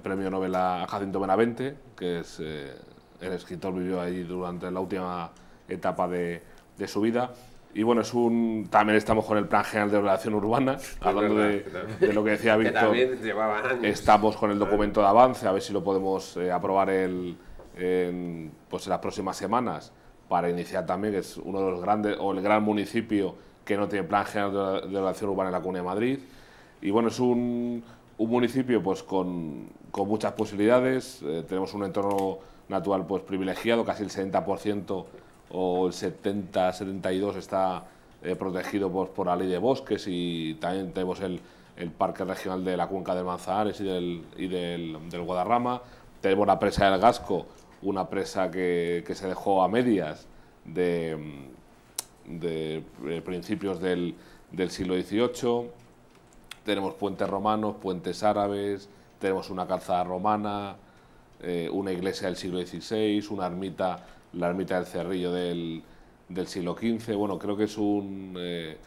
premio Novela a Jacinto Benavente, que es eh, el escritor vivió allí durante la última etapa de, su vida. Y bueno, es un, también estamos con el plan general de relación urbana, hablando de, lo que decía Víctor. estamos con el documento de avance, a ver si lo podemos eh, aprobar el, en, pues las próximas semanas para iniciar también, que es uno de los grandes, o el gran municipio que no tiene plan general de, relación urbana en la Comunidad de Madrid. Y bueno, es un, un municipio pues con, con muchas posibilidades, eh, tenemos un entorno natural pues privilegiado, casi el 70% o el 70-72% está eh, protegido por la ley de bosques y también tenemos el, el, Parque Regional de la Cuenca de Manzanares y, del, y del, Guadarrama. Tenemos la presa del Gasco, una presa que, que se dejó a medias de, de eh, principios del, del siglo XVIII. Tenemos puentes romanos, puentes árabes, tenemos una calzada romana, eh, una iglesia del siglo XVI, una ermita, la ermita del Cerrillo del, siglo XV. Bueno, creo que es un, eh,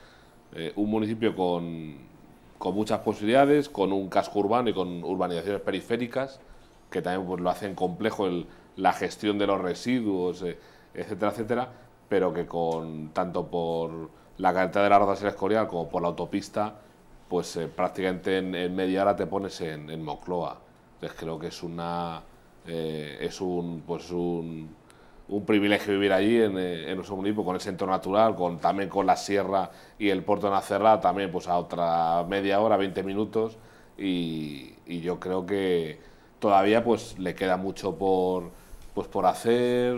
eh, un municipio con, muchas posibilidades, con un casco urbano y con urbanizaciones periféricas, que también pues, lo hacen complejo la gestión de los residuos, etcétera, etcétera, pero que tanto por la carretera de la Roda del Escorial como por la autopista, pues prácticamente en, media hora te pones en, Mocloa. Entonces creo que es una, eh, es un, pues un, privilegio vivir allí en, eh, nuestro municipio, con el centro natural, con, también con la sierra y el puerto de Nacerra, también pues a otra media hora, 20 minutos, y, yo creo que todavía pues le queda mucho por, pues, por hacer,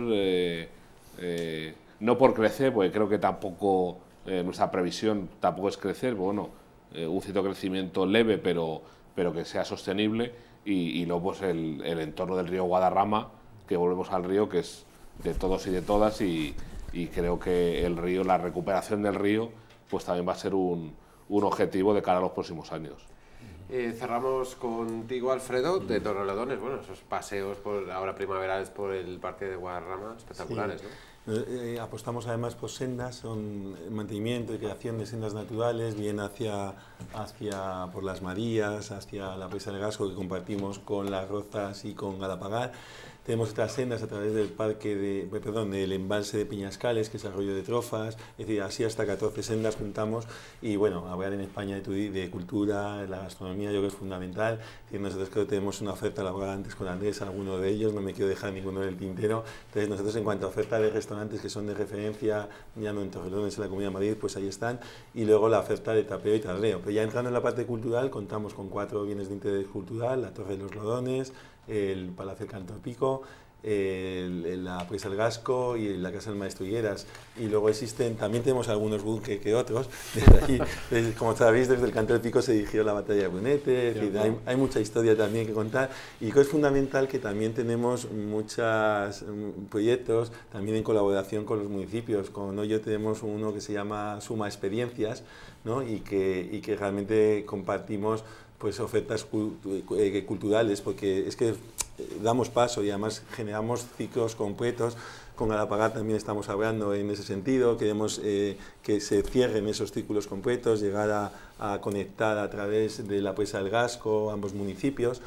eh, no por crecer, porque creo que tampoco nuestra previsión tampoco es crecer, bueno, un cierto crecimiento leve, pero, pero que sea sostenible y, luego pues, el, entorno del río Guadarrama, que volvemos al río, que es de todos y de todas, y, creo que el río, la recuperación del río, pues también va a ser un, objetivo de cara a los próximos años. Eh, cerramos contigo, Alfredo, de Torrelodones. Bueno, esos paseos por ahora primaverales por el Parque de Guadarrama, espectaculares, ¿no? Eh, eh, apostamos además por sendas, son mantenimiento y creación de sendas naturales, bien hacia, hacia por las Marías, hacia la presa del Gasco que compartimos con las Rozas y con Galapagar. Tenemos otras sendas a través del parque de, perdón, del embalse de Piñascales, que es arroyo de Trofas, es decir, así hasta 14 sendas juntamos y bueno, hablar en España de, cultura, de la gastronomía, yo creo que es fundamental. nosotros creo que tenemos una oferta laboral antes con Andrés, alguno de ellos, no me quiero dejar ninguno del tintero. Entonces nosotros en cuanto a oferta de restaurantes que son de referencia, ya no en Torrelones, en la Comunidad de Madrid, pues ahí están. Y luego la oferta de tapeo y tableo Pero ya entrando en la parte cultural, contamos con cuatro bienes de interés cultural, la Torre de los Lodones, el Palacio del Cantopico, el, la Presa del Gasco y la Casa del Maestro Y luego existen, también tenemos algunos buques que otros. Desde como sabéis, desde el Canto Pico se dirigió la batalla de Brunete, hay, mucha historia también que contar. Y es fundamental que también tenemos muchos mm, proyectos, también en colaboración con los municipios. Con yo tenemos uno que se llama Suma Experiencias, ¿no? y, que, y que realmente compartimos pues ofertas eh, culturales, porque es que eh, damos paso y además generamos ciclos completos. Con Alapagar también estamos hablando en ese sentido, queremos eh, que se cierren esos círculos completos, llegar a, a conectar a través de la presa del Gasco ambos municipios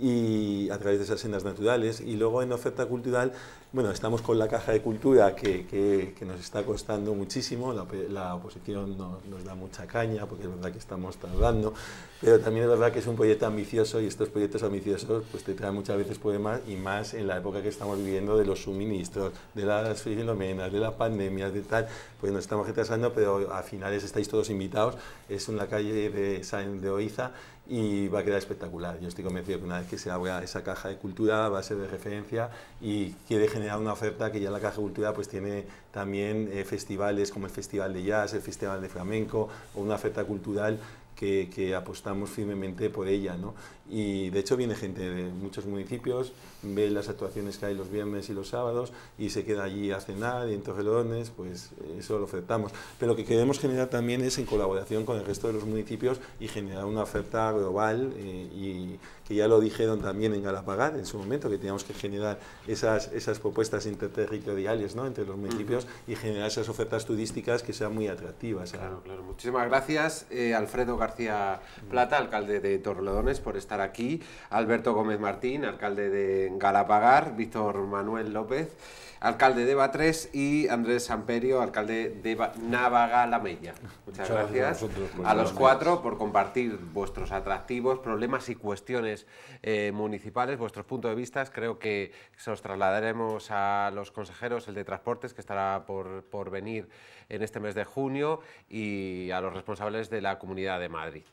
y a través de esas sendas naturales. Y luego en oferta cultural bueno, estamos con la caja de cultura que, que, nos está costando muchísimo, la, oposición nos da mucha caña porque es verdad que estamos tardando, pero también es verdad que es un proyecto ambicioso y estos proyectos ambiciosos pues te traen muchas veces problemas y más en la época que estamos viviendo de los suministros, de las filomenas, de la pandemia, de tal, pues nos estamos retrasando, pero a finales estáis todos invitados, es en la calle de de Oiza y va a quedar espectacular. Yo estoy convencido que una vez que se abra esa caja de cultura va a ser de referencia y quiere generar una oferta que ya la caja de cultura pues tiene también eh, festivales como el Festival de Jazz, el Festival de Flamenco o una oferta cultural que, que, apostamos firmemente por ella. ¿no? y de hecho viene gente de muchos municipios, ve las actuaciones que hay los viernes y los sábados y se queda allí a cenar y en Torrelodones, pues eso lo ofertamos. Pero lo que queremos generar también es en colaboración con el resto de los municipios y generar una oferta global eh, y que ya lo dijeron también en Galapagar en su momento, que teníamos que generar esas, esas propuestas interterritoriales ¿no? entre los municipios y generar esas ofertas turísticas que sean muy atractivas. Claro, Muchísimas gracias, eh, Alfredo García Plata, alcalde de Torrelodones, por estar aquí, Alberto Gómez Martín, alcalde de Galapagar, Víctor Manuel López, alcalde de Batres y Andrés Samperio, alcalde de Navaga La Mella. Muchas, gracias, a, los cuatro por compartir vuestros atractivos, problemas y cuestiones eh, municipales, vuestros puntos de vista. Creo que se os trasladaremos a los consejeros, el de Transportes, que estará por, por venir en este mes de junio, y a los responsables de la Comunidad de Madrid.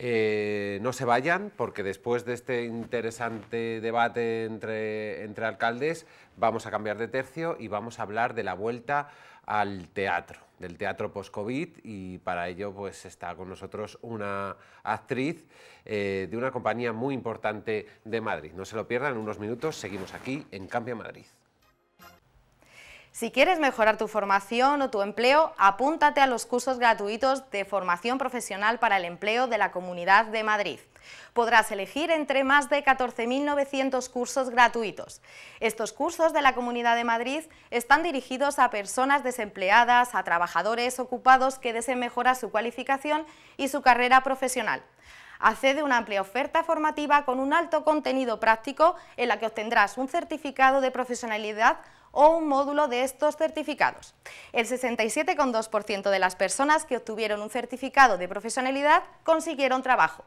Eh, no se vayan, porque después de este interesante debate entre, entre alcaldes, vamos a cambiar de tercio y vamos a hablar de la vuelta al teatro, del teatro post-COVID, y para ello pues, está con nosotros una actriz eh, de una compañía muy importante de Madrid. No se lo pierdan, en unos minutos seguimos aquí en Cambia Madrid. Si quieres mejorar tu formación o tu empleo, apúntate a los cursos gratuitos de formación profesional para el empleo de la Comunidad de Madrid. Podrás elegir entre más de 14.900 cursos gratuitos. Estos cursos de la Comunidad de Madrid están dirigidos a personas desempleadas, a trabajadores ocupados que deseen mejorar su cualificación y su carrera profesional accede a una amplia oferta formativa con un alto contenido práctico en la que obtendrás un certificado de profesionalidad o un módulo de estos certificados. El 67,2% de las personas que obtuvieron un certificado de profesionalidad consiguieron trabajo.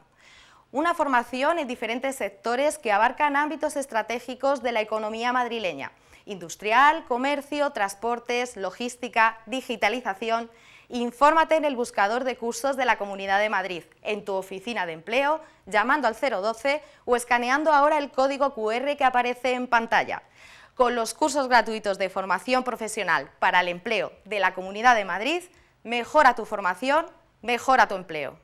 Una formación en diferentes sectores que abarcan ámbitos estratégicos de la economía madrileña, industrial, comercio, transportes, logística, digitalización. Infórmate en el buscador de cursos de la Comunidad de Madrid, en tu oficina de empleo, llamando al 012 o escaneando ahora el código QR que aparece en pantalla con los cursos gratuitos de formación profesional para el empleo de la Comunidad de Madrid, mejora tu formación, mejora tu empleo.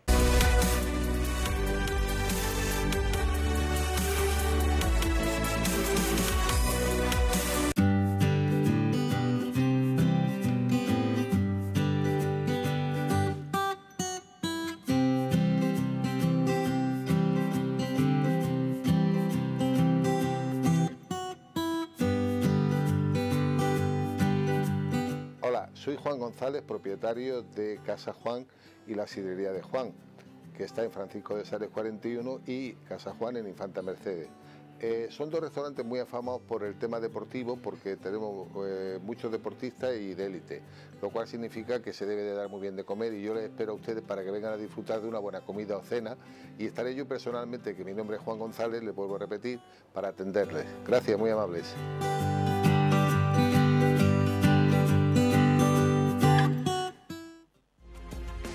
González, propietario de Casa Juan y la sidrería de Juan, que está en Francisco de Sales 41 y Casa Juan en Infanta Mercedes. Eh, son dos restaurantes muy afamados por el tema deportivo, porque tenemos eh, muchos deportistas y de élite, lo cual significa que se debe de dar muy bien de comer y yo les espero a ustedes para que vengan a disfrutar de una buena comida o cena y estaré yo personalmente, que mi nombre es Juan González, ...le vuelvo a repetir, para atenderles. Gracias, muy amables.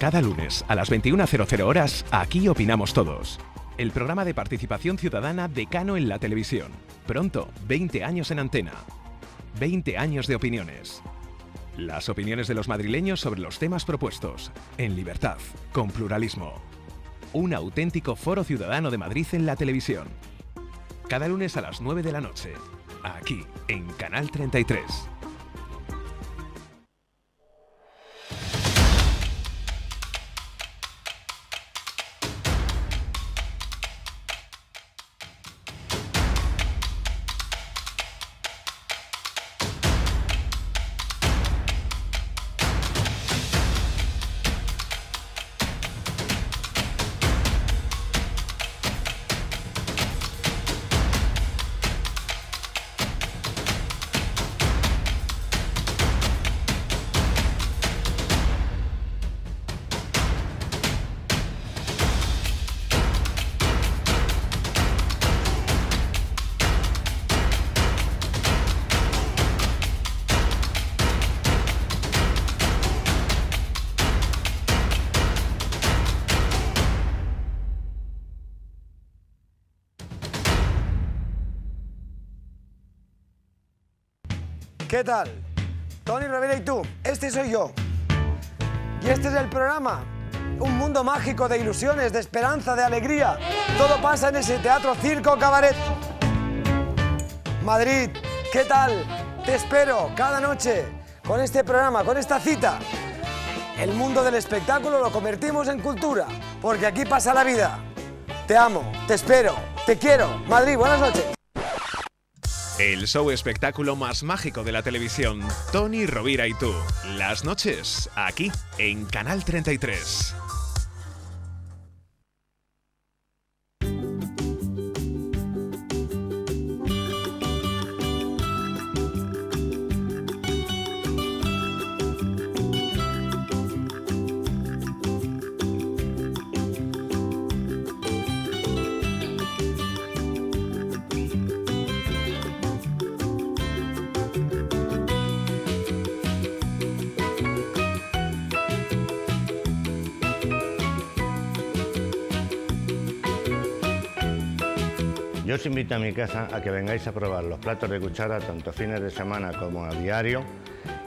Cada lunes a las 21.00 horas, aquí opinamos todos. El programa de participación ciudadana decano en la televisión. Pronto, 20 años en antena. 20 años de opiniones. Las opiniones de los madrileños sobre los temas propuestos. En libertad, con pluralismo. Un auténtico foro ciudadano de Madrid en la televisión. Cada lunes a las 9 de la noche. Aquí, en Canal 33. ¿Qué tal? Tony Rivera y tú, este soy yo. Y este es el programa. Un mundo mágico de ilusiones, de esperanza, de alegría. Todo pasa en ese teatro circo cabaret. Madrid, ¿qué tal? Te espero cada noche con este programa, con esta cita. El mundo del espectáculo lo convertimos en cultura, porque aquí pasa la vida. Te amo, te espero, te quiero. Madrid, buenas noches. El show espectáculo más mágico de la televisión, Tony Rovira y tú. Las noches, aquí, en Canal 33. os invito a mi casa a que vengáis a probar los platos de cuchara, tanto fines de semana como a diario,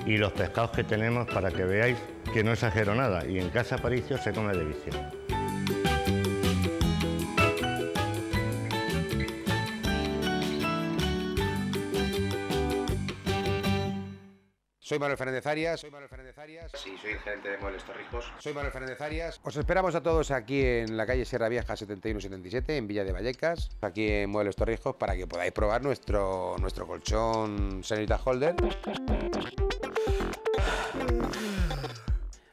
y los pescados que tenemos para que veáis que no exagero nada y en casa Paricio se come de vicio. Soy Manuel Fernández Arias. Soy Manuel Fernández Arias. Sí, soy gerente de Muebles Torrijos. Soy Manuel Fernández Arias. Os esperamos a todos aquí en la calle Sierra Vieja 7177, en Villa de Vallecas, aquí en Muebles Torrijos, para que podáis probar nuestro, nuestro colchón Señoritas Holder.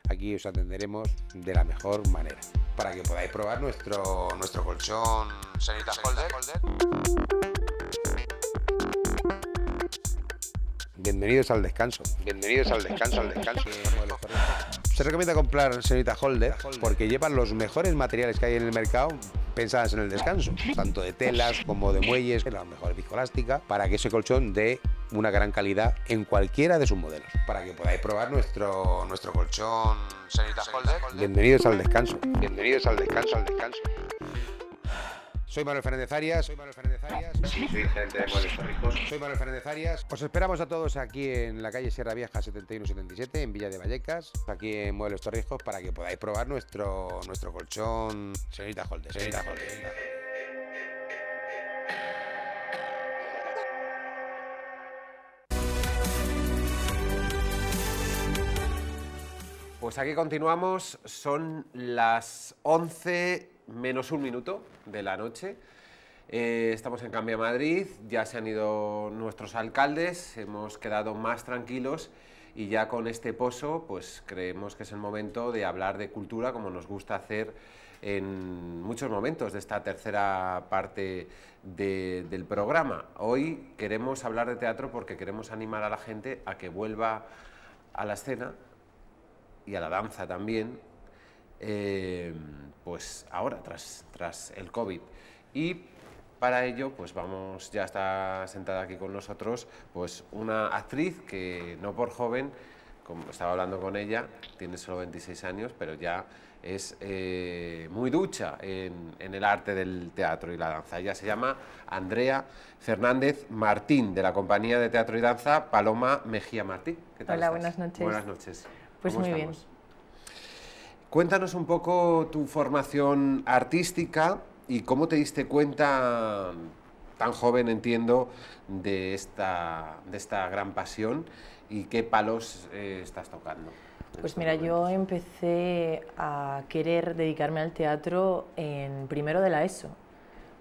Aquí os atenderemos de la mejor manera, para que podáis probar nuestro, nuestro colchón Señoritas Holder. Bienvenidos al descanso. Bienvenidos al descanso, al descanso. Se recomienda comprar señorita Holder porque llevan los mejores materiales que hay en el mercado pensadas en el descanso, tanto de telas como de muelles, la mejor viscolástica, para que ese colchón dé una gran calidad en cualquiera de sus modelos. Para que podáis probar nuestro, nuestro colchón señorita Holder. Bienvenidos al descanso. Bienvenidos al descanso, al descanso. Soy Manuel Fernández Arias. Soy Manuel Fernández Arias. soy gente de Muebles Torrijos. Soy Manuel Fernández Arias. Os esperamos a todos aquí en la calle Sierra Vieja 7177, en Villa de Vallecas, aquí en Muebles Torrijos, para que podáis probar nuestro, nuestro colchón. Señorita Holde. señorita Holde. Pues aquí continuamos, son las 11 menos un minuto de la noche. Eh, estamos en Cambia Madrid, ya se han ido nuestros alcaldes, hemos quedado más tranquilos y ya con este pozo pues creemos que es el momento de hablar de cultura como nos gusta hacer en muchos momentos de esta tercera parte del programa. Hoy queremos hablar de teatro porque queremos animar a la gente a que vuelva a la escena y a la danza también Em, pues ahora, tras, tras el COVID. Y para ello, pues vamos, ya está sentada aquí con nosotros, pues una actriz que no por joven, como estaba hablando con ella, tiene solo 26 años, pero ya es eh, muy ducha en, el arte del teatro y la danza. Ella se llama Andrea Fernández Martín, de la compañía de teatro y danza Paloma Mejía Martín. tal Hola, buenas noches. Buenas noches. Pues muy bien. Cuéntanos un poco tu formación artística y cómo te diste cuenta, tan joven entiendo, de esta, de esta gran pasión y qué palos eh, estás tocando. Pues mira, yo empecé a querer dedicarme al teatro en primero de la ESO,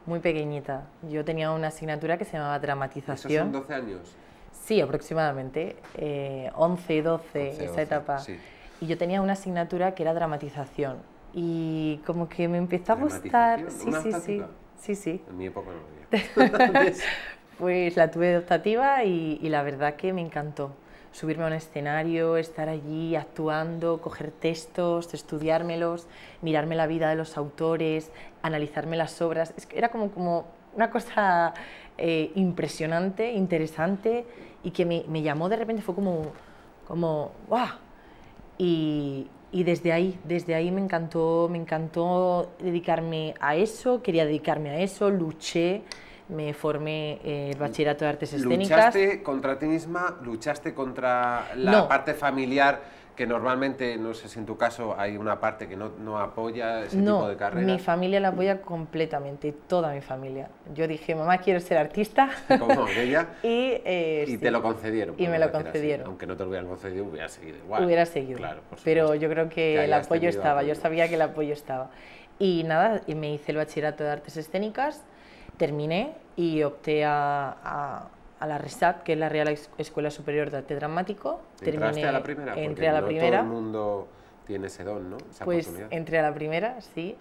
muy pequeñita. Yo tenía una asignatura que se llamaba dramatización. ¿Eso son 12 años? Sí, aproximadamente. Eh, 11, 12, esa etapa y yo tenía una asignatura que era dramatización y como que me empezó a gustar... Sí, sí, sí, sí, sí. En mi época no había. pues la tuve adoptativa y, la verdad que me encantó subirme a un escenario, estar allí actuando, coger textos, estudiármelos, mirarme la vida de los autores, analizarme las obras. era como, como una cosa eh, impresionante, interesante y que me, llamó de repente, fue como, como ¡guau! Y, y desde ahí, desde ahí me encantó, me encantó dedicarme a eso, quería dedicarme a eso, luché, me formé eh, el bachillerato de artes escénicas. ¿Luchaste contra ti misma? ¿Luchaste contra la parte familiar? que normalmente, no sé si en tu caso hay una parte que no, apoya ese tipo de carrera. Mi familia la apoya completamente, toda mi familia. Yo dije, mamá, quiero ser artista. ¿Cómo? ella. y, eh, y te lo concedieron. Y me lo concedieron. Aunque no te lo hubieran concedido, hubiera seguido igual. Hubiera seguido. Claro, Pero yo creo que el apoyo estaba, yo sabía que el apoyo estaba. Y nada, me hice el bachillerato de artes escénicas, terminé y opté a a la RESAC, que es la Real Escuela Superior de Arte Dramático. Terminé, a la primera? Porque a la primera. Todo el mundo tiene ese don, ¿no? pues entré a la primera, sí.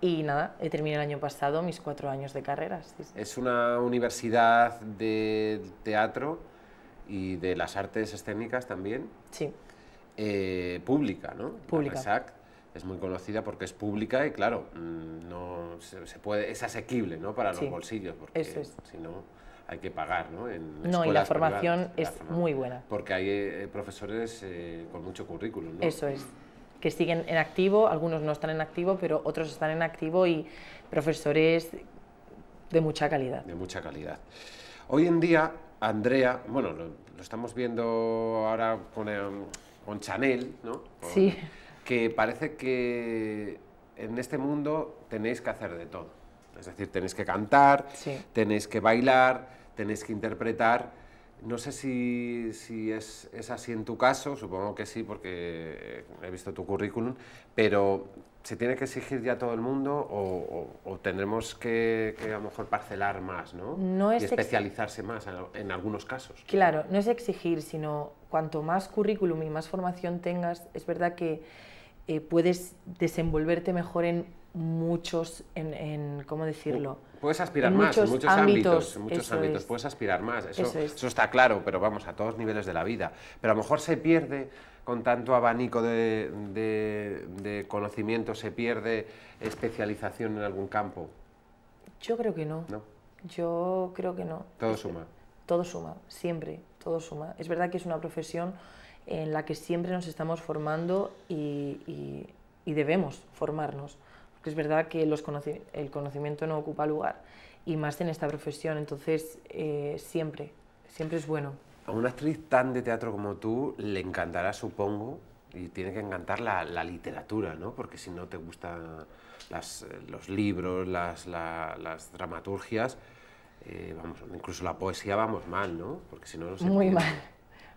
Y nada, he terminado el año pasado mis cuatro años de carrera. Es una universidad de teatro y de las artes escénicas también. Sí. Eh, pública, ¿no? Pública. RESAC es muy conocida porque es pública y claro, mm, no se, puede, es asequible, ¿no? Para los bolsillos, porque si no hay que pagar, ¿no? En no, y la formación es muy buena. Porque hay eh, profesores eh, con mucho currículum, ¿no? Eso es, que siguen en activo, algunos no están en activo, pero otros están en activo y profesores de mucha calidad. De mucha calidad. Hoy en día, Andrea, bueno, lo, estamos viendo ahora con, eh, Chanel, ¿no? sí. Que parece que en este mundo tenéis que hacer de todo. Es decir, tenéis que cantar, tenéis que bailar, tenéis que interpretar. No sé si, es, así en tu caso, supongo que sí, porque he visto tu currículum, pero ¿se tiene que exigir ya todo el mundo o, o, tendremos que, a lo mejor parcelar más ¿no? y especializarse más en algunos casos? Claro, no es exigir, sino cuanto más currículum y más formación tengas, es verdad que eh, puedes desenvolverte mejor en muchos, en, ¿cómo decirlo? Puedes aspirar más, muchos en muchos ámbitos, muchos ámbitos, puedes aspirar más, eso, está claro, pero vamos, a todos niveles de la vida. Pero a lo mejor se pierde con tanto abanico de, conocimiento, se pierde especialización en algún campo. Yo creo que no. Yo creo que no. Todo suma. Todo suma, siempre, todo suma. Es verdad que es una profesión en la que siempre nos estamos formando y debemos formarnos que es verdad que los el conocimiento no ocupa lugar, y más en esta profesión, entonces eh, siempre, siempre es bueno. A una actriz tan de teatro como tú le encantará, supongo, y tiene que encantar la, literatura, ¿no? Porque si no te gustan eh, los libros, las, dramaturgias, eh, vamos, incluso la poesía vamos mal, ¿no? Porque si no, no Muy mal,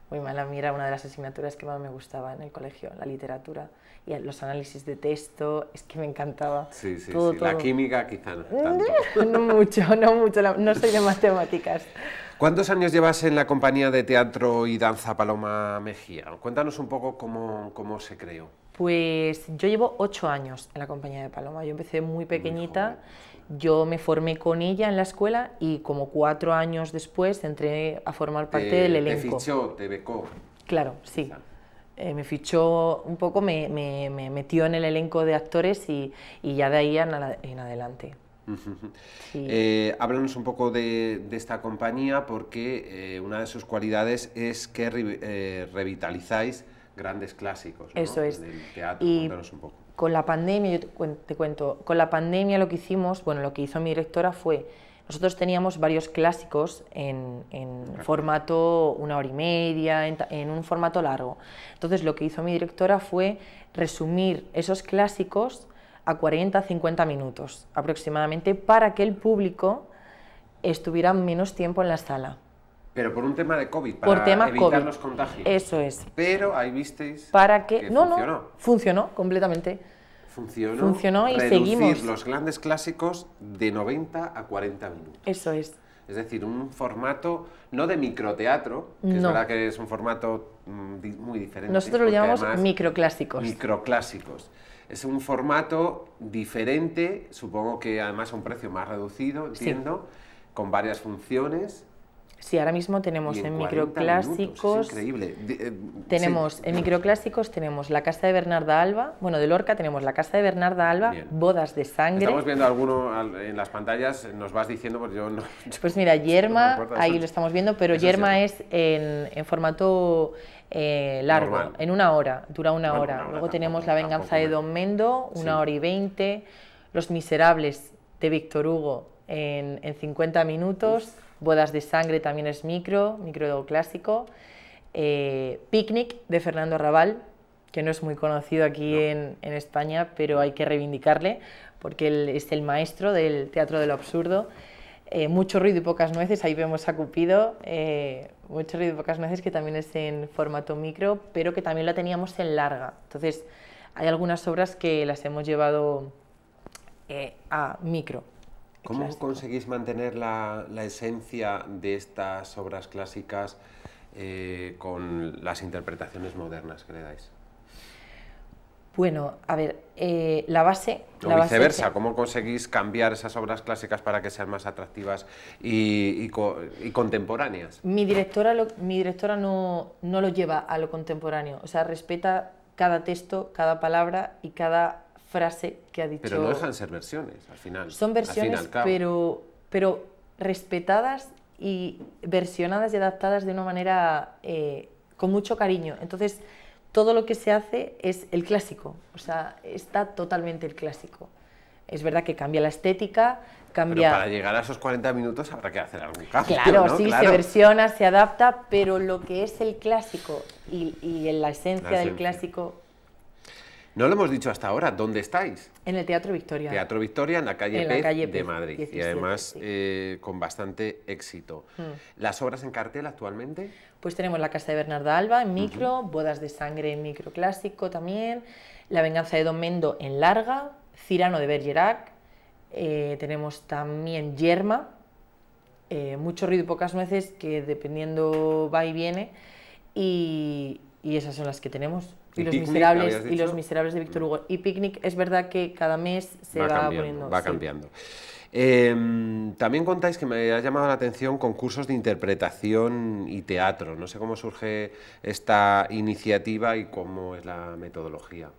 muy mal. A mí era una de las asignaturas que más me gustaba en el colegio, la literatura y los análisis de texto, es que me encantaba. Sí, sí, sí. La química quizá no. Tanto. no mucho, no mucho, no soy de matemáticas. ¿Cuántos años llevas en la compañía de teatro y danza Paloma Mejía? Cuéntanos un poco cómo, se creó. Pues yo llevo ocho años en la compañía de Paloma. Yo empecé muy pequeñita, yo me formé con ella en la escuela y como cuatro años después entré a formar parte del elenco. Te fichó, te becó. Claro, sí. Eh, me fichó un poco, me, me, metió en el elenco de actores y, y ya de ahí en, adelante. Eh, háblanos un poco de, de esta compañía porque eh, una de sus cualidades es que revitalizáis grandes clásicos. Eso es. Del teatro, Con la pandemia, yo te cuento, con la pandemia lo que hicimos, bueno, lo que hizo mi directora fue nosotros teníamos varios clásicos en, formato una hora y media, en, un formato largo. Entonces lo que hizo mi directora fue resumir esos clásicos a 40-50 minutos aproximadamente para que el público estuviera menos tiempo en la sala. Pero por un tema de COVID, para por tema evitar COVID. los contagios. Eso es. Pero ahí visteis para que, no, funcionó. No, funcionó completamente funcionó, y reducir seguimos. los grandes clásicos de 90 a 40 minutos. Eso es. Es decir, un formato no de microteatro, que es verdad que es un formato mm, muy diferente. Nosotros lo llamamos microclásicos. Microclásicos. Es un formato diferente, supongo que además a un precio más reducido, entiendo, con varias funciones Sí, ahora mismo tenemos en, microclásicos. increíble. Eh, tenemos en microclásicos tenemos la casa de Bernarda Alba, bueno, de Lorca tenemos la casa de Bernarda Alba, bodas de sangre. Estamos viendo alguno en las pantallas, nos vas diciendo porque yo no. Pues mira, Yerma, ahí lo estamos viendo, pero Yerma es, en, formato eh, largo, en una hora, dura una hora. Luego tenemos La venganza de Don Mendo, una hora y veinte. Los miserables de Víctor Hugo en, en 50 minutos. Bodas de sangre también es micro, micro clásico. Eh, Picnic de Fernando Raval, que no es muy conocido aquí en, España, pero hay que reivindicarle porque él es el maestro del teatro de lo absurdo. Eh, mucho ruido y pocas nueces, ahí vemos a Cupido, eh, mucho ruido y pocas nueces que también es en formato micro, pero que también la teníamos en larga. Entonces, hay algunas obras que las hemos llevado a micro. ¿Cómo conseguís mantener la, esencia de estas obras clásicas eh, con las interpretaciones modernas que le dais? Bueno, a ver, eh, la base... O viceversa, ¿cómo conseguís cambiar esas obras clásicas para que sean más atractivas y, contemporáneas? Mi directora, mi directora no, no, lo lleva a lo contemporáneo, o sea, respeta cada texto, cada palabra y cada frase que ha dicho... Pero no dejan ser versiones, al final. Son versiones, pero, pero respetadas y versionadas y adaptadas de una manera eh, con mucho cariño. Entonces, todo lo que se hace es el clásico, o sea, está totalmente el clásico. Es verdad que cambia la estética, cambia... Pero para llegar a esos 40 minutos habrá que hacer algún cambio, Claro, sí, se versiona, se adapta, pero lo que es el clásico y, y la esencia del clásico no lo hemos dicho hasta ahora, ¿dónde estáis? En el Teatro Victoria. Teatro Victoria, en la calle, en de Madrid. y además eh, con bastante éxito. Hmm. ¿Las obras en cartel actualmente? Pues tenemos La Casa de Bernarda Alba en micro, Bodas de Sangre en micro clásico también, La Venganza de Don Mendo en larga, Cirano de Bergerac, eh, tenemos también Yerma, eh, mucho ruido y pocas nueces, que dependiendo va y viene, y, y esas son las que tenemos. Y, los, miserables, y los miserables de Víctor mm. Hugo. Y Picnic es verdad que cada mes se va, poniendo. Va cambiando. Em, también contáis que me ha llamado la atención concursos de interpretación y teatro. No sé cómo surge esta iniciativa y cómo es la metodología.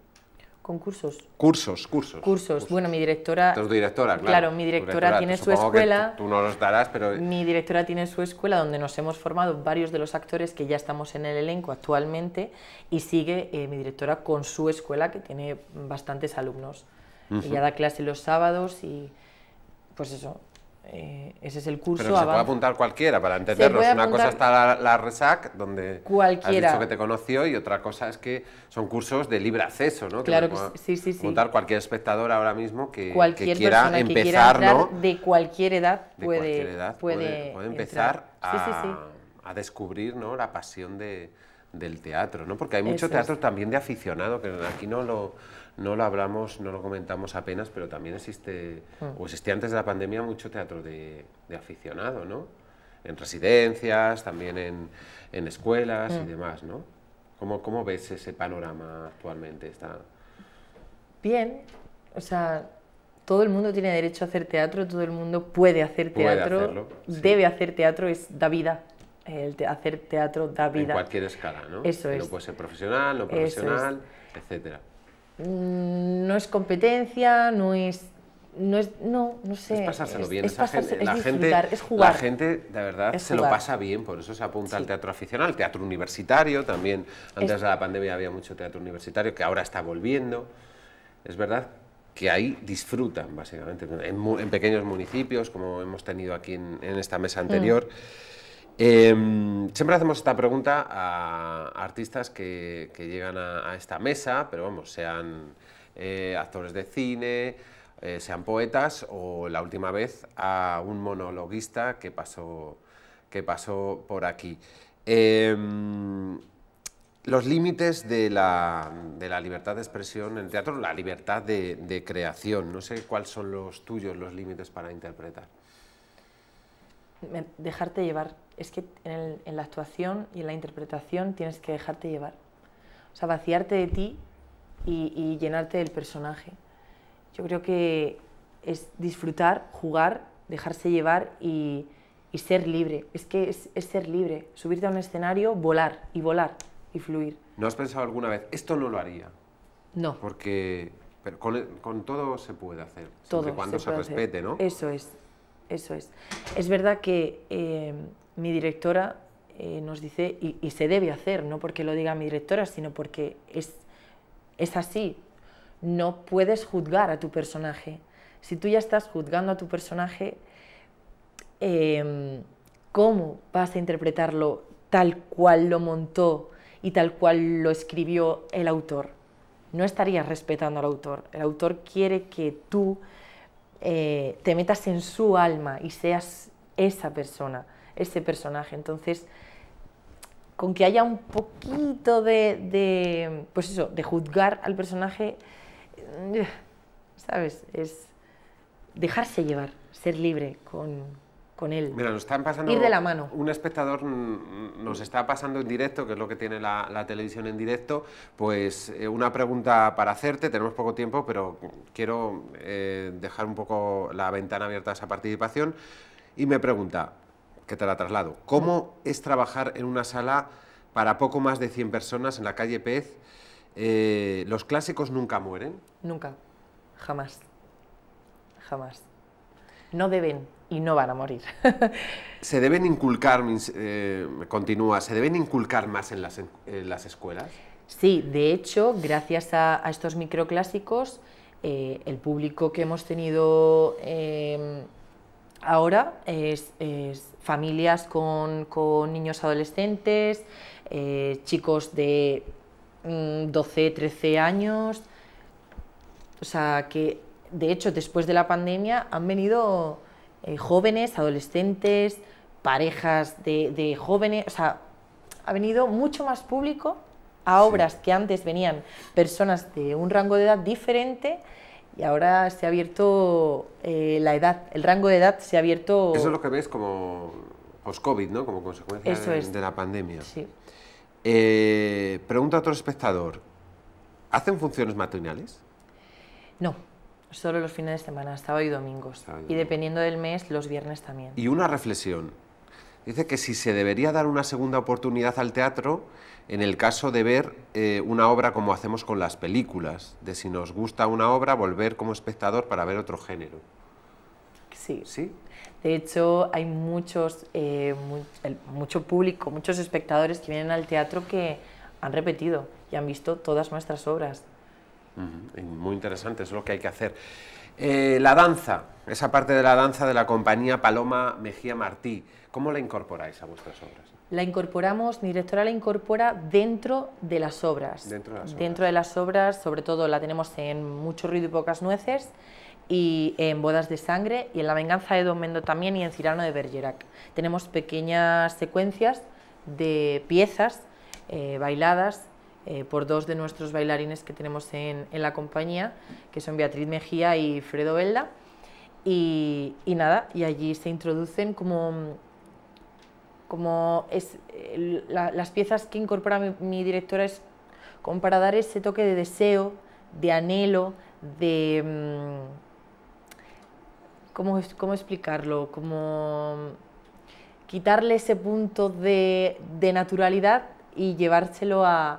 ¿Con cursos? Cursos, cursos. Bueno, mi directora... Tu directora, claro. Claro, mi directora, tiene su escuela... Tú, no los darás, pero... Mi directora tiene su escuela donde nos hemos formado varios de los actores que ya estamos en el elenco actualmente y sigue eh, mi directora con su escuela que tiene bastantes alumnos. Ella da clase los sábados y pues eso, eh, ese es el curso. Pero se puede apuntar cualquiera para entendernos. Una cosa está la, RESAC, donde cualquiera. has dicho que te conoció, y otra cosa es que son cursos de libre acceso, ¿no? Claro que, sí, sí, sí. Apuntar cualquier espectador ahora mismo que, quiera empezar, ¿no? De cualquier edad, puede, puede, empezar a, a, descubrir ¿no? la pasión de del teatro, ¿no? Porque hay mucho teatro también de aficionado, que aquí no lo, lo hablamos, no lo comentamos apenas, pero también existe, mm. o existía antes de la pandemia, mucho teatro de, aficionado, ¿no? En residencias, también en, escuelas y mm. demás, ¿no? ¿Cómo, ¿Cómo ves ese panorama actualmente? Está... Bien, o sea, todo el mundo tiene derecho a hacer teatro, todo el mundo puede hacer teatro, debe hacer teatro, es da vida hacer teatro da vida. En cualquier escala, ¿no? Eso es. puede ser profesional, no profesional, etcétera. Mm, no es competencia, no es no es no no sé es pasárselo bien es la gente es jugar la gente de verdad se lo pasa bien por eso se apunta al teatro aficionado al teatro universitario también antes de la pandemia había mucho teatro universitario que ahora está volviendo es verdad que ahí disfrutan básicamente en, pequeños municipios como hemos tenido aquí en, esta mesa mm. anterior Em, siempre hacemos esta pregunta a artistas que, llegan a, esta mesa, pero vamos, sean eh, actores de cine, eh, sean poetas o la última vez a un monologuista que pasó, que pasó por aquí. Em, los límites de la, libertad de expresión en el teatro, la libertad de creación, no sé cuáles son los tuyos, los límites para interpretar. Dejarte llevar es que en, la actuación y en la interpretación tienes que dejarte llevar. O sea, vaciarte de ti y, llenarte del personaje. Yo creo que es disfrutar, jugar, dejarse llevar y, ser libre. Es que es, ser libre, subirte a un escenario, volar y volar y fluir. ¿No has pensado alguna vez, esto no lo haría? No. Porque pero con, todo se puede hacer, todo cuando se, respete, ¿no? Eso es, eso es. Es verdad que eh, mi directora eh, nos dice, y, se debe hacer, no porque lo diga mi directora, sino porque es, es así. No puedes juzgar a tu personaje. Si tú ya estás juzgando a tu personaje, em, ¿cómo vas a interpretarlo tal cual lo montó y tal cual lo escribió el autor? No estarías respetando al autor. El autor quiere que tú eh, te metas en su alma y seas esa persona ese personaje. Entonces, con que haya un poquito de, pues eso, de juzgar al personaje, eh, ¿sabes? Es dejarse llevar, ser libre con, él. Mira, nos están pasando. de la mano. Un espectador nos está pasando en directo, que es lo que tiene la, televisión en directo, pues eh, una pregunta para hacerte. Tenemos poco tiempo, pero quiero eh, dejar un poco la ventana abierta a esa participación. Y me pregunta, que te la traslado. ¿Cómo es trabajar en una sala para poco más de 100 personas en la calle Pez? Eh, ¿Los clásicos nunca mueren? Nunca, jamás, jamás. No deben y no van a morir. ¿Se deben inculcar, eh, continúa, se deben inculcar más en las, escuelas? Sí, de hecho, gracias a, estos microclásicos, eh, el público que hemos tenido em, Ahora es, familias con, niños adolescentes, eh, chicos de 12, mm, 13 años, o sea que de hecho después de la pandemia han venido eh, jóvenes, adolescentes, parejas de, jóvenes, o sea, ha venido mucho más público a obras que antes venían personas de un rango de edad diferente y ahora se ha abierto eh, la edad, el rango de edad se ha abierto... Eso es lo que ves como post-COVID, ¿no? Como consecuencia de, la pandemia. Sí. Eh, pregunta a otro espectador, ¿hacen funciones matinales? No, solo los fines de semana, sábado y domingos. y dependiendo del mes, los viernes también. Y una reflexión, dice que si se debería dar una segunda oportunidad al teatro en el caso de ver eh, una obra como hacemos con las películas, de si nos gusta una obra, volver como espectador para ver otro género. Sí. ¿Sí? De hecho, hay muchos, eh, mucho público, muchos espectadores que vienen al teatro que han repetido y han visto todas nuestras obras. Muy interesante, es lo que hay que hacer. Eh, la danza, esa parte de la danza de la compañía Paloma Mejía Martí. ¿Cómo la incorporáis a vuestras obras? La incorporamos, mi directora la incorpora dentro de las obras. Dentro de las obras. Dentro de las obras, sobre todo la tenemos en Mucho ruido y pocas nueces y en Bodas de Sangre y en La venganza de Don Mendo también y en Cirano de Bergerac. Tenemos pequeñas secuencias de piezas eh, bailadas eh, por dos de nuestros bailarines que tenemos en, la compañía, que son Beatriz Mejía y Fredo Velda. Y, y, nada, y allí se introducen como como es, eh, las piezas que incorpora mi, directora es como para dar ese toque de deseo, de anhelo, de... Mm, ¿Cómo, cómo explicarlo? Como quitarle ese punto de, de naturalidad y llevárselo a,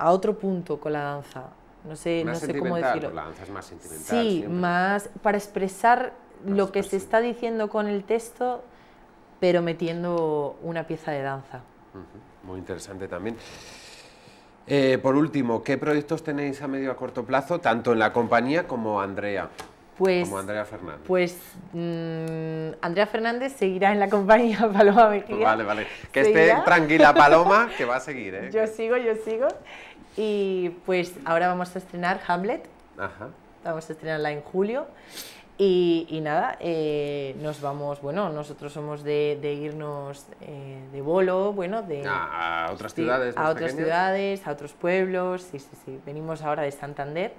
otro punto con la danza. No sé, cómo decirlo. La danza es más sentimental. Sí, más para expresar lo que se está diciendo con el texto pero metiendo una pieza de danza. Muy interesante también. Eh, por último, ¿qué proyectos tenéis a medio a corto plazo, tanto en la compañía como Andrea? Pues, como Andrea Fernández. Pues mm, Andrea Fernández seguirá en la compañía Paloma Vale, vale. Que esté tranquila Paloma, que va a seguir. ¿eh? Yo sigo, yo sigo. Y pues ahora vamos a estrenar Hamlet. Vamos a estrenarla en julio. Y, nada, eh, nos vamos, bueno, nosotros somos de, irnos eh, de bolo, bueno, de... A, otras ciudades. a otras ciudades, a otros pueblos, sí, sí, sí. Venimos ahora de Santander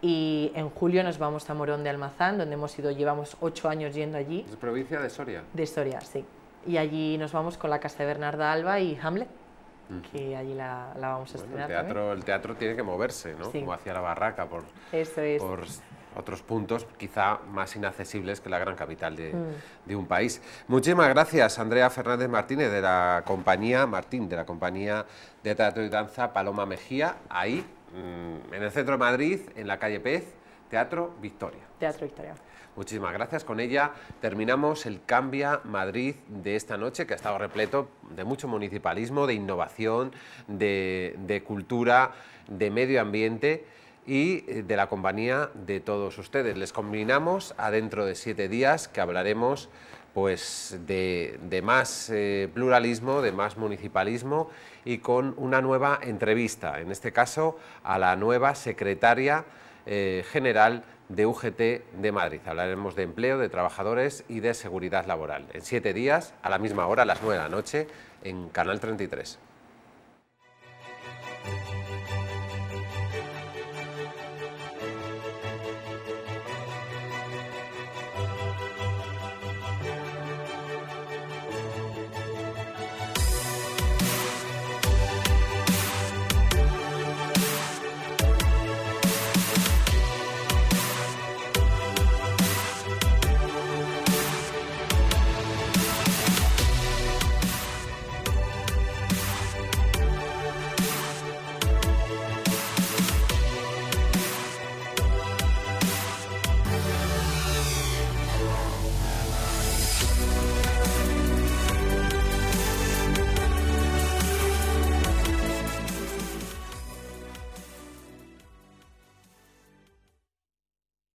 y en julio nos vamos a Morón de Almazán, donde hemos ido, llevamos ocho años yendo allí. Es provincia de Soria. De Soria, sí. Y allí nos vamos con la casa de Bernarda Alba y Hamlet que allí la, vamos a estudiar. El teatro, tiene que moverse, ¿no? Como hacia la barraca, por, Eso es. por otros puntos quizá más inaccesibles que la gran capital mm. de, un país. Muchísimas gracias, Andrea Fernández Martínez de la compañía, Martín, de la compañía de teatro y danza Paloma Mejía, ahí, mm, en el centro de Madrid, en la calle Pez, Teatro Victoria. Teatro Victoria. Muchísimas gracias. Con ella terminamos el Cambia Madrid de esta noche, que ha estado repleto de mucho municipalismo, de innovación, de cultura, de medio ambiente y eh, de la compañía de todos ustedes. Les combinamos a dentro de siete días que hablaremos pues de, más eh, pluralismo, de más municipalismo y con una nueva entrevista, en este caso a la nueva secretaria eh, general de UGT de Madrid. Hablaremos de empleo, de trabajadores y de seguridad laboral. En siete días, a la misma hora, a las nueve de la noche, en Canal 33.